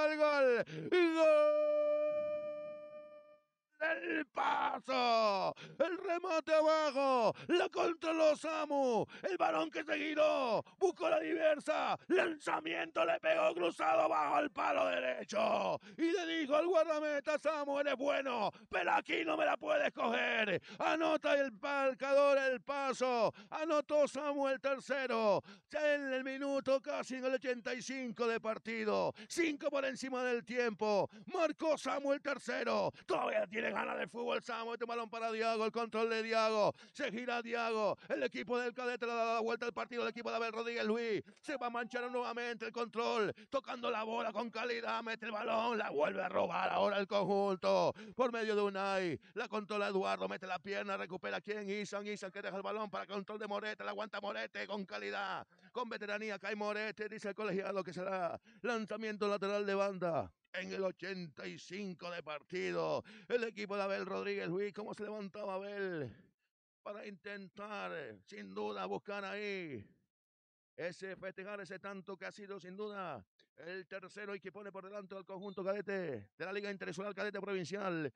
el paso, el remate abajo, la controló Samu, el varón que se giró, buscó la diversa, lanzamiento le pegó cruzado bajo el palo derecho y le dijo al guardameta Samu, eres bueno, pero aquí no me la puedes coger, anota el palcador el paso, anotó Samu el tercero, ya en el minuto casi en el 85 de partido, 5 por encima del tiempo, marcó Samu el tercero, todavía tiene ganas de fútbol Samo, este balón para Diago, el control de Diago, se gira Diago, el equipo del cadete le da la vuelta al partido, el equipo de Abel Rodríguez Luis, se va a manchar nuevamente el control, tocando la bola con calidad, mete el balón, la vuelve a robar ahora el conjunto, por medio de Unai, la controla Eduardo, mete la pierna, recupera quién? quien Isan, Isan que deja el balón para control de Morete, la aguanta Morete con calidad, con veteranía, cae Morete, dice el colegiado que será lanzamiento lateral de banda en el 85 de partido. El equipo de Abel Rodríguez Luis, ¿cómo se levantaba Abel? Para intentar, sin duda, buscar ahí ese festejar ese tanto que ha sido sin duda el tercero y que pone por delante al conjunto cadete de la Liga Internacional Cadete Provincial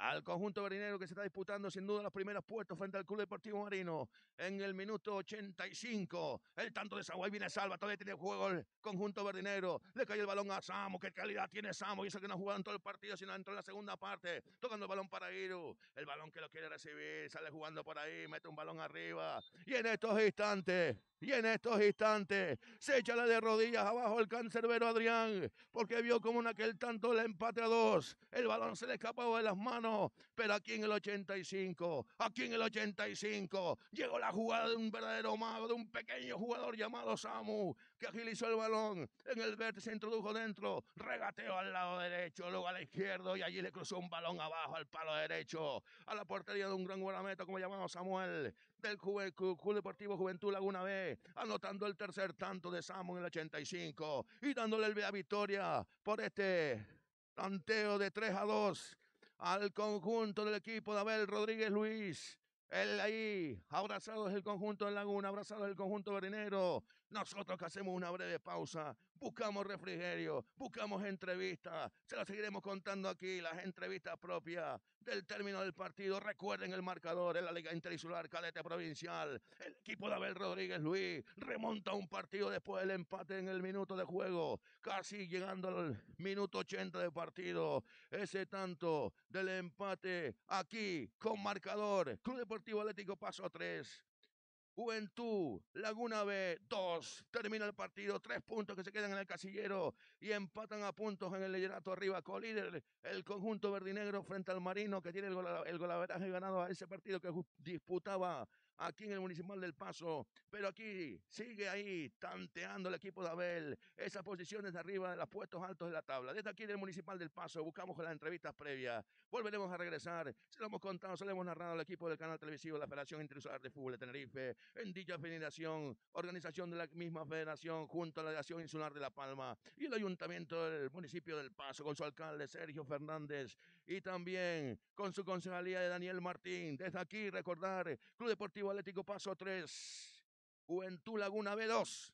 al conjunto verdinero que se está disputando sin duda los primeros puestos frente al Club Deportivo Marino en el minuto 85. El tanto de Saguay viene salva, todavía tiene juego el conjunto verdinero. Le cae el balón a Samo, qué calidad tiene Samo y eso que no en todo el partido sino entró en la segunda parte, tocando el balón para Iru. El balón que lo quiere recibir, sale jugando por ahí, mete un balón arriba y en estos instantes y en estos instantes se la de rodillas abajo el cancerbero Adrián, porque vio como en aquel tanto le empate a dos. El balón se le escapaba de las manos, pero aquí en el 85, aquí en el 85, llegó la jugada de un verdadero mago, de un pequeño jugador llamado Samu, que agilizó el balón. En el verde se introdujo dentro, regateó al lado derecho, luego al izquierdo y allí le cruzó un balón abajo al palo derecho, a la portería de un gran guarameto, como llamamos Samuel, del Club Deportivo Juventud Laguna B, anotando el tercer tanto de Samuel en el 85 y dándole el a victoria por este tanteo de 3 a 2 al conjunto del equipo de Abel Rodríguez Luis. Él ahí, abrazados el conjunto de Laguna, abrazado es el conjunto verinero. Nosotros que hacemos una breve pausa, buscamos refrigerio, buscamos entrevistas, se las seguiremos contando aquí, las entrevistas propias del término del partido. Recuerden el marcador en la Liga Interinsular Cadete Provincial. El equipo de Abel Rodríguez Luis remonta un partido después del empate en el minuto de juego, casi llegando al minuto 80 de partido. Ese tanto del empate aquí con marcador. Club Deportivo Atlético Paso 3. Juventud, Laguna B, 2. Termina el partido, 3 puntos que se quedan en el casillero y empatan a puntos en el liderato arriba. líder el conjunto verdinegro frente al Marino que tiene el, ganado a ese partido que disputaba aquí en el Municipal del Paso. Pero aquí sigue ahí tanteando el equipo de Abel. Esas posiciones de arriba de los puestos altos de la tabla. Desde aquí en el Municipal del Paso buscamos las entrevistas previas. Volveremos a regresar. Se lo hemos contado, se lo hemos narrado al equipo del canal televisivo de la Federación Interinsular de Fútbol de Tenerife. En dicha federación, organización de la misma federación junto a la Federación Insular de La Palma y el Ayuntamiento del municipio del Paso con su alcalde Sergio Fernández y también con su concejalía de Daniel Martín. Desde aquí recordar Club Deportivo Atlético Paso 3, Juventud Laguna B2.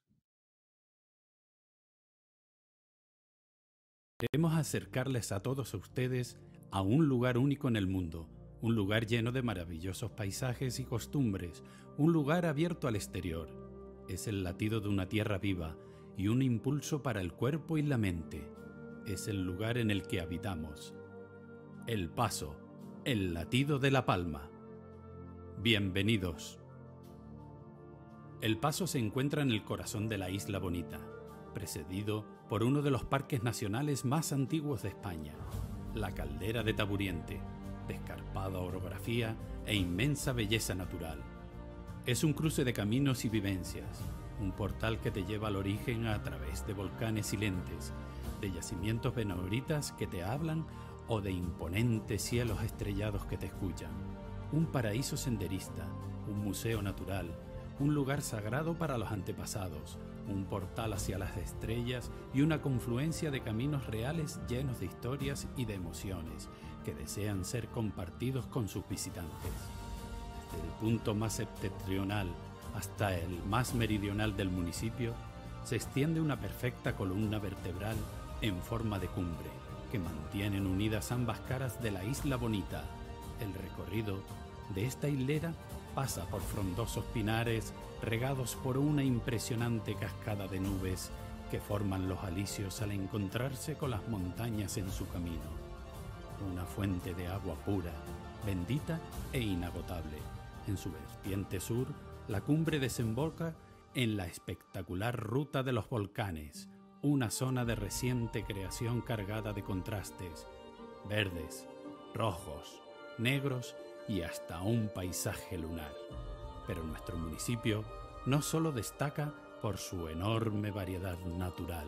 Queremos acercarles a todos ustedes a un lugar único en el mundo, un lugar lleno de maravillosos paisajes y costumbres, un lugar abierto al exterior. Es el latido de una tierra viva y un impulso para el cuerpo y la mente. Es el lugar en el que habitamos. El paso, el latido de la palma. Bienvenidos. El paso se encuentra en el corazón de la isla bonita, precedido por uno de los parques nacionales más antiguos de España, la caldera de Taburiente, de escarpada orografía e inmensa belleza natural. Es un cruce de caminos y vivencias, un portal que te lleva al origen a través de volcanes silentes, de yacimientos benahoritas que te hablan o de imponentes cielos estrellados que te escuchan un paraíso senderista, un museo natural, un lugar sagrado para los antepasados, un portal hacia las estrellas y una confluencia de caminos reales llenos de historias y de emociones que desean ser compartidos con sus visitantes. Desde el punto más septentrional hasta el más meridional del municipio, se extiende una perfecta columna vertebral en forma de cumbre que mantienen unidas ambas caras de la isla bonita el recorrido de esta hilera pasa por frondosos pinares regados por una impresionante cascada de nubes que forman los alicios al encontrarse con las montañas en su camino. Una fuente de agua pura, bendita e inagotable. En su vertiente sur, la cumbre desemboca en la espectacular Ruta de los Volcanes, una zona de reciente creación cargada de contrastes, verdes, rojos, negros y hasta un paisaje lunar. Pero nuestro municipio no solo destaca por su enorme variedad natural,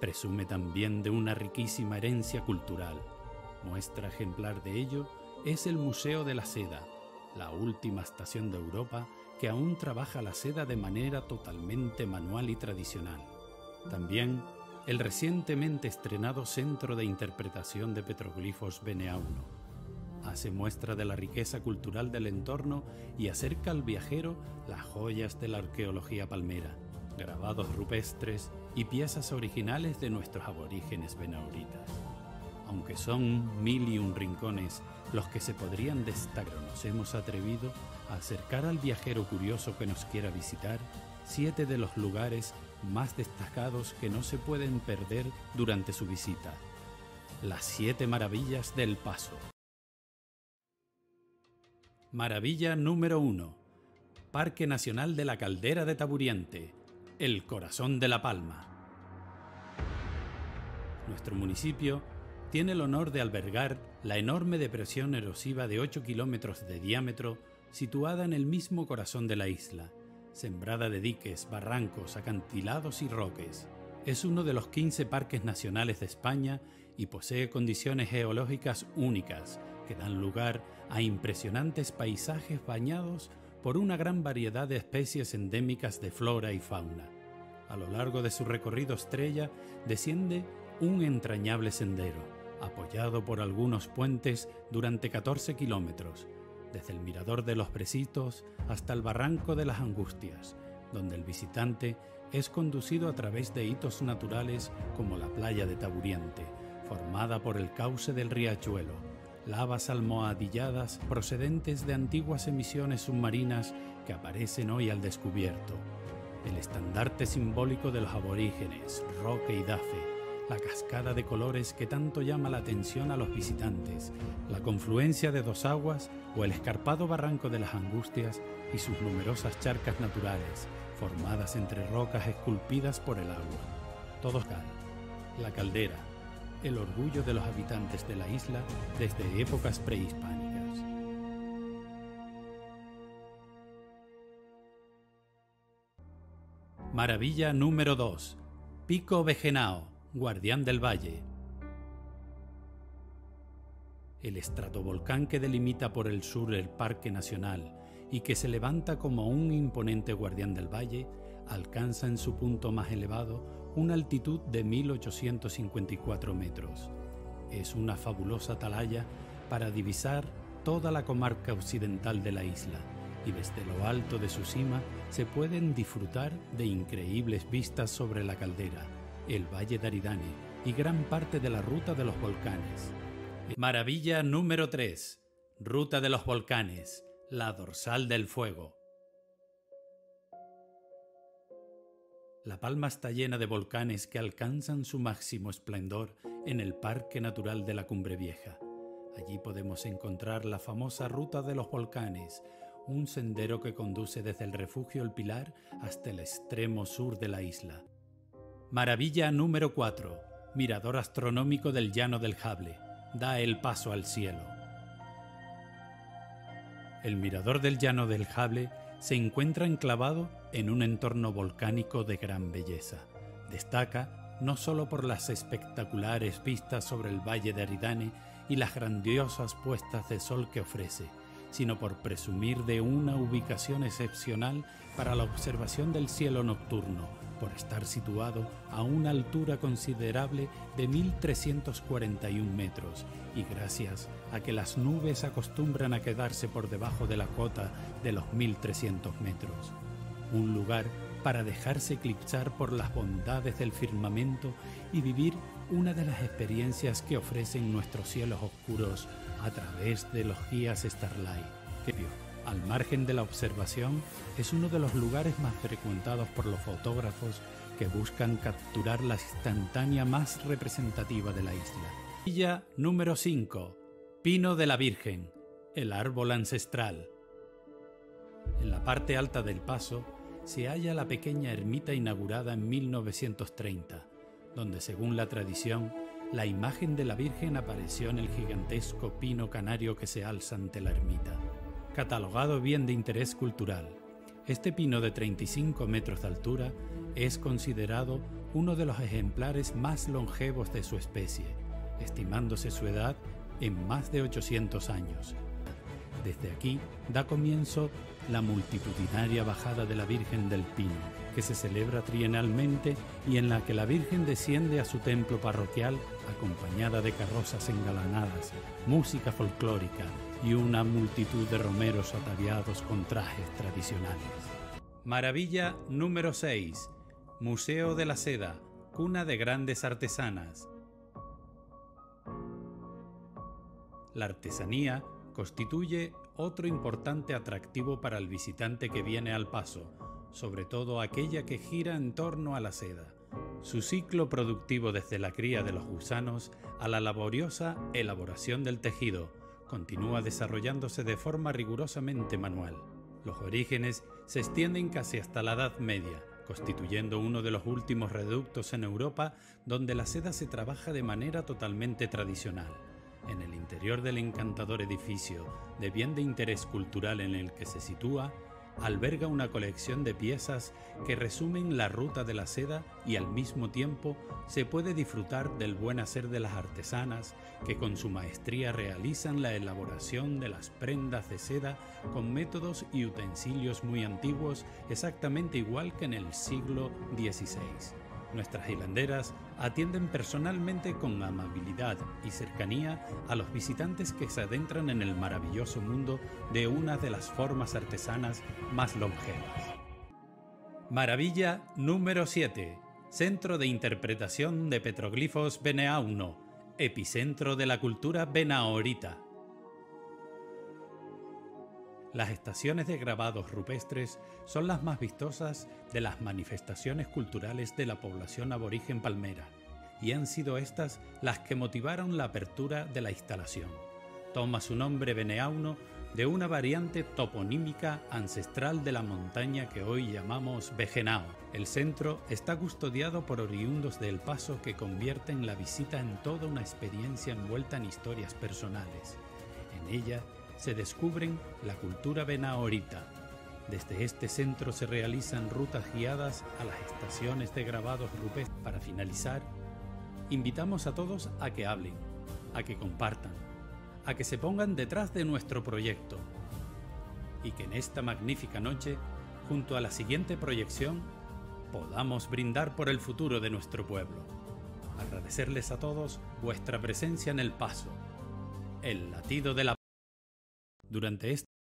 presume también de una riquísima herencia cultural. Muestra ejemplar de ello es el Museo de la Seda, la última estación de Europa que aún trabaja la seda de manera totalmente manual y tradicional. También el recientemente estrenado Centro de Interpretación de Petroglifos Beneauno, hace muestra de la riqueza cultural del entorno y acerca al viajero las joyas de la arqueología palmera, grabados rupestres y piezas originales de nuestros aborígenes benauritas. Aunque son mil y un rincones los que se podrían destacar, nos hemos atrevido a acercar al viajero curioso que nos quiera visitar siete de los lugares más destacados que no se pueden perder durante su visita. Las siete maravillas del paso. Maravilla número 1. Parque Nacional de la Caldera de Taburiente, el corazón de La Palma. Nuestro municipio tiene el honor de albergar la enorme depresión erosiva de 8 kilómetros de diámetro situada en el mismo corazón de la isla, sembrada de diques, barrancos, acantilados y roques. Es uno de los 15 parques nacionales de España y posee condiciones geológicas únicas que dan lugar a impresionantes paisajes bañados por una gran variedad de especies endémicas de flora y fauna. A lo largo de su recorrido estrella desciende un entrañable sendero, apoyado por algunos puentes durante 14 kilómetros, desde el mirador de los Presitos hasta el barranco de las Angustias, donde el visitante es conducido a través de hitos naturales como la playa de Taburiente, formada por el cauce del riachuelo, lavas almohadilladas procedentes de antiguas emisiones submarinas que aparecen hoy al descubierto, el estandarte simbólico de los aborígenes, Roque y Dafe, la cascada de colores que tanto llama la atención a los visitantes, la confluencia de dos aguas o el escarpado barranco de las angustias y sus numerosas charcas naturales, formadas entre rocas esculpidas por el agua. Todos cal, la caldera, el orgullo de los habitantes de la isla desde épocas prehispánicas. Maravilla número 2. Pico Vejenao, guardián del valle. El estratovolcán que delimita por el sur el Parque Nacional y que se levanta como un imponente guardián del valle, alcanza en su punto más elevado una altitud de 1.854 metros. Es una fabulosa atalaya para divisar toda la comarca occidental de la isla y desde lo alto de su cima se pueden disfrutar de increíbles vistas sobre la caldera, el valle de Aridane y gran parte de la ruta de los volcanes. Maravilla número 3. Ruta de los volcanes, la dorsal del fuego. La Palma está llena de volcanes que alcanzan su máximo esplendor en el Parque Natural de la Cumbre Vieja. Allí podemos encontrar la famosa Ruta de los Volcanes, un sendero que conduce desde el refugio El Pilar hasta el extremo sur de la isla. Maravilla número 4. Mirador astronómico del llano del Jable. Da el paso al cielo. El mirador del llano del Jable se encuentra enclavado en un entorno volcánico de gran belleza. Destaca no solo por las espectaculares vistas sobre el valle de Aridane y las grandiosas puestas de sol que ofrece, sino por presumir de una ubicación excepcional para la observación del cielo nocturno, por estar situado a una altura considerable de 1.341 metros y gracias a que las nubes acostumbran a quedarse por debajo de la cota de los 1.300 metros. Un lugar para dejarse eclipsar por las bondades del firmamento y vivir una de las experiencias que ofrecen nuestros cielos oscuros a través de los guías Starlight al margen de la observación, es uno de los lugares más frecuentados por los fotógrafos que buscan capturar la instantánea más representativa de la isla. Villa número 5. Pino de la Virgen, el árbol ancestral. En la parte alta del paso se halla la pequeña ermita inaugurada en 1930, donde según la tradición, la imagen de la Virgen apareció en el gigantesco pino canario que se alza ante la ermita catalogado bien de interés cultural. Este pino de 35 metros de altura es considerado uno de los ejemplares más longevos de su especie, estimándose su edad en más de 800 años. Desde aquí da comienzo la multitudinaria bajada de la Virgen del Pino, que se celebra trienalmente y en la que la Virgen desciende a su templo parroquial acompañada de carrozas engalanadas, música folclórica, y una multitud de romeros ataviados con trajes tradicionales. Maravilla número 6. Museo de la Seda, cuna de grandes artesanas. La artesanía constituye otro importante atractivo para el visitante que viene al paso, sobre todo aquella que gira en torno a la seda. Su ciclo productivo desde la cría de los gusanos a la laboriosa elaboración del tejido, continúa desarrollándose de forma rigurosamente manual. Los orígenes se extienden casi hasta la Edad Media, constituyendo uno de los últimos reductos en Europa donde la seda se trabaja de manera totalmente tradicional. En el interior del encantador edificio, de bien de interés cultural en el que se sitúa, alberga una colección de piezas que resumen la ruta de la seda y al mismo tiempo se puede disfrutar del buen hacer de las artesanas que con su maestría realizan la elaboración de las prendas de seda con métodos y utensilios muy antiguos exactamente igual que en el siglo XVI. Nuestras hilanderas atienden personalmente con amabilidad y cercanía a los visitantes que se adentran en el maravilloso mundo de una de las formas artesanas más longevas. Maravilla número 7. Centro de Interpretación de Petroglifos Beneauno, epicentro de la cultura benaorita. Las estaciones de grabados rupestres son las más vistosas de las manifestaciones culturales de la población aborigen palmera, y han sido estas las que motivaron la apertura de la instalación. Toma su nombre beneauno de una variante toponímica ancestral de la montaña que hoy llamamos vejenao El centro está custodiado por oriundos del Paso que convierten la visita en toda una experiencia envuelta en historias personales. En ella se descubren la cultura benahorita. Desde este centro se realizan rutas guiadas a las estaciones de grabados rupestres. Para finalizar, invitamos a todos a que hablen, a que compartan, a que se pongan detrás de nuestro proyecto y que en esta magnífica noche, junto a la siguiente proyección, podamos brindar por el futuro de nuestro pueblo. Agradecerles a todos vuestra presencia en el paso, el latido de la durante este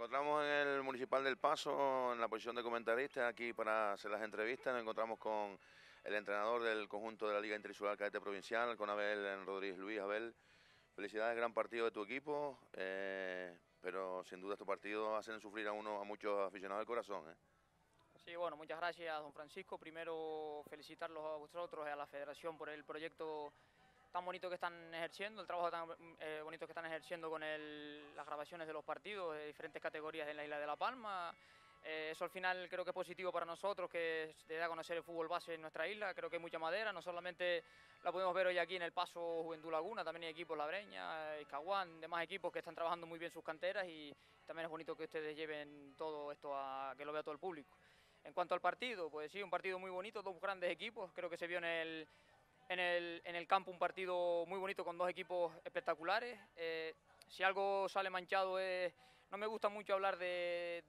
encontramos en el Municipal del Paso, en la posición de comentarista, aquí para hacer las entrevistas. Nos encontramos con el entrenador del conjunto de la Liga Interinsular Cadete Provincial, con Abel Rodríguez Luis. Abel, felicidades, gran partido de tu equipo, eh, pero sin duda estos partidos hacen sufrir a, uno, a muchos aficionados del corazón. Eh. Sí, bueno, muchas gracias, don Francisco. Primero, felicitarlos a vosotros y a la Federación por el proyecto tan bonito que están ejerciendo, el trabajo tan eh, bonito que están ejerciendo con el, las grabaciones de los partidos de diferentes categorías en la isla de La Palma. Eh, eso al final creo que es positivo para nosotros, que se da a conocer el fútbol base en nuestra isla. Creo que hay mucha madera, no solamente la podemos ver hoy aquí en el Paso Juventud Laguna, también hay equipos Labreña, Icahuán... demás equipos que están trabajando muy bien sus canteras y también es bonito que ustedes lleven todo esto a que lo vea todo el público. En cuanto al partido, pues sí, un partido muy bonito, dos grandes equipos, creo que se vio en el en el, campo un partido muy bonito con dos equipos espectaculares. Eh, si algo sale manchado es... No me gusta mucho hablar de,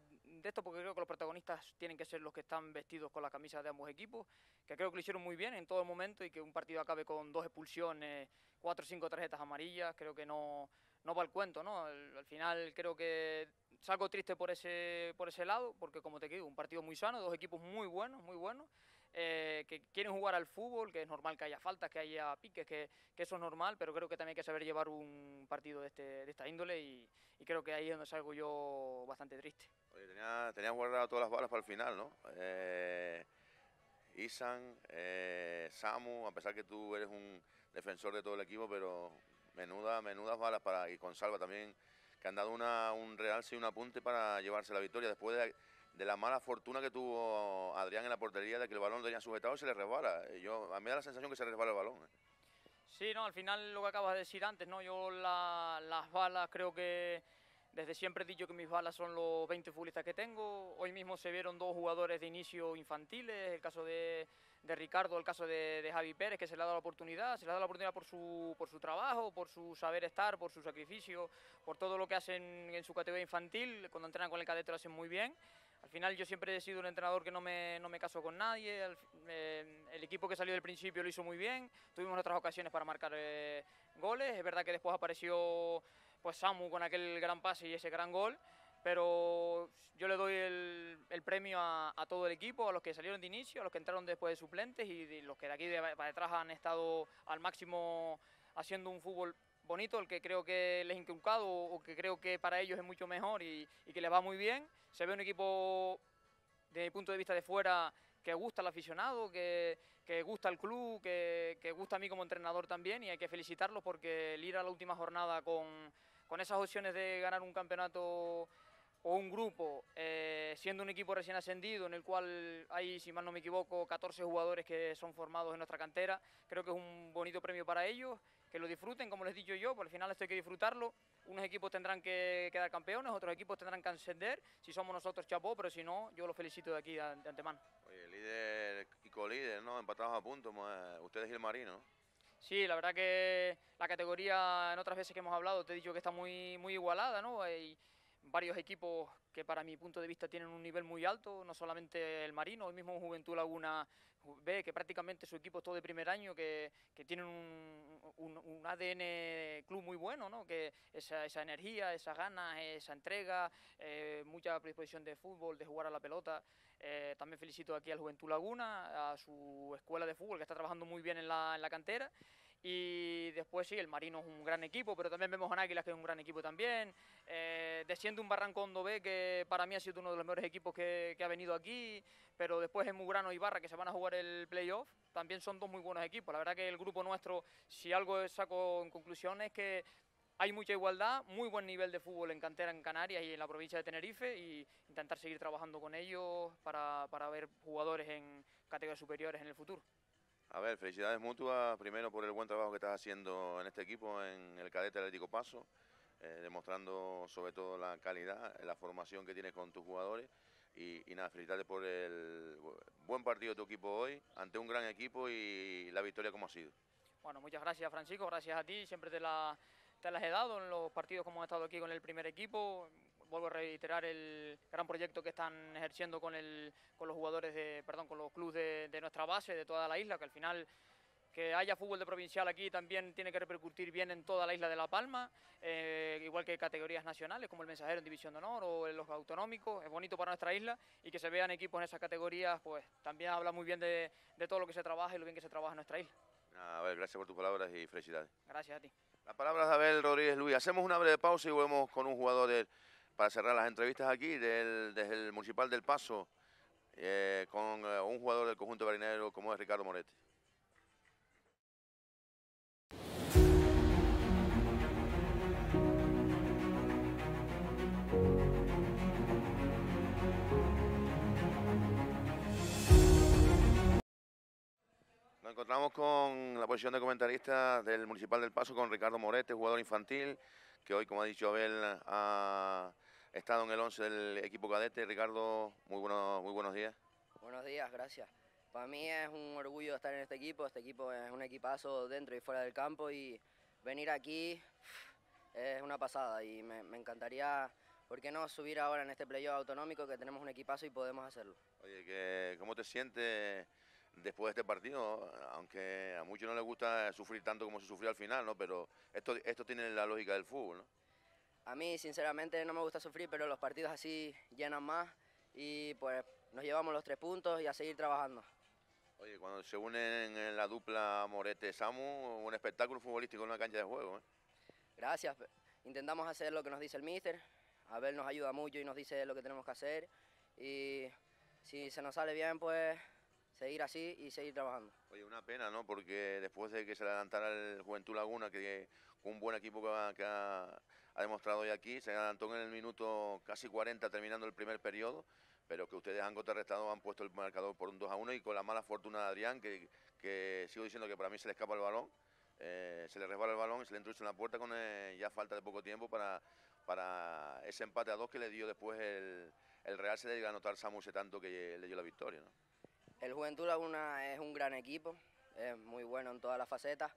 esto porque creo que los protagonistas tienen que ser los que están vestidos con las camisas de ambos equipos, que creo que lo hicieron muy bien en todo momento y que un partido acabe con dos expulsiones, cuatro o cinco tarjetas amarillas, creo que no, no va al cuento, ¿no? Al, final creo que salgo triste por ese, por ese lado, porque como te digo, un partido muy sano, dos equipos muy buenos, muy buenos, eh, que quieren jugar al fútbol, que es normal que haya faltas, que haya piques, que, eso es normal, pero creo que también hay que saber llevar un partido de, este, de esta índole y, creo que ahí es donde salgo yo bastante triste. Oye, tenía, guardado todas las balas para el final, ¿no? Eh, Isan, eh, Samu, a pesar que tú eres un defensor de todo el equipo, pero menuda, menudas balas para y con Salva también, que han dado un realce y un apunte para llevarse la victoria después de de la mala fortuna que tuvo Adrián en la portería de que el balón lo tenía sujetado y se le resbala. Eh, yo, a mí me da la sensación que se resbala el balón. Eh. Sí, no, al final lo que acabas de decir antes, ¿no? Yo las balas creo que desde siempre he dicho que mis balas son los 20 futbolistas que tengo. Hoy mismo se vieron dos jugadores de inicio infantiles, el caso de, Ricardo, el caso de, Javi Pérez, que se le ha dado la oportunidad, se le ha dado la oportunidad por su, por su trabajo, por su saber estar, por su sacrificio, por todo lo que hacen en su categoría infantil. Cuando entrenan con el cadete lo hacen muy bien. Al final yo siempre he sido un entrenador que no me, no me caso con nadie, eh, el, equipo que salió del principio lo hizo muy bien, tuvimos otras ocasiones para marcar eh, goles, es verdad que después apareció pues, Samu con aquel gran pase y ese gran gol, pero yo le doy el, premio a, todo el equipo, a los que salieron de inicio, a los que entraron después de suplentes y, los que de aquí para detrás han estado al máximo haciendo un fútbol bonito, el que creo que les he inculcado o que creo que para ellos es mucho mejor y, que les va muy bien. Se ve un equipo, desde mi punto de vista de fuera, que gusta al aficionado, que, gusta al club, que, gusta a mí como entrenador también y hay que felicitarlos porque el ir a la última jornada con, esas opciones de ganar un campeonato o un grupo, eh, siendo un equipo recién ascendido, en el cual hay, si mal no me equivoco, 14 jugadores que son formados en nuestra cantera, creo que es un bonito premio para ellos que lo disfruten, como les he dicho yo, por el final esto hay que disfrutarlo. Unos equipos tendrán que quedar campeones, otros equipos tendrán que ascender. Si somos nosotros, chapó, pero si no, yo los felicito de aquí de, antemano. Oye, líder y colíder, ¿no? Empatados a punto, eh, ustedes y el Marino. Sí, la verdad que la categoría, en otras veces que hemos hablado, te he dicho que está muy, muy igualada, ¿no? Hay varios equipos que para mi punto de vista tienen un nivel muy alto, no solamente el Marino, hoy mismo Juventud Laguna ve que prácticamente su equipo es todo de primer año, que, que tienen un, un, ADN club muy bueno, ¿no? que esa, esa energía, esas ganas, esa entrega, eh, mucha predisposición de fútbol, de jugar a la pelota. Eh, también felicito aquí al Juventud Laguna, a su escuela de fútbol que está trabajando muy bien en la, en la cantera. Y después sí, el Marino es un gran equipo, pero también vemos a Águilas que es un gran equipo también. Eh, desciende un Barrancón B que para mí ha sido uno de los mejores equipos que, ha venido aquí, pero después es Mugrano y Barra que se van a jugar el playoff. También son dos muy buenos equipos. La verdad que el grupo nuestro, si algo saco en conclusión, es que hay mucha igualdad, muy buen nivel de fútbol en cantera en Canarias y en la provincia de Tenerife y intentar seguir trabajando con ellos para, para ver jugadores en categorías superiores en el futuro. A ver, felicidades mutuas, primero por el buen trabajo que estás haciendo en este equipo, en el cadete Atlético Paso, eh, demostrando sobre todo la calidad, la formación que tienes con tus jugadores. Y, nada, felicidades por el buen partido de tu equipo hoy, ante un gran equipo y la victoria como ha sido. Bueno, muchas gracias Francisco, gracias a ti, siempre te la, te las he dado en los partidos como he estado aquí con el primer equipo, vuelvo a reiterar el gran proyecto que están ejerciendo con, los jugadores, de, perdón, con los clubes de, nuestra base, de toda la isla, que al final que haya fútbol de provincial aquí también tiene que repercutir bien en toda la isla de La Palma, eh, igual que categorías nacionales como el mensajero en división de honor o los autonómicos, es bonito para nuestra isla y que se vean equipos en esas categorías, pues también habla muy bien de, todo lo que se trabaja y lo bien que se trabaja en nuestra isla. gracias por tus palabras y felicidades. Gracias a ti. Las palabras de Abel Rodríguez Luis. Hacemos una breve pausa y volvemos con un jugador de para cerrar las entrevistas aquí desde el Municipal del Paso eh, con eh, un jugador del conjunto marinero como es Ricardo Moretti. Nos encontramos con la posición de comentarista del Municipal del Paso, con Ricardo Morete, jugador infantil que hoy, como ha dicho Abel, ha estado en el 11 del equipo cadete. Ricardo, muy, muy buenos días. Buenos días, gracias. Para mí es un orgullo estar en este equipo, este equipo es un equipazo dentro y fuera del campo y venir aquí es una pasada y me, encantaría, ¿por qué no subir ahora en este playoff autonómico que tenemos un equipazo y podemos hacerlo? Oye, ¿cómo te sientes después de este partido, aunque a muchos no les gusta sufrir tanto como se sufrió al final, ¿no? Pero esto, esto tiene la lógica del fútbol, ¿no? A mí, sinceramente, no me gusta sufrir, pero los partidos así llenan más y pues nos llevamos los tres puntos y a seguir trabajando. Oye, cuando se unen en la dupla Morete-Samu, un espectáculo futbolístico en una cancha de juego, ¿eh? Gracias. Intentamos hacer lo que nos dice el míster. ver, nos ayuda mucho y nos dice lo que tenemos que hacer. Y si se nos sale bien, pues seguir así y seguir trabajando. Oye, una pena, ¿no? Porque después de que se le adelantara el Juventud Laguna, que un buen equipo que, ha, demostrado hoy aquí, se adelantó en el minuto casi 40 terminando el primer periodo, pero que ustedes han contrarrestado, han puesto el marcador por un 2 a 1 y con la mala fortuna de Adrián, que, que sigo diciendo que para mí se le escapa el balón, eh, se le resbala el balón y se le introduce en la puerta con eh, ya falta de poco tiempo para, para ese empate a dos que le dio después el, Real se le dio a anotar Samu tanto que le dio la victoria, ¿no? El Juventud Laguna es un gran equipo, es muy bueno en todas las facetas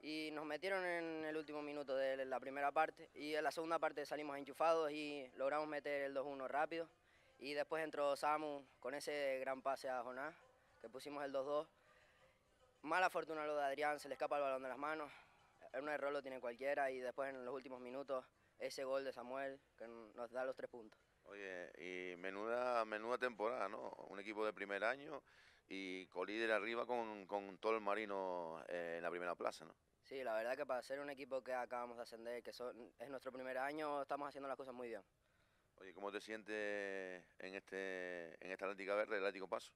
y nos metieron en el último minuto de la primera parte y en la segunda parte salimos enchufados y logramos meter el 2-1 rápido y después entró Samu con ese gran pase a Jonás que pusimos el 2-2. Mala fortuna lo de Adrián, se le escapa el balón de las manos, un error lo tiene cualquiera y después en los últimos minutos ese gol de Samuel que nos da los tres puntos. Oye, y menuda, menuda temporada, ¿no? Un equipo de primer año y colíder arriba con, con todo el marino eh, en la primera plaza, ¿no? Sí, la verdad que para ser un equipo que acabamos de ascender, que son, es nuestro primer año, estamos haciendo las cosas muy bien. Oye, ¿cómo te sientes en este en esta Atlántica Verde, el Atlántico Paso?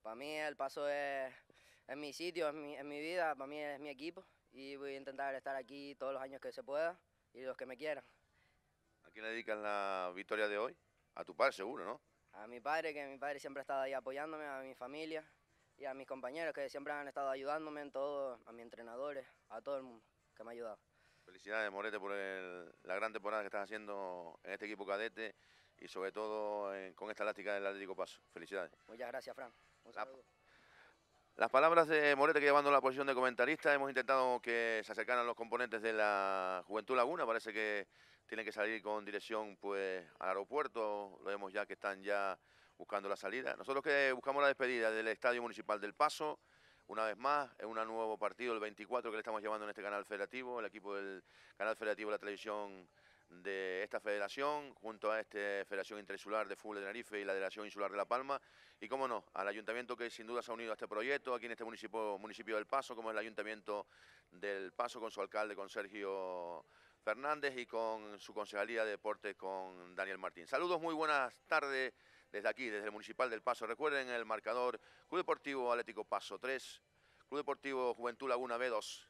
Para mí el Paso es, es mi sitio, es mi, mi vida, para mí es mi equipo y voy a intentar estar aquí todos los años que se pueda y los que me quieran. ¿A quién le dedicas la victoria de hoy? A tu padre seguro, ¿no? a mi padre, que mi padre siempre ha estado ahí apoyándome, a mi familia y a mis compañeros que siempre han estado ayudándome en todo, a mis entrenadores, a todo el mundo que me ha ayudado. Felicidades Morete por la gran temporada que estás haciendo en este equipo cadete y sobre todo eh, con esta elástica del Atlético Paso. Felicidades. Muchas gracias, Fran. las palabras de Morete que llevando la posición de comentarista, hemos intentado que se acercaran los componentes de la Juventud Laguna, parece que tienen que salir con dirección pues al aeropuerto, lo vemos ya que están ya buscando la salida. Nosotros que buscamos la despedida del Estadio Municipal del Paso, una vez más, es un nuevo partido, el 24 que le estamos llevando en este canal federativo, el equipo del canal federativo de la televisión de esta federación, junto a esta Federación Interinsular de Fútbol de Tenerife y la Federación Insular de La Palma, y cómo no, al ayuntamiento que sin duda se ha unido a este proyecto, aquí en este municipio, municipio del Paso, como es el ayuntamiento del Paso, con su alcalde, con Sergio Fernández y con su concejalía de deportes con Daniel Martín. Saludos, muy buenas tardes desde aquí, desde el Municipal del Paso. Recuerden el marcador Club Deportivo Atlético Paso 3, Club Deportivo Juventud Laguna B2.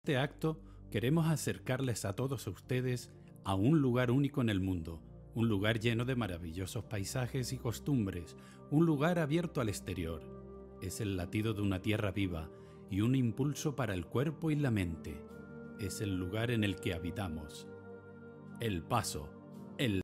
Este acto queremos acercarles a todos ustedes a un lugar único en el mundo, un lugar lleno de maravillosos paisajes y costumbres, un lugar abierto al exterior. Es el latido de una tierra viva, y un impulso para el cuerpo y la mente. Es el lugar en el que habitamos. El paso, el